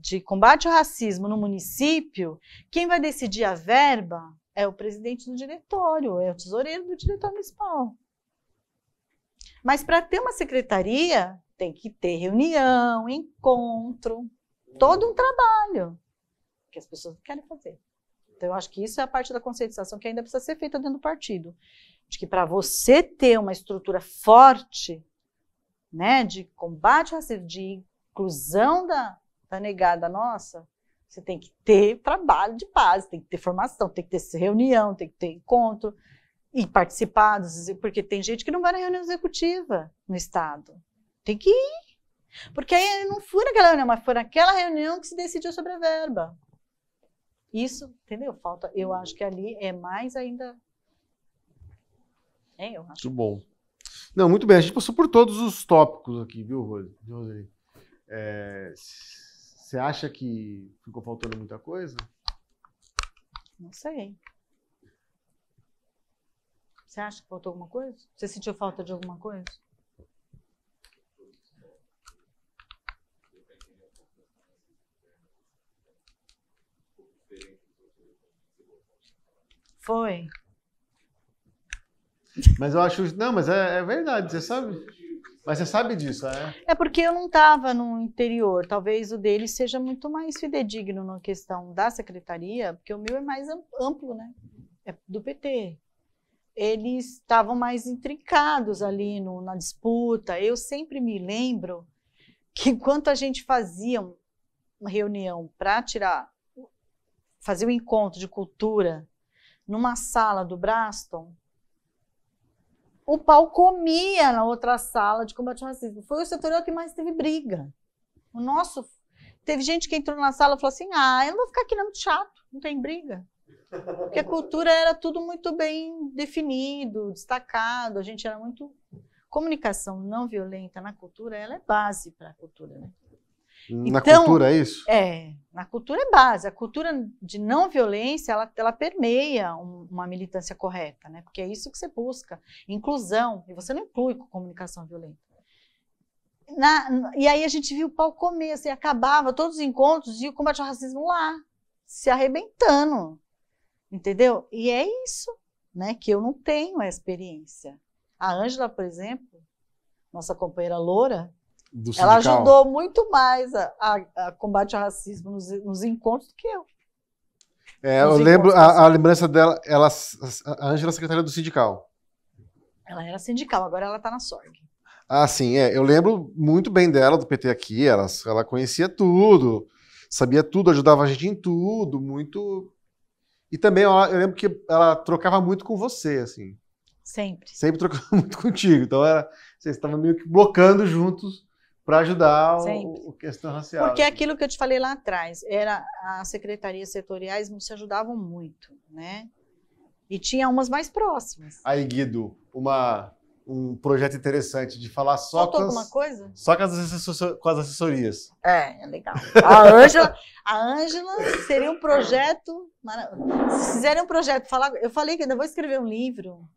de combate ao racismo no município, quem vai decidir a verba é o presidente do diretório, é o tesoureiro do diretório municipal. Mas para ter uma secretaria, tem que ter reunião, encontro, todo um trabalho que as pessoas não querem fazer. Então, eu acho que isso é a parte da conscientização que ainda precisa ser feita dentro do partido. De que para você ter uma estrutura forte né, de combate ao racismo, de inclusão da, da negada nossa, você tem que ter trabalho de base, tem que ter formação, tem que ter reunião, tem que ter encontro e participados, porque tem gente que não vai na reunião executiva no Estado. Tem que ir. Porque aí não foi naquela reunião, mas foi naquela reunião que se decidiu sobre a verba. Isso, entendeu? Falta, eu uhum. acho que ali é mais ainda. É, eu acho. Muito bom. Não, muito bem. A gente passou por todos os tópicos aqui, viu, Roseli? É, você é, acha que ficou faltando muita coisa? Não sei. Você acha que faltou alguma coisa? Você sentiu falta de alguma coisa? Foi. Mas eu acho. Não, mas é, é verdade, você sabe. Mas você sabe disso, é? É porque eu não estava no interior. Talvez o dele seja muito mais fidedigno na questão da secretaria, porque o meu é mais amplo, né? É do PT. Eles estavam mais intrincados ali no, na disputa. Eu sempre me lembro que enquanto a gente fazia uma reunião para tirar, fazer o um encontro de cultura numa sala do Braston, o pau comia na outra sala de combate ao racismo. Foi o setorial que mais teve briga. O nosso. Teve gente que entrou na sala e falou assim: ah, eu não vou ficar aqui, não, muito chato, não tem briga. Porque a cultura era tudo muito bem definido, destacado, a gente era muito. Comunicação não violenta na cultura, ela é base para a cultura, né? Na então, cultura é isso? É, na cultura é base. A cultura de não violência, ela, ela permeia um, uma militância correta, né? Porque é isso que você busca, inclusão, e você não inclui com comunicação violenta. Na, e aí a gente viu o pau comer, e assim, acabava todos os encontros e o combate ao racismo lá, se arrebentando, entendeu? E é isso, né? Que eu não tenho a experiência. A Ângela, por exemplo, nossa companheira loura, do sindical. Ela ajudou muito mais a, a, a combate ao racismo nos, nos encontros do que eu. É, eu lembro a, a, lembrança dela, ela, a Ângela, secretária do sindical. Ela era sindical, agora ela está na SORG. Ah, sim, é. Eu lembro muito bem dela, do PT aqui, ela, ela conhecia tudo, sabia tudo, ajudava a gente em tudo, muito. E também ela, eu lembro que ela trocava muito com você, assim. Sempre. Sempre trocava [laughs] muito contigo. Então era, vocês estavam meio que blocando juntos para ajudar o, o, questão racial. Porque assim. aquilo que eu te falei lá atrás, era as secretarias setoriais não se ajudavam muito, né? E tinha umas mais próximas. Aí, Guido, uma, um projeto interessante de falar só Faltou com as, alguma coisa? Só com as, com as assessorias. É, é legal. A Ângela, a Ângela seria um projeto se fizerem um projeto, falar, eu falei que ainda vou escrever um livro,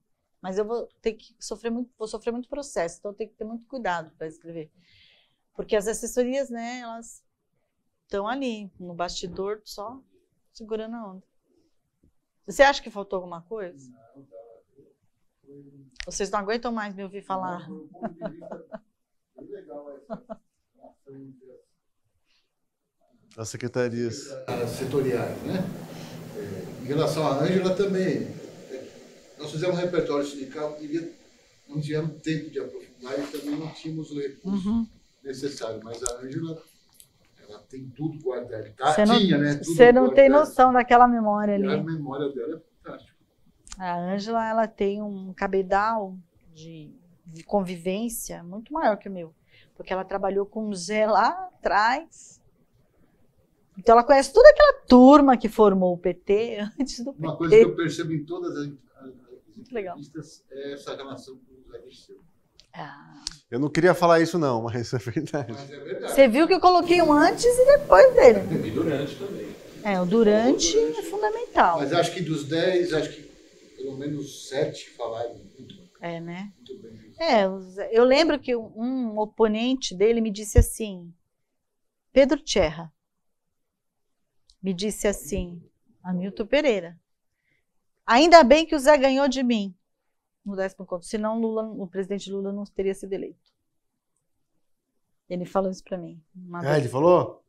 mas eu vou ter que sofrer muito, vou sofrer muito processo, então eu tenho que ter muito cuidado para escrever. Porque as assessorias, né, elas estão ali, no bastidor, só segurando a onda. Você acha que faltou alguma coisa? Vocês não aguentam mais me ouvir falar. [laughs] As secretarias. As setoriais, né? É, em relação à Ângela também, é, nós fizemos um repertório sindical, não tivemos tempo de aprofundar e também não tínhamos o recurso uhum necessário. Mas a Ângela, ela tem tudo guardado. Tá, você não, tinha, né? Você não tem noção daquela memória ali. E a memória dela é fantástica. A Ângela, ela tem um cabedal de, de convivência muito maior que o meu. Porque ela trabalhou com o Zé lá atrás. Então ela conhece toda aquela turma que formou o PT [laughs] antes do Uma PT. Uma coisa que eu percebo em todas as, as entrevistas Legal. é essa relação com o Zé Dirceu. Ah. Eu não queria falar isso, não, mas é verdade. Mas é verdade. Você viu que eu coloquei um antes e depois dele. E durante também. É, o durante, o durante é fundamental. Mas acho que dos 10, acho que pelo menos 7 falaram muito bem. É, né? Muito bem. É, eu lembro que um oponente dele me disse assim, Pedro Tcherra, me disse assim, Hamilton Pereira, ainda bem que o Zé ganhou de mim no décimo encontro. Senão Lula, o presidente Lula não teria sido eleito. Ele falou isso para mim. Ah, ele falou?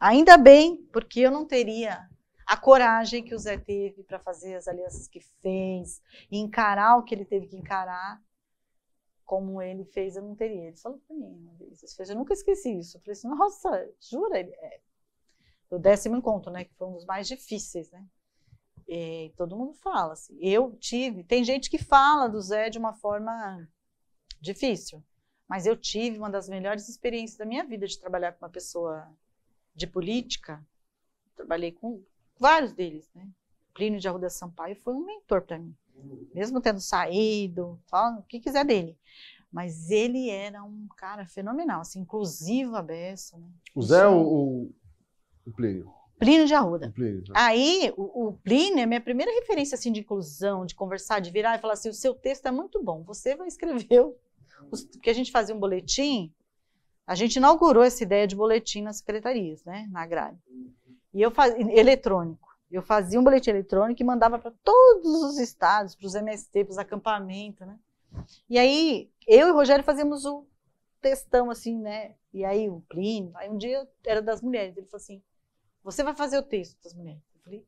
Ainda bem, porque eu não teria a coragem que o Zé teve para fazer as alianças que fez, encarar o que ele teve que encarar, como ele fez, eu não teria. Ele falou para mim uma vez, eu nunca esqueci isso. Eu falei assim, nossa, jura? Ele, é. O décimo encontro, né, que foi um dos mais difíceis, né? É, todo mundo fala. Assim. Eu tive. Tem gente que fala do Zé de uma forma difícil, mas eu tive uma das melhores experiências da minha vida de trabalhar com uma pessoa de política. Trabalhei com vários deles, né? Plínio de Arruda Sampaio foi um mentor para mim, mesmo tendo saído, falando o que quiser dele. Mas ele era um cara fenomenal, assim, inclusive a Bessa. Né? O Zé é ou o Plínio? Plínio de Arruda. Plínio. Aí, o, o, Plínio é minha primeira referência assim, de inclusão, de conversar, de virar e falar assim: o seu texto é muito bom, você vai escrever. porque a gente fazia um boletim, a gente inaugurou essa ideia de boletim nas secretarias, né, na agrária. E eu fazia, eletrônico. Eu fazia um boletim eletrônico e mandava para todos os estados, para os MST, para os acampamentos, né? E aí, eu e o Rogério fazíamos o textão, assim, né? E aí, o Plínio, aí um dia era das mulheres, ele falou assim, você vai fazer o texto das mulheres. Eu falei,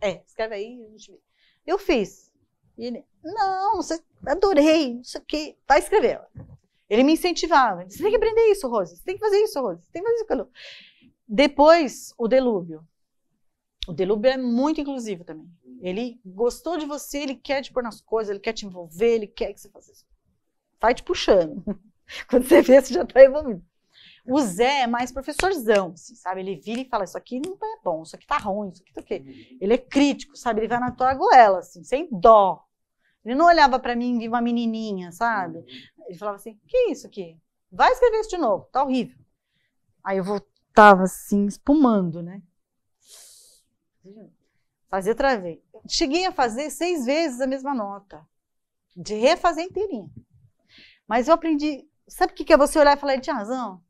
é, escreve aí, a gente vê. Eu fiz. E ele, não, você, adorei, isso aqui, vai escrever. Ele me incentivava. Você tem que aprender isso, Rose. Você tem que fazer isso, Rose. Você tem que fazer isso, Depois, o delúbio. O delúbio é muito inclusivo também. Ele gostou de você, ele quer te pôr nas coisas, ele quer te envolver, ele quer que você faça isso. Vai te puxando. [laughs] Quando você vê, você já está envolvido. O Zé é mais professorzão, assim, sabe? Ele vira e fala: Isso aqui não é bom, isso aqui tá ruim, isso aqui tá o quê? Uhum. Ele é crítico, sabe? Ele vai na tua goela, assim, sem dó. Ele não olhava para mim e via uma menininha, sabe? Uhum. Ele falava assim: Que isso aqui? Vai escrever isso de novo, tá horrível. Aí eu voltava assim, espumando, né? Fazia outra vez. Cheguei a fazer seis vezes a mesma nota, de refazer inteirinha. Mas eu aprendi. Sabe o que é você olhar e falar: Ele tinha razão?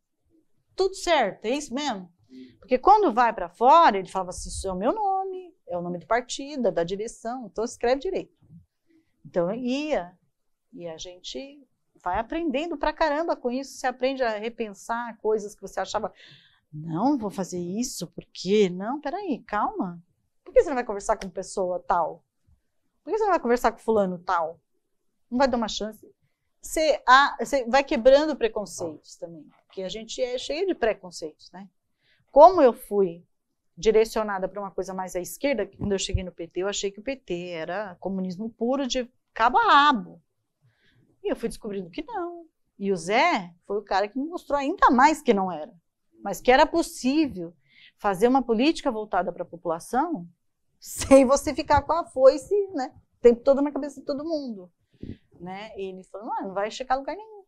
tudo certo, é isso mesmo? Porque quando vai para fora, ele falava assim: isso é o meu nome, é o nome do partido, é da direção, então escreve direito. Então ia. E a gente vai aprendendo para caramba com isso, você aprende a repensar coisas que você achava. Não, vou fazer isso, porque Não, peraí, calma. Por que você não vai conversar com pessoa tal? Por que você não vai conversar com fulano tal? Não vai dar uma chance? Você, ah, você vai quebrando preconceitos também porque a gente é cheia de preconceitos, né? Como eu fui direcionada para uma coisa mais à esquerda, quando eu cheguei no PT, eu achei que o PT era comunismo puro de cabo a rabo. E eu fui descobrindo que não. E o Zé foi o cara que me mostrou ainda mais que não era, mas que era possível fazer uma política voltada para a população sem você ficar com a foice, né? O tempo todo na cabeça de todo mundo. Né? E ele falou, não, não vai chegar a lugar nenhum.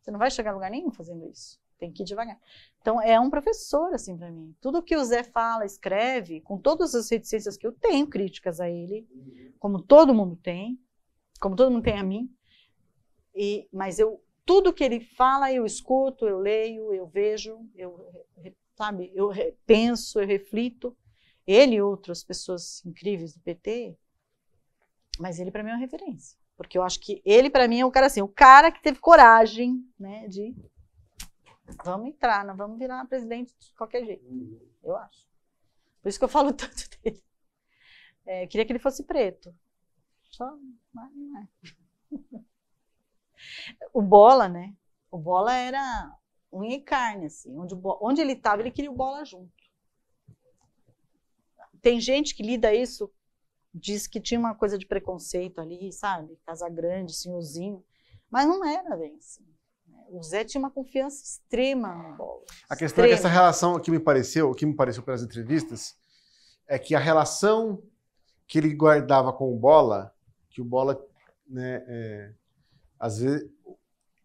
Você não vai chegar a lugar nenhum fazendo isso. Tem que ir devagar. Então, é um professor, assim, para mim. Tudo que o Zé fala, escreve, com todas as reticências que eu tenho, críticas a ele, como todo mundo tem, como todo mundo tem a mim. E, mas eu, tudo que ele fala, eu escuto, eu leio, eu vejo, eu, sabe, eu penso, eu reflito. Ele e outras pessoas incríveis do PT, mas ele, para mim, é uma referência. Porque eu acho que ele, para mim, é o cara assim, o cara que teve coragem, né, de vamos entrar, não vamos virar presidente de qualquer jeito. Uhum. Eu acho. Por isso que eu falo [laughs] tanto dele. É, queria que ele fosse preto. Só, mas não é. [laughs] O Bola, né? O Bola era unha e carne, assim. Onde, onde ele estava, ele queria o Bola junto. Tem gente que lida isso Diz que tinha uma coisa de preconceito ali, sabe? Casa grande, senhorzinho. Mas não era bem assim. Né? O Zé tinha uma confiança extrema no Bola. A questão extrema. é que essa relação que me pareceu, o que me pareceu pelas entrevistas, é que a relação que ele guardava com o Bola, que o Bola, né, é, às vezes,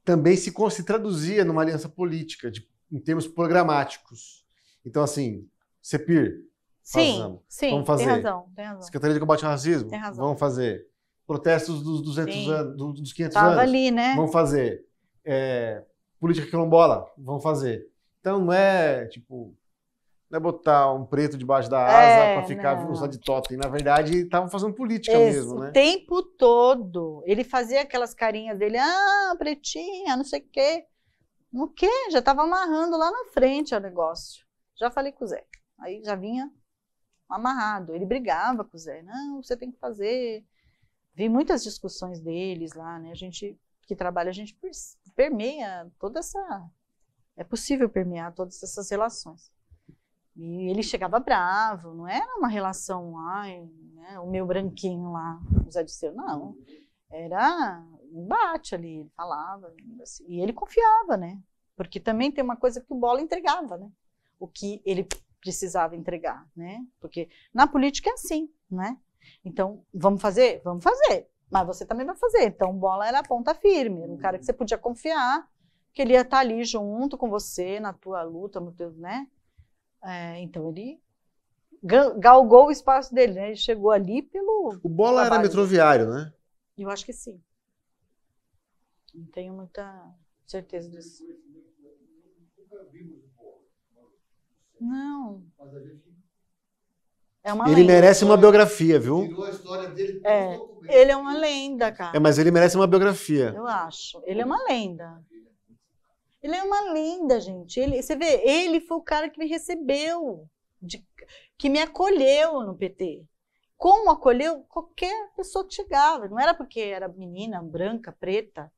também se, se traduzia numa aliança política, de, em termos programáticos. Então, assim, CEPIR, Sim, sim. Vamos fazer. Tem razão, tem razão. Secretaria de Combate ao Racismo? Tem razão. Vamos fazer. Protestos dos 200 anos, dos 500 Tava anos? ali, né? Vamos fazer. É, política quilombola? Vamos fazer. Então não é, tipo, não é botar um preto debaixo da asa é, para ficar usando de totem. Na verdade, estavam fazendo política Esse, mesmo, né? O tempo todo. Ele fazia aquelas carinhas dele, ah, pretinha, não sei o quê. No quê? Já estava amarrando lá na frente o negócio. Já falei com o Zé. Aí já vinha amarrado. Ele brigava com o Zé, não, você tem que fazer. Vi muitas discussões deles lá, né? A gente que trabalha, a gente permeia toda essa. É possível permear todas essas relações. E ele chegava bravo, não era uma relação, ai, né, o meu branquinho lá, o Zé Disseu, não. Era um bate ali, ele falava, assim, e ele confiava, né? Porque também tem uma coisa que o Bola entregava, né? O que ele precisava entregar, né? Porque na política é assim, né? Então, vamos fazer? Vamos fazer. Mas você também vai fazer. Então, bola era a ponta firme, era um cara que você podia confiar, que ele ia estar ali junto com você na tua luta, no teu, né? É, então, ele galgou o espaço dele, né? Ele chegou ali pelo. O Bola trabalho. era metroviário, né? Eu acho que sim. Não tenho muita certeza disso. Não. É uma ele lenda. merece uma biografia, viu? Tirou a história dele. É. Ele é uma lenda, cara. É, mas ele merece uma biografia. Eu acho. Ele é uma lenda. Ele é uma lenda, gente. Ele, você vê, ele foi o cara que me recebeu, de, que me acolheu no PT. Como acolheu qualquer pessoa que chegava. Não era porque era menina, branca, preta.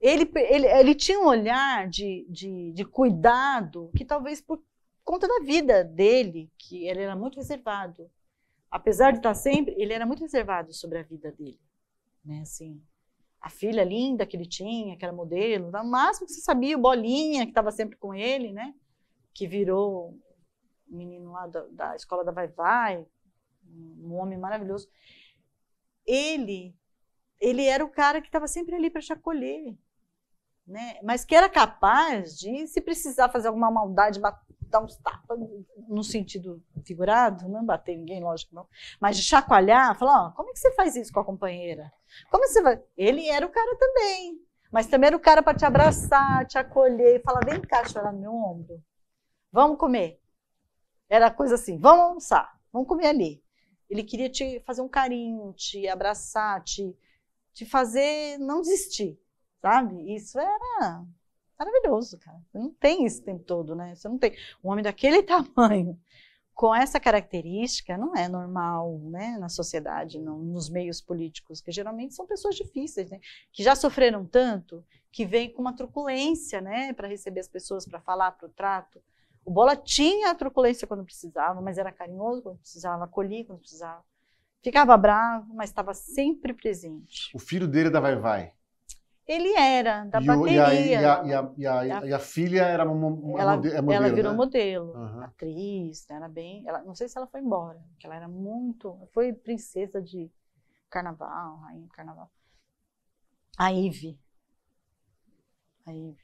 Ele, ele, ele tinha um olhar de, de, de cuidado que talvez por conta da vida dele, que ele era muito reservado. Apesar de estar sempre, ele era muito reservado sobre a vida dele, né? Assim, a filha linda que ele tinha, que era modelo, o máximo que você sabia, o Bolinha, que estava sempre com ele, né? Que virou um menino lá da, da escola da Vai Vai, um homem maravilhoso. Ele, ele era o cara que estava sempre ali para chacolher, né? Mas que era capaz de, se precisar fazer alguma maldade, dar uns tapas no sentido figurado, não bater ninguém, lógico não, mas de chacoalhar, falar, oh, como é que você faz isso com a companheira? Como você vai? Ele era o cara também, mas também era o cara para te abraçar, te acolher, falar, vem cá chorar no meu ombro, vamos comer. Era coisa assim, vamos almoçar, vamos comer ali. Ele queria te fazer um carinho, te abraçar, te, te fazer não desistir, sabe? Isso era maravilhoso, cara. Você não tem esse tempo todo, né? Você não tem um homem daquele [laughs] tamanho, com essa característica, não é normal, né, na sociedade, não, nos meios políticos, que geralmente são pessoas difíceis, né, que já sofreram tanto, que vem com uma truculência, né, para receber as pessoas, para falar, para o trato. O Bola tinha a truculência quando precisava, mas era carinhoso quando precisava, acolhia quando precisava. Ficava bravo, mas estava sempre presente. O filho dele é da Vai Vai. Ele era, da e bateria. E a, e, a, e, a, e a filha era uma, ela, modelo, é modelo, Ela virou né? modelo, uhum. atriz, era bem... Ela, não sei se ela foi embora, porque ela era muito... Foi princesa de carnaval, rainha do carnaval. A Ive. A Ive.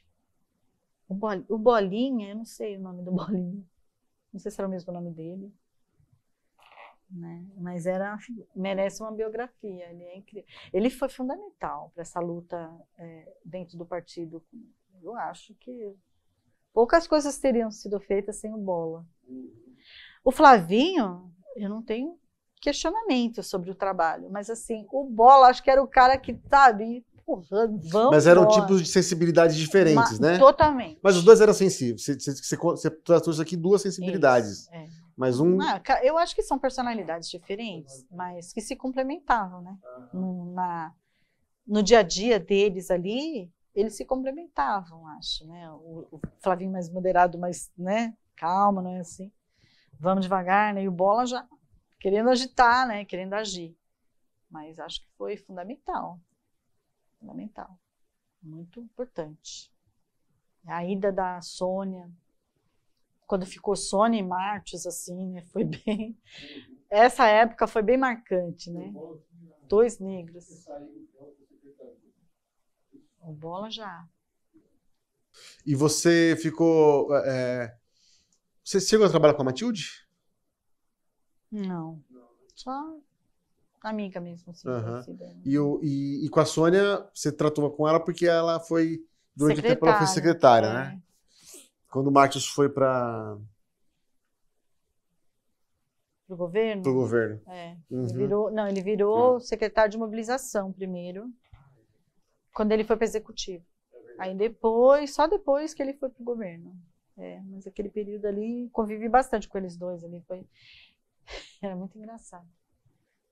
O, Bol, o Bolinha, eu não sei o nome do Bolinha. Não sei se era o mesmo nome dele. Né? Mas era merece uma biografia. Ele é incrível. Ele foi fundamental para essa luta é, dentro do partido. Eu acho que poucas coisas teriam sido feitas sem o Bola. O Flavinho, eu não tenho questionamento sobre o trabalho, mas assim, o Bola acho que era o cara que sabe vamos. Mas eram embora. tipos de sensibilidades diferentes, Uma, né? Totalmente. Mas os dois eram sensíveis. Você, você, você, você trouxe aqui duas sensibilidades. Isso, é. Mas um. Ah, eu acho que são personalidades diferentes, mas que se complementavam, né? Ah. No, na, no dia a dia deles ali, eles se complementavam, acho, né? O, o Flavinho mais moderado, mais, né? Calma, não é assim. Vamos devagar, né? E o Bola já querendo agitar, né? Querendo agir. Mas acho que foi fundamental, fundamental, muito importante. A ida da Sônia quando ficou Sônia e Martius, assim, né? Foi [laughs] bem. Uhum. Essa época foi bem marcante, né? Dois negros. É o Bola já. E você ficou. É... Você chegou a trabalhar com a Matilde? Não. Só amiga mesmo. Assim, uhum. e, e, e, com a Sônia, você tratou com ela porque ela foi. Durante o tempo ela foi secretária, né? é. né? Quando o Matos foi para para o governo? Para o governo. É. Uhum. Ele virou, não, ele virou uhum. secretário de mobilização primeiro, quando ele foi para o executivo. Aí depois, só depois que ele foi para o governo. É, mas aquele período ali, convivi bastante com eles dois ali. Foi... [laughs] Era muito engraçado.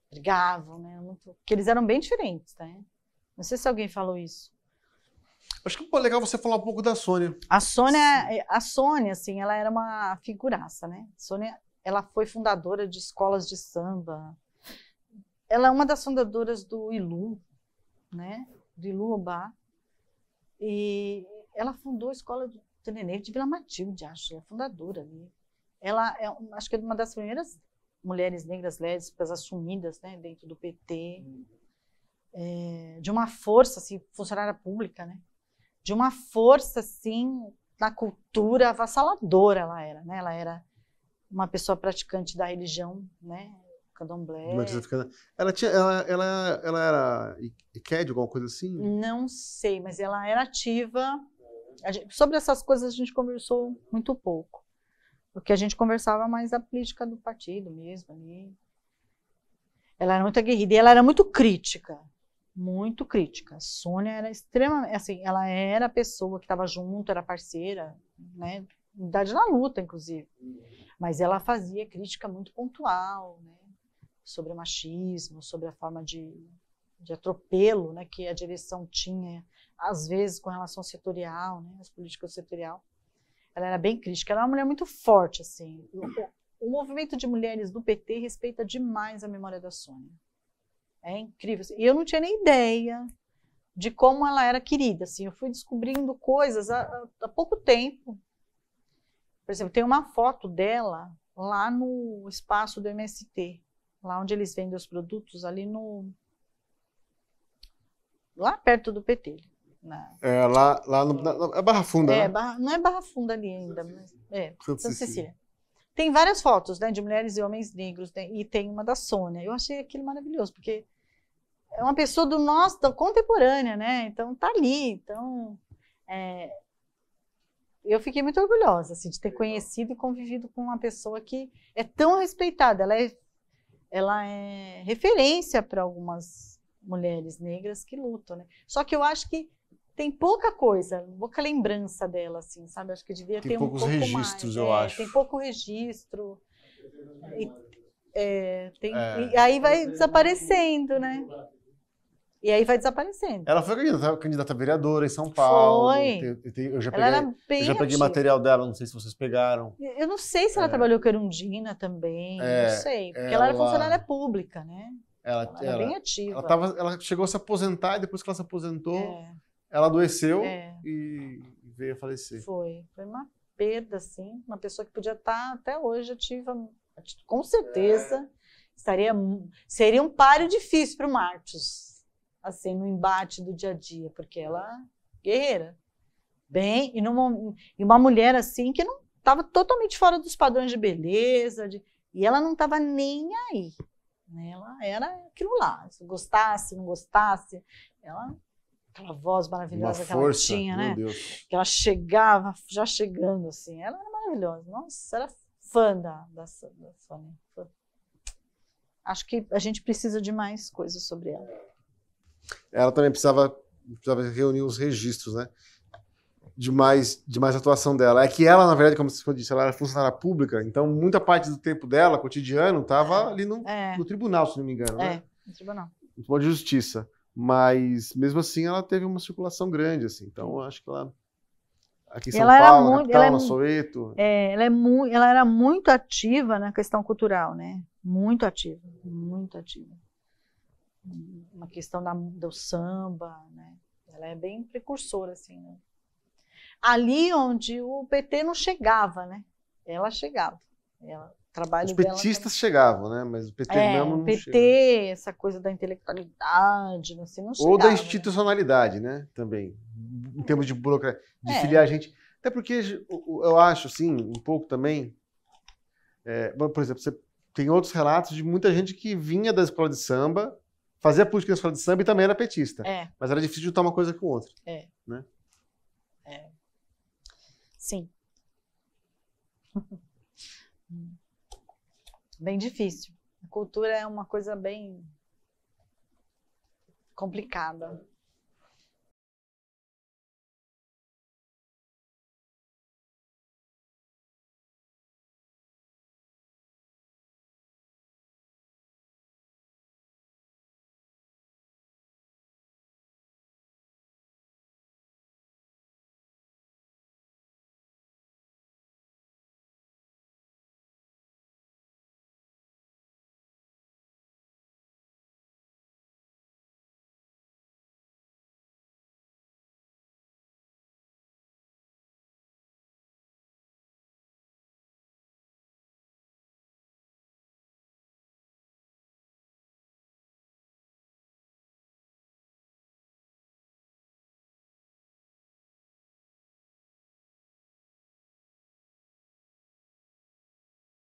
Brigavam, né? Muito... Porque eles eram bem diferentes, tá? Né? Não sei se alguém falou isso. Acho que é legal você falar um pouco da Sônia. A Sônia, a Sônia, assim, ela era uma figuraça, né? Sônia, ela foi fundadora de escolas de samba. Ela é uma das fundadoras do Ilu, né? Do Ilu Obá. E ela fundou a escola de Tenenê de Vila Matilde, acho, é fundadora ali. Ela é, acho que é uma das primeiras mulheres negras lésbicas assumidas, né, dentro do PT. Hum. É, de uma força assim, funcionária pública, né? de uma força assim na cultura avassaladora ela era, né? Ela era uma pessoa praticante da religião, né? Candomblé. Ela tinha, ela, ela, ela era ICAD, alguma coisa assim? Não sei, mas ela era ativa. Gente, sobre essas coisas a gente conversou muito pouco. porque a gente conversava mais a política do partido mesmo ali. Ela era muito aguerrida e ela era muito crítica muito crítica. A Sônia era extremamente, assim, ela era a pessoa que estava junto, era parceira, né? Idade na luta, inclusive. Mas ela fazia crítica muito pontual, né? Sobre machismo, sobre a forma de, de atropelo, né? Que a direção tinha, às vezes, com relação ao setorial, né? As políticas setorial. Ela era bem crítica. Ela era é uma mulher muito forte, assim. O, o movimento de mulheres do PT respeita demais a memória da Sônia. É incrível. Assim. E eu não tinha nem ideia de como ela era querida. Assim, eu fui descobrindo coisas há, há pouco tempo. Por exemplo, tem uma foto dela lá no espaço do MST, lá onde eles vendem os produtos, ali no. lá perto do PT. Na... É, lá, lá no, na, é Barra Funda, é, né? Barra, não é Barra Funda ali ainda, mas. É, Santa, Santa Cecília. Cecília. Tem várias fotos né, de mulheres e homens negros, né, e tem uma da Sônia. Eu achei aquilo maravilhoso, porque é uma pessoa do nosso, da contemporânea, né? Então tá ali, então é, eu fiquei muito orgulhosa assim, de ter conhecido e convivido com uma pessoa que é tão respeitada. Ela é, ela é referência para algumas mulheres negras que lutam, né? Só que eu acho que tem pouca coisa, pouca lembrança dela, assim, sabe? Acho que devia tem ter um poucos registros, eu é, acho. Tem pouco registro. E, é, tem, é. e aí vai é desaparecendo, né? E aí vai desaparecendo. Ela foi candidata, a vereadora em São Paulo. Foi. Eu, já peguei, eu já peguei material dela, não sei se vocês pegaram. Eu não sei se ela é. trabalhou com Erundina também, é, não sei. Porque ela, ela era funcionária pública, né? Ela, ela era ela, bem ativa. Ela, tava, ela chegou a se aposentar e depois que ela se aposentou, é. ela adoeceu é. e veio a falecer. Foi. Foi uma perda, assim. Uma pessoa que podia estar até hoje ativa, com certeza. É. Estaria, seria um páreo difícil para o Marcos assim, no embate do dia a dia, porque ela é guerreira. Bem, e, numa, e uma mulher assim que não estava totalmente fora dos padrões de beleza, de, e ela não estava nem aí. Né? Ela era aquilo lá, se gostasse, não gostasse, ela aquela voz maravilhosa uma que força, ela tinha, né? Deus. Que ela chegava, já chegando assim, ela era maravilhosa. Nossa, era fã da, da, da Acho que a gente precisa de mais coisas sobre ela ela também precisava, precisava reunir os registros, né? De mais, de mais atuação dela. É que ela, na verdade, como você disse, ela era funcionária pública, então muita parte do tempo dela, cotidiano, estava é. ali no, é. no, tribunal, se não me engano. Né? É, né? no tribunal. No tribunal de justiça. Mas mesmo assim ela teve uma circulação grande, assim. Então acho que ela aqui em São ela Paulo, muito, capital, ela é, Soweto. É, ela, é ela era muito ativa na questão cultural, né? Muito ativa, muito ativa uma questão da, do samba, né? Ela é bem precursora, assim, né? Ali onde o PT não chegava, né? Ela chegava. Ela, trabalho Os petistas chegavam, né? Mas o PT é, mesmo não PT, chegava. essa coisa da intelectualidade, não sei, não chegava, Ou da né? institucionalidade, né? né? Também, em termos de burocracia, de é. filiar a gente. Até porque eu acho, assim, um pouco também... É, por exemplo, você tem outros relatos de muita gente que vinha da escola de samba fazia política na escola de samba e também era petista. É. Mas era difícil juntar uma coisa com outra. É. Né? É. Sim. [laughs] bem difícil. A cultura é uma coisa bem complicada.